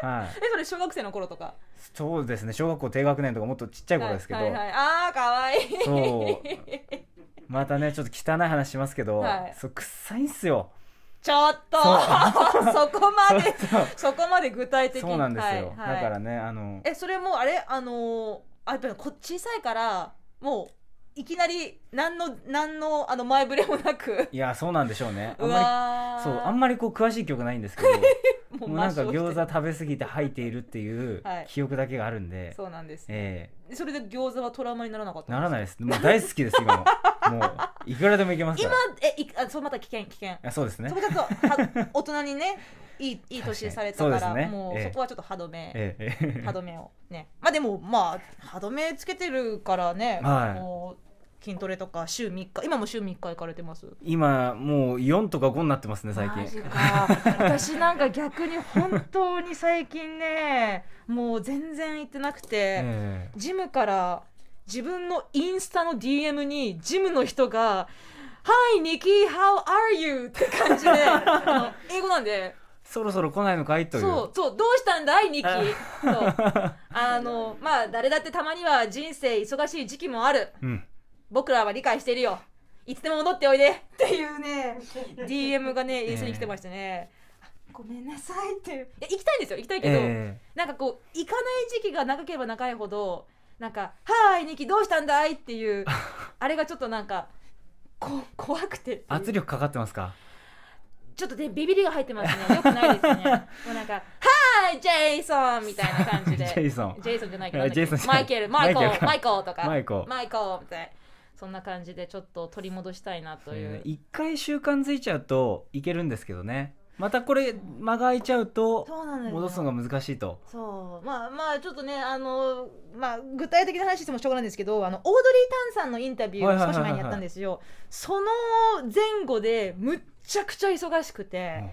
はい、えそれ小学生の頃とかそうですね小学校低学年とかもっとちっちゃい頃ですけど、はいはいはい、ああかわいいそうまたねちょっと汚い話しますけど、はいそう臭いんすよちょっと そこまで そこまで具体的にそうなんですよ、はいだからねあのえそれもあれあのあやっぱ小さいからもういきなり何の何のあの前触れもなくいやそうなんでしょうねあんまりそうあんまりこう詳しい曲ないんですけど もうなんか餃子食べ過ぎて吐いているっていう記憶だけがあるんで、はい、そうなんです、ね、えー、それで餃子はトラウマにならなかったならないですもう大好きです今ももういくらでもいけます今えいあそうまた危険危険あそうですねそれこそ大人にねいいいい年されたから、ね、もうそこはちょっと歯止め、ええ、歯止めをねまあでもまあ歯止めつけてるからね、はい、もう筋トレとか週3日今も週3日行かれてます今もう4とか5になってますね最近 私なんか逆に本当に最近ねもう全然行ってなくて、え、ジムから自分のインスタの DM にジムの人が「Hi, Nikki, how are you? って感じで、英語なんで、そろそろ来ないのかいというそうそうどうしたんだい2期あのまあ誰だってたまには人生忙しい時期もある、うん、僕らは理解してるよいつでも戻っておいでっていうね DM がね衛星に来てましたね、えー、ごめんなさいっていうや行きたいんですよ行きたいけど、えー、なんかこう行かない時期が長ければ長いほどなんか「はーい2期どうしたんだい?」っていう あれがちょっとなんかこ怖くて圧力かかってますかちょっとでビビりが入ってますね。よくないですね。もうなんか、はい、ジェイソンみたいな感じで。ジェイソン。ジェイソンじゃないけど、ジェイソンマイケル、マイコー、マイコーとか。マイコー。マイコーみたいな。そんな感じでちょっと取り戻したいなという。一、回習慣づいちゃうといけるんですけどね。またこれ間が空いちゃうと戻すのが難しいとそうまあまあちょっとねあの、まあ、具体的な話してもしょうがないんですけどあのオードリー・タンさんのインタビューを少し前にやったんですよ、その前後でむっちゃくちゃ忙しくて、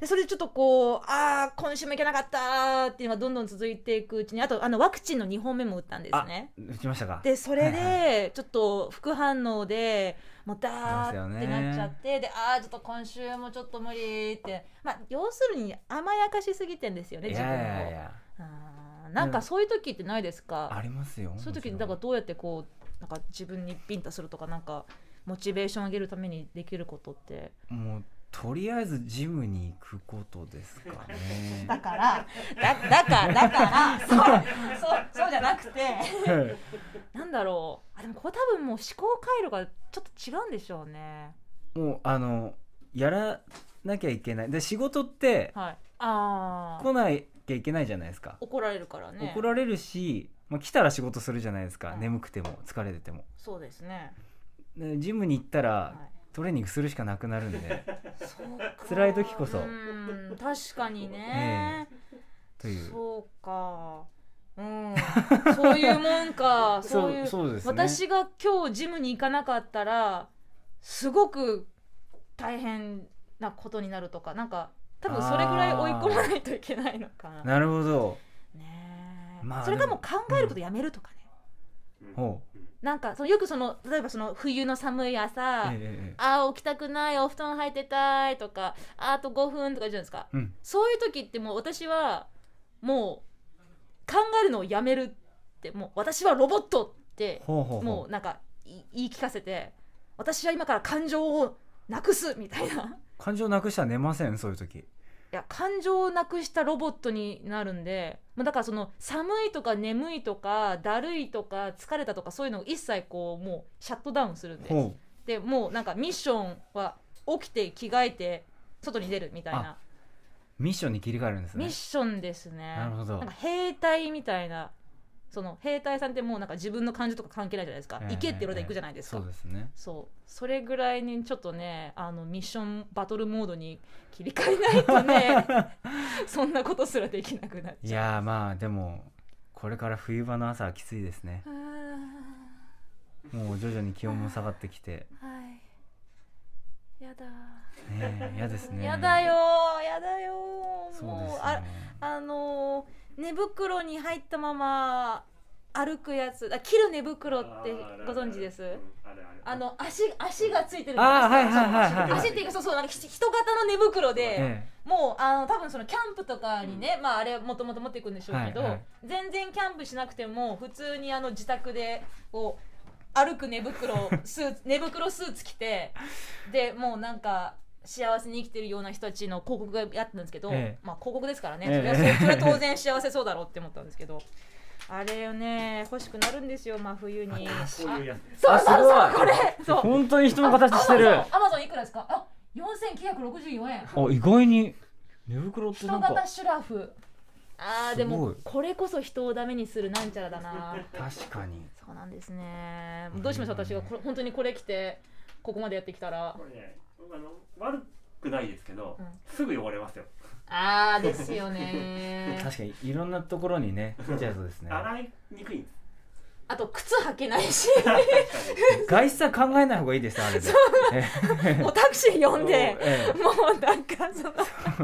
でそれでちょっとこうああ今週も行けなかったっていうのがどんどん続いていくうちにあとあのワクチンの2本目も打ったんですね打ちましたかでそれでちょっと副反応でもうダーってなっちゃって、でああちょっと今週もちょっと無理ってまあ要するに甘やかしすぎてんですよね自分も。いやいやなんかそういう時ってないですか、ありますよそういう時だからどうやってこうなんか自分にビンタするとかなんかモチベーション上げるためにできることってもうとりあえずジムに行くことですかね だからだだからだからそうそうそうじゃなくてなんだろうあでもこれ多分もう思考回路がちょっと違うんでしょうねもうあのやらなきゃいけないで仕事って、はい、あ来なきゃいけないじゃないですか怒られるからね怒られるし、まあ、来たら仕事するじゃないですか、うん、眠くても疲れててもそうですねジムに行ったらトレーニングするしかなくなるんで辛い時こそうん確かにね、えー、というそうかうん、そういうもんか そういう、ね、私が今日ジムに行かなかったらすごく大変なことになるとかなんか多分それぐらい追い込まないといけないのかななるほど、ねまあ、それかもう考えることやめるとかね、うん、ほうなんかそのよくその例えばその冬の寒い朝、えー、ああ起きたくないお布団入ってたいとかあと5分とかじゃないですか、うん、そういう時ってもう私はもう考えるのをやめるってもう私はロボットってもうなんか言い聞かせて私は今から感情をなくすみたいな感情なくしたら寝ませんそういう時いや感情をなくしたロボットになるんでまあ、だからその寒いとか眠いとかだるいとか疲れたとかそういうのを一切こうもうシャットダウンするんです、でもうなんかミッションは起きて着替えて外に出るみたいなミッションに切り替えるんですミねッションですねなるほどんか兵隊みたいなその兵隊さんってもうなんか自分の感じとか関係ないじゃないですか、えー、行けって言われた行くじゃないですか、えー、そうですねそうそれぐらいにちょっとねあのミッションバトルモードに切り替えないとね そんなことすらできなくなっちゃういやまあでもこれから冬場の朝はきついですねもう徐々に気温も下がってきてはいやだねやですねやだよやだよそうです、ね、ああのー寝袋に入ったまま歩くやつあ切る寝袋ってご存知ですあの足足がついてるんですはい、足っていうかそうそうなんか人型の寝袋で、ええ、もうあの多分そのキャンプとかにね、うん、まああれもともと持っていくんでしょうけど、はいはい、全然キャンプしなくても普通にあの自宅でこう歩く寝袋スーツ寝袋スーツ着てでもうなんか幸せに生きてるような人たちの広告がやってたんですけど、ええ、まあ広告ですからね、え、それは当然幸せそうだろうって思ったんですけど。あれよね欲しくなるんですよ真冬に。あそうそうそうこれそう本当に人の形してる。アマゾンいくらですか？あ四千九百六十四円。あ意外に寝袋って人型シュラフ。あーでもこれこそ人をダメにするなんちゃらだな。確かに。そうなんですね。どうしましょう私がこれ本当にこれ着てここまでやってきたら。あの悪くないですけど、うんすぐ汚れますよああですよね 確かにいろんなところにね出ゃそうですね洗いにくいんですあと靴履けないし 外出は考えない方がいいですあれで もうタクシー呼んで、ええ、もうなんかそ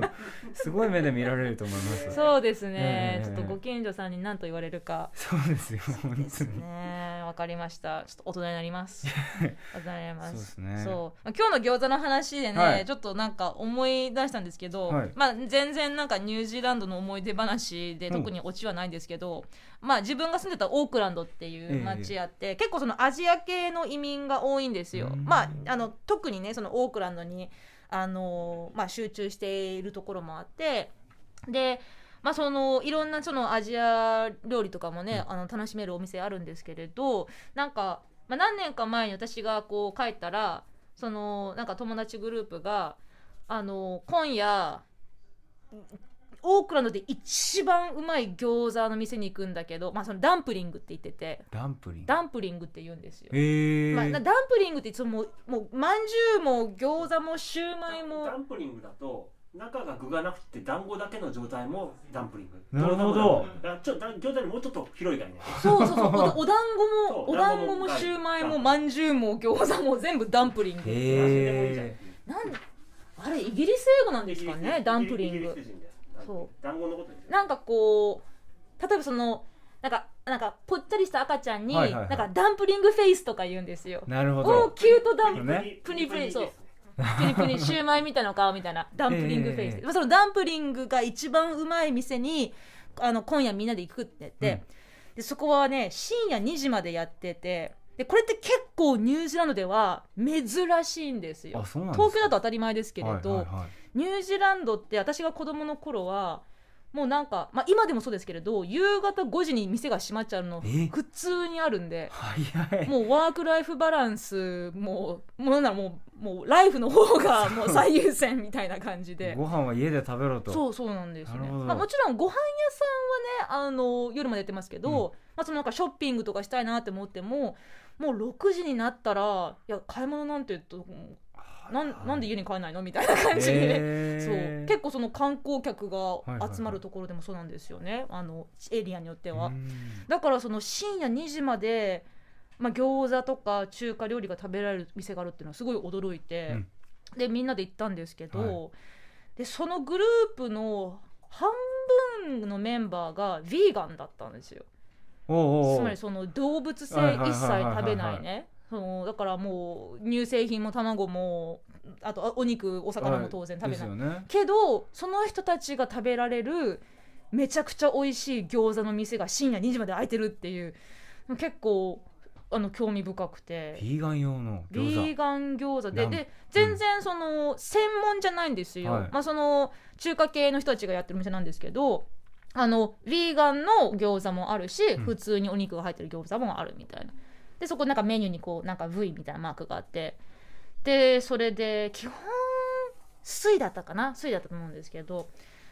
の すごい目で見られると思いますそうですね、え、ちょっとご近所さんに何と言われるかそうですよ本当にねわかりましたちょっと大人になります大人になりますね、そう今日の餃子の話でね、はい、ちょっとなんか思い出したんですけど、はい、まあ全然なんかニュージーランドの思い出話で特にオチはないんですけど、うん、まあ、自分が住んでたオークランドっていう町あって、え結構そのアジア系の移民が多いんですよ。まあ、あの特にねそのオークランドに、あのまあ、集中しているところもあってで、まあ、そのいろんなそのアジア料理とかもね、うん、あの楽しめるお店あるんですけれどなんか、まあ、何年か前に私がこう帰ったらそのなんか友達グループが「あの今夜オークランドで一番うまい餃子の店に行くんだけど、まあ、そのダンプリングって言っててダンプリングダンプリングって言うんですよ、えーまあ、ダンプリングっていつももうまんじゅうも餃子もシューマイもダンプリングだと中が具がなくて団子だけの状態もダンプリングなるほどちょ餃子にもうちょっと広い概念そうそうそうお団子もお団子もシューマイもまんじゅうも餃子も全部ダンプリングへえー、なんあれイギリス英語なんですかねダンプリングそう団子のことなんかこう例えばそのなんかなんかぽっちゃりした赤ちゃんに、はいはいはい、なんかダンプリングフェイスとか言うんですよなるほどおキュートダンプリング、ね、プニプニそうプニプニ シューマイみたいな顔みたいなダンプリングフェイス、えー、そのダンプリングが一番うまい店にあの今夜みんなで行くって言って、うん、でそこはね深夜2時までやっててでこれって結構ニュージーランドでは珍しいんですよ東京だと当たり前ですけれど、はいはいはいニュージーランドって私が子供の頃はもうなんか、まあ、今でもそうですけれど夕方5時に店が閉まっちゃうの普通にあるんでもうワーク・ライフ・バランスもうもうならもうもうライフの方が もう最優先みたいな感じでご飯は家で食べろとそうそうなんですね、まあ、もちろんご飯屋さんはねあの夜までやってますけど、うん、まあ、そのなんかショッピングとかしたいなって思ってももう6時になったらいや買い物なんてなんなんで家に帰らないのみたいな感じで、そう結構その観光客が集まるところでもそうなんですよね、あのエリアによっては。だからその深夜2時まで、まあ、餃子とか中華料理が食べられる店があるっていうのはすごい驚いて、うん、でみんなで行ったんですけど、はい、でそのグループの半分のメンバーがヴィーガンだったんですよ。おうおうつまりその動物性一切食べないねそのだからもう乳製品も卵もあとお肉お魚も当然食べない、はいね、けどその人たちが食べられるめちゃくちゃ美味しい餃子の店が深夜2時まで開いてるっていう結構あの興味深くてビーガン用の餃子ーガン餃子でで全然その専門じゃないんですよ、まあその中華系の人たちがやってる店なんですけどあのヴィーガンの餃子もあるし、普通にお肉が入ってる餃子もあるみたいな。でそこなんかメニューにこうなんか V みたいなマークがあってでそれで基本水だったかな水だったと思うんですけど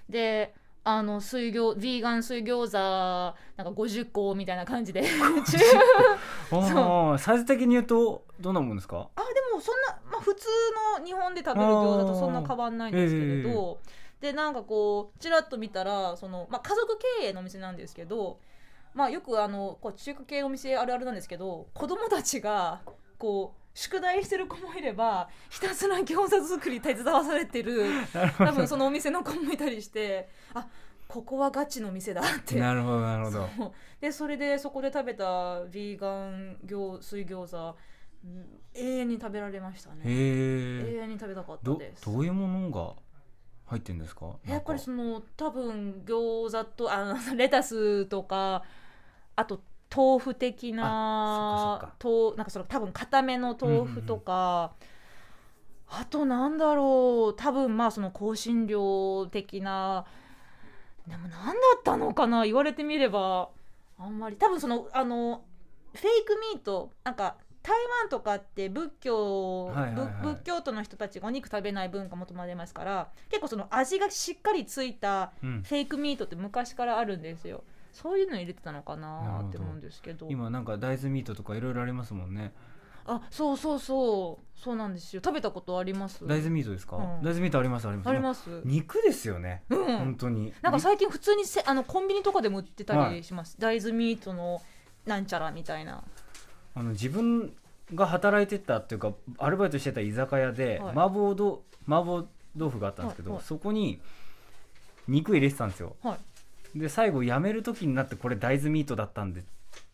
であの水餃ヴィーガン水餃子なんか50個みたいな感じで そうサイズ的に言うとどんなもんですかあでもそんな、まあ、普通の日本で食べる餃子とそんな変わんないんですけれど、えー、でなんかこうちらっと見たらその、まあ、家族経営のお店なんですけどまあ、よくあのこう中華系お店あるあるなんですけど子供たちがこう宿題してる子もいればひたすら餃子作り手伝わされてる多分そのお店の子もいたりしてあここはガチの店だってなるほどなるほどそでそれでそこで食べたヴィーガン餃水餃子永遠に食べられましたね永遠に食べたかったですどういうものが入ってんですかやっぱりその多分餃子とあのレタスとかあと豆腐的なとなんかその多分固めの豆腐とか、うんうん、あとなんだろう多分まあその香辛料的なでも何だったのかな言われてみればあんまり多分そのあのフェイクミートなんか台湾とかって仏教、はいはいはい、仏教徒の人たちがお肉食べない文化求まれますから結構その味がしっかりついたフェイクミートって昔からあるんですよ。うんそういうの入れてたのかなって思うんですけど今なんか大豆ミートとかいろいろありますもんねあそうそうそうそうなんですよ食べたことあります大豆ミートですか、うん、大豆ミートありますありますあります肉ですよね、うん、本当になんか最近普通にせあのコンビニとかでも売ってたりします、はい、大豆ミートのなんちゃらみたいなあの自分が働いてたっていうかアルバイトしてた居酒屋で、はい、麻婆麻婆豆腐があったんですけど、はいはい、そこに肉入れてたんですよ、はい、で最後やめる時になってこれ大豆ミートだったんでっ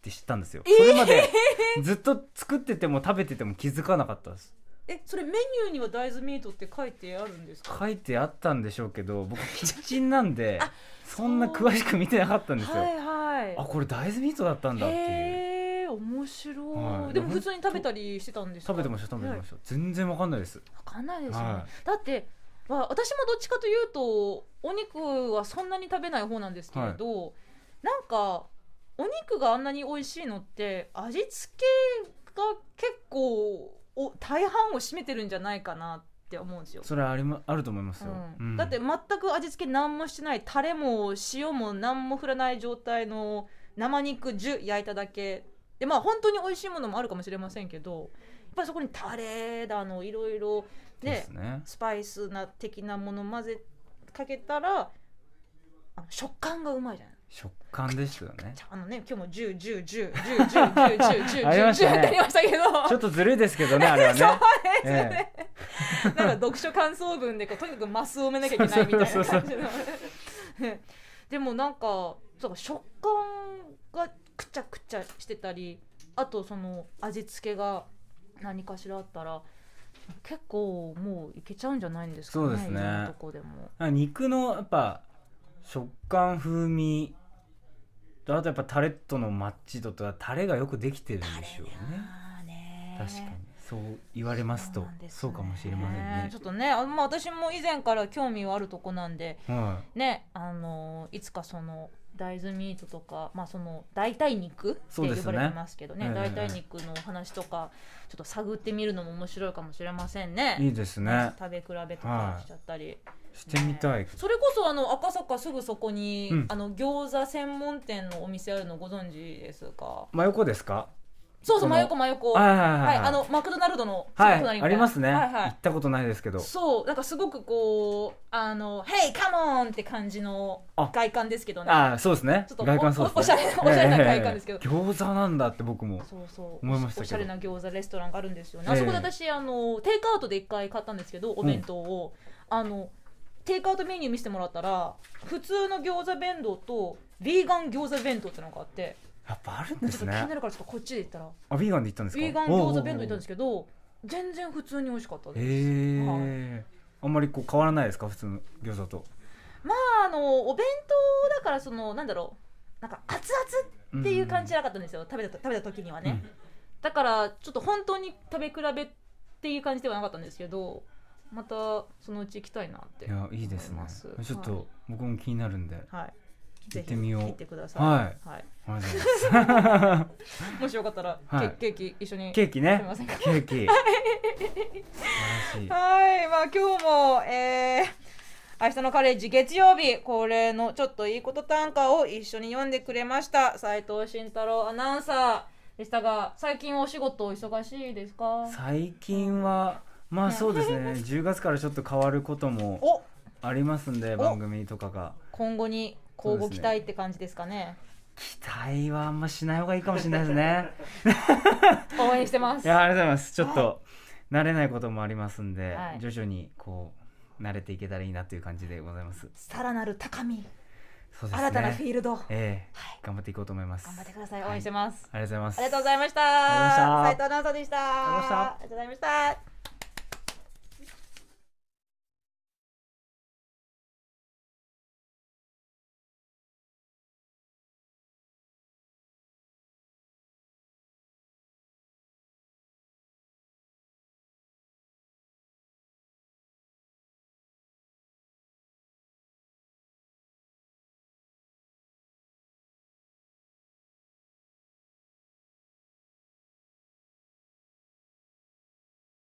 て知ったんですよ、それまでずっと作ってても食べてても気づかなかったですえそれメニューには大豆ミートって書いてあるんですか書いてあったんでしょうけど僕 キッチンなんでそんな詳しく見てなかったんですよ、はいはい、あこれ大豆ミートだったんだっていう面白、はい、でも普通に食べたりしてたんです食べてました食べてました、はい、全然わかんないですわかんないですよね、はい、だって私もどっちかというとお肉はそんなに食べない方なんですけれど、はい、なんかお肉があんなに美味しいのって味付けが結構お大半を占めてるんじゃないかなって思うんですよそれはあり、ま、あると思いますよ、うんうん、だって全く味付け何もしてないタレも塩も何も振らない状態の生肉10焼いただけでまあ本当に美味しいものもあるかもしれませんけどやっぱりそこにタレだのいろいろね、ね、スパイスな的なもの混ぜかけたら食感がうまいじゃない食感ですよね あのね今日も十十十十十十十十十0 10 10 10 10 10 10 10 10 10 10 10 10 10 10 10 10 10 10 10 10 10 10 10 10 10 10 10 10 10 10 10 10 10 10 10 10 10 10 10 10 10 10 1あ10 10 10 10 10 10 10 1結構もういけちゃうんじゃないんですかねそうですねこでも肉のやっぱ食感風味あとやっぱタレットのマッチ度とタレがよくできてるんでしょうねね確かにそう言われますとそう、ね,、かもしれませんね。ちょっとね、あまあ、私も以前から興味はあるとこなんで、はい、ねあのいつかその大豆ミートとか、まあ、その代替肉って呼ばれてますけどね、ね、代替肉の話とかちょっと探ってみるのも面白いかもしれませんねいいですね食べ比べとかしちゃったり、はい、してみたい、ね、それこそあの赤坂すぐそこに、うん、あの餃子専門店のお店あるのご存知ですか真横ですかそうそう、真横真横。はいはいはいあの、マクドナルドの、はい、ありますね。はいはい。行ったことないですけど。そう、なんかすごくこう、あの、Hey, モンって感じの外観ですけどね。ああ、そうですね。ちょっと外観そうです、ね、おしゃれ、おしゃれな外観ですけど。餃子なんだって僕も思いましたおしゃれな餃子レストランがあるんですよね。あそこで私、あの、テイクアウトで一回買ったんですけど、お弁当を。あの、テイクアウトメニュー見せてもらったら、普通の餃子弁当と、ヴィーガン餃子弁当ってのがあって。やっぱあるんですね気になるからちょっとこっちで行ったらあビーガンで行ったんですかビーガン餃子弁当行ったんですけど全然普通に美味しかったですへえ、はい、あんまりこう変わらないですか普通の餃子とまああのお弁当だからそのなんだろうなんか熱々っていう感じじゃなかったんですよ、うん、食べた食べた時にはね、うん、だからちょっと本当に食べ比べっていう感じではなかったんですけどまたそのうち行きたいなっていやいいですねちょっと僕も気になるんで、はい、行ってみよう。行ってください。はい。はい。もしよかったら、はい、ケーキ一緒に。ケーキね。ケーキ。はい、まあ、今日も、えー。明日のカレッジ月曜日恒例のちょっといいこと短歌を一緒に読んでくれました斉藤慎太郎アナウンサーでしたが最近お仕事忙しいですか最近は、まあそうですね10月からちょっと変わることもありますんで番組とかが今後に交互期待って感じですかね。期待はあんましない方がいいかもしれないですね。応援してます。いやありがとうございます。ちょっと、慣れないこともありますんで、はい、徐々にこう慣れていけたらいいなという感じでございます。さらなる高み、ね、新たなフィールド、えー、はい、頑張っていこうと思います。頑張ってください。応援してます。ありがとうございます。ありがとうございました。斉藤アナウンサーでした。ありがとうございました。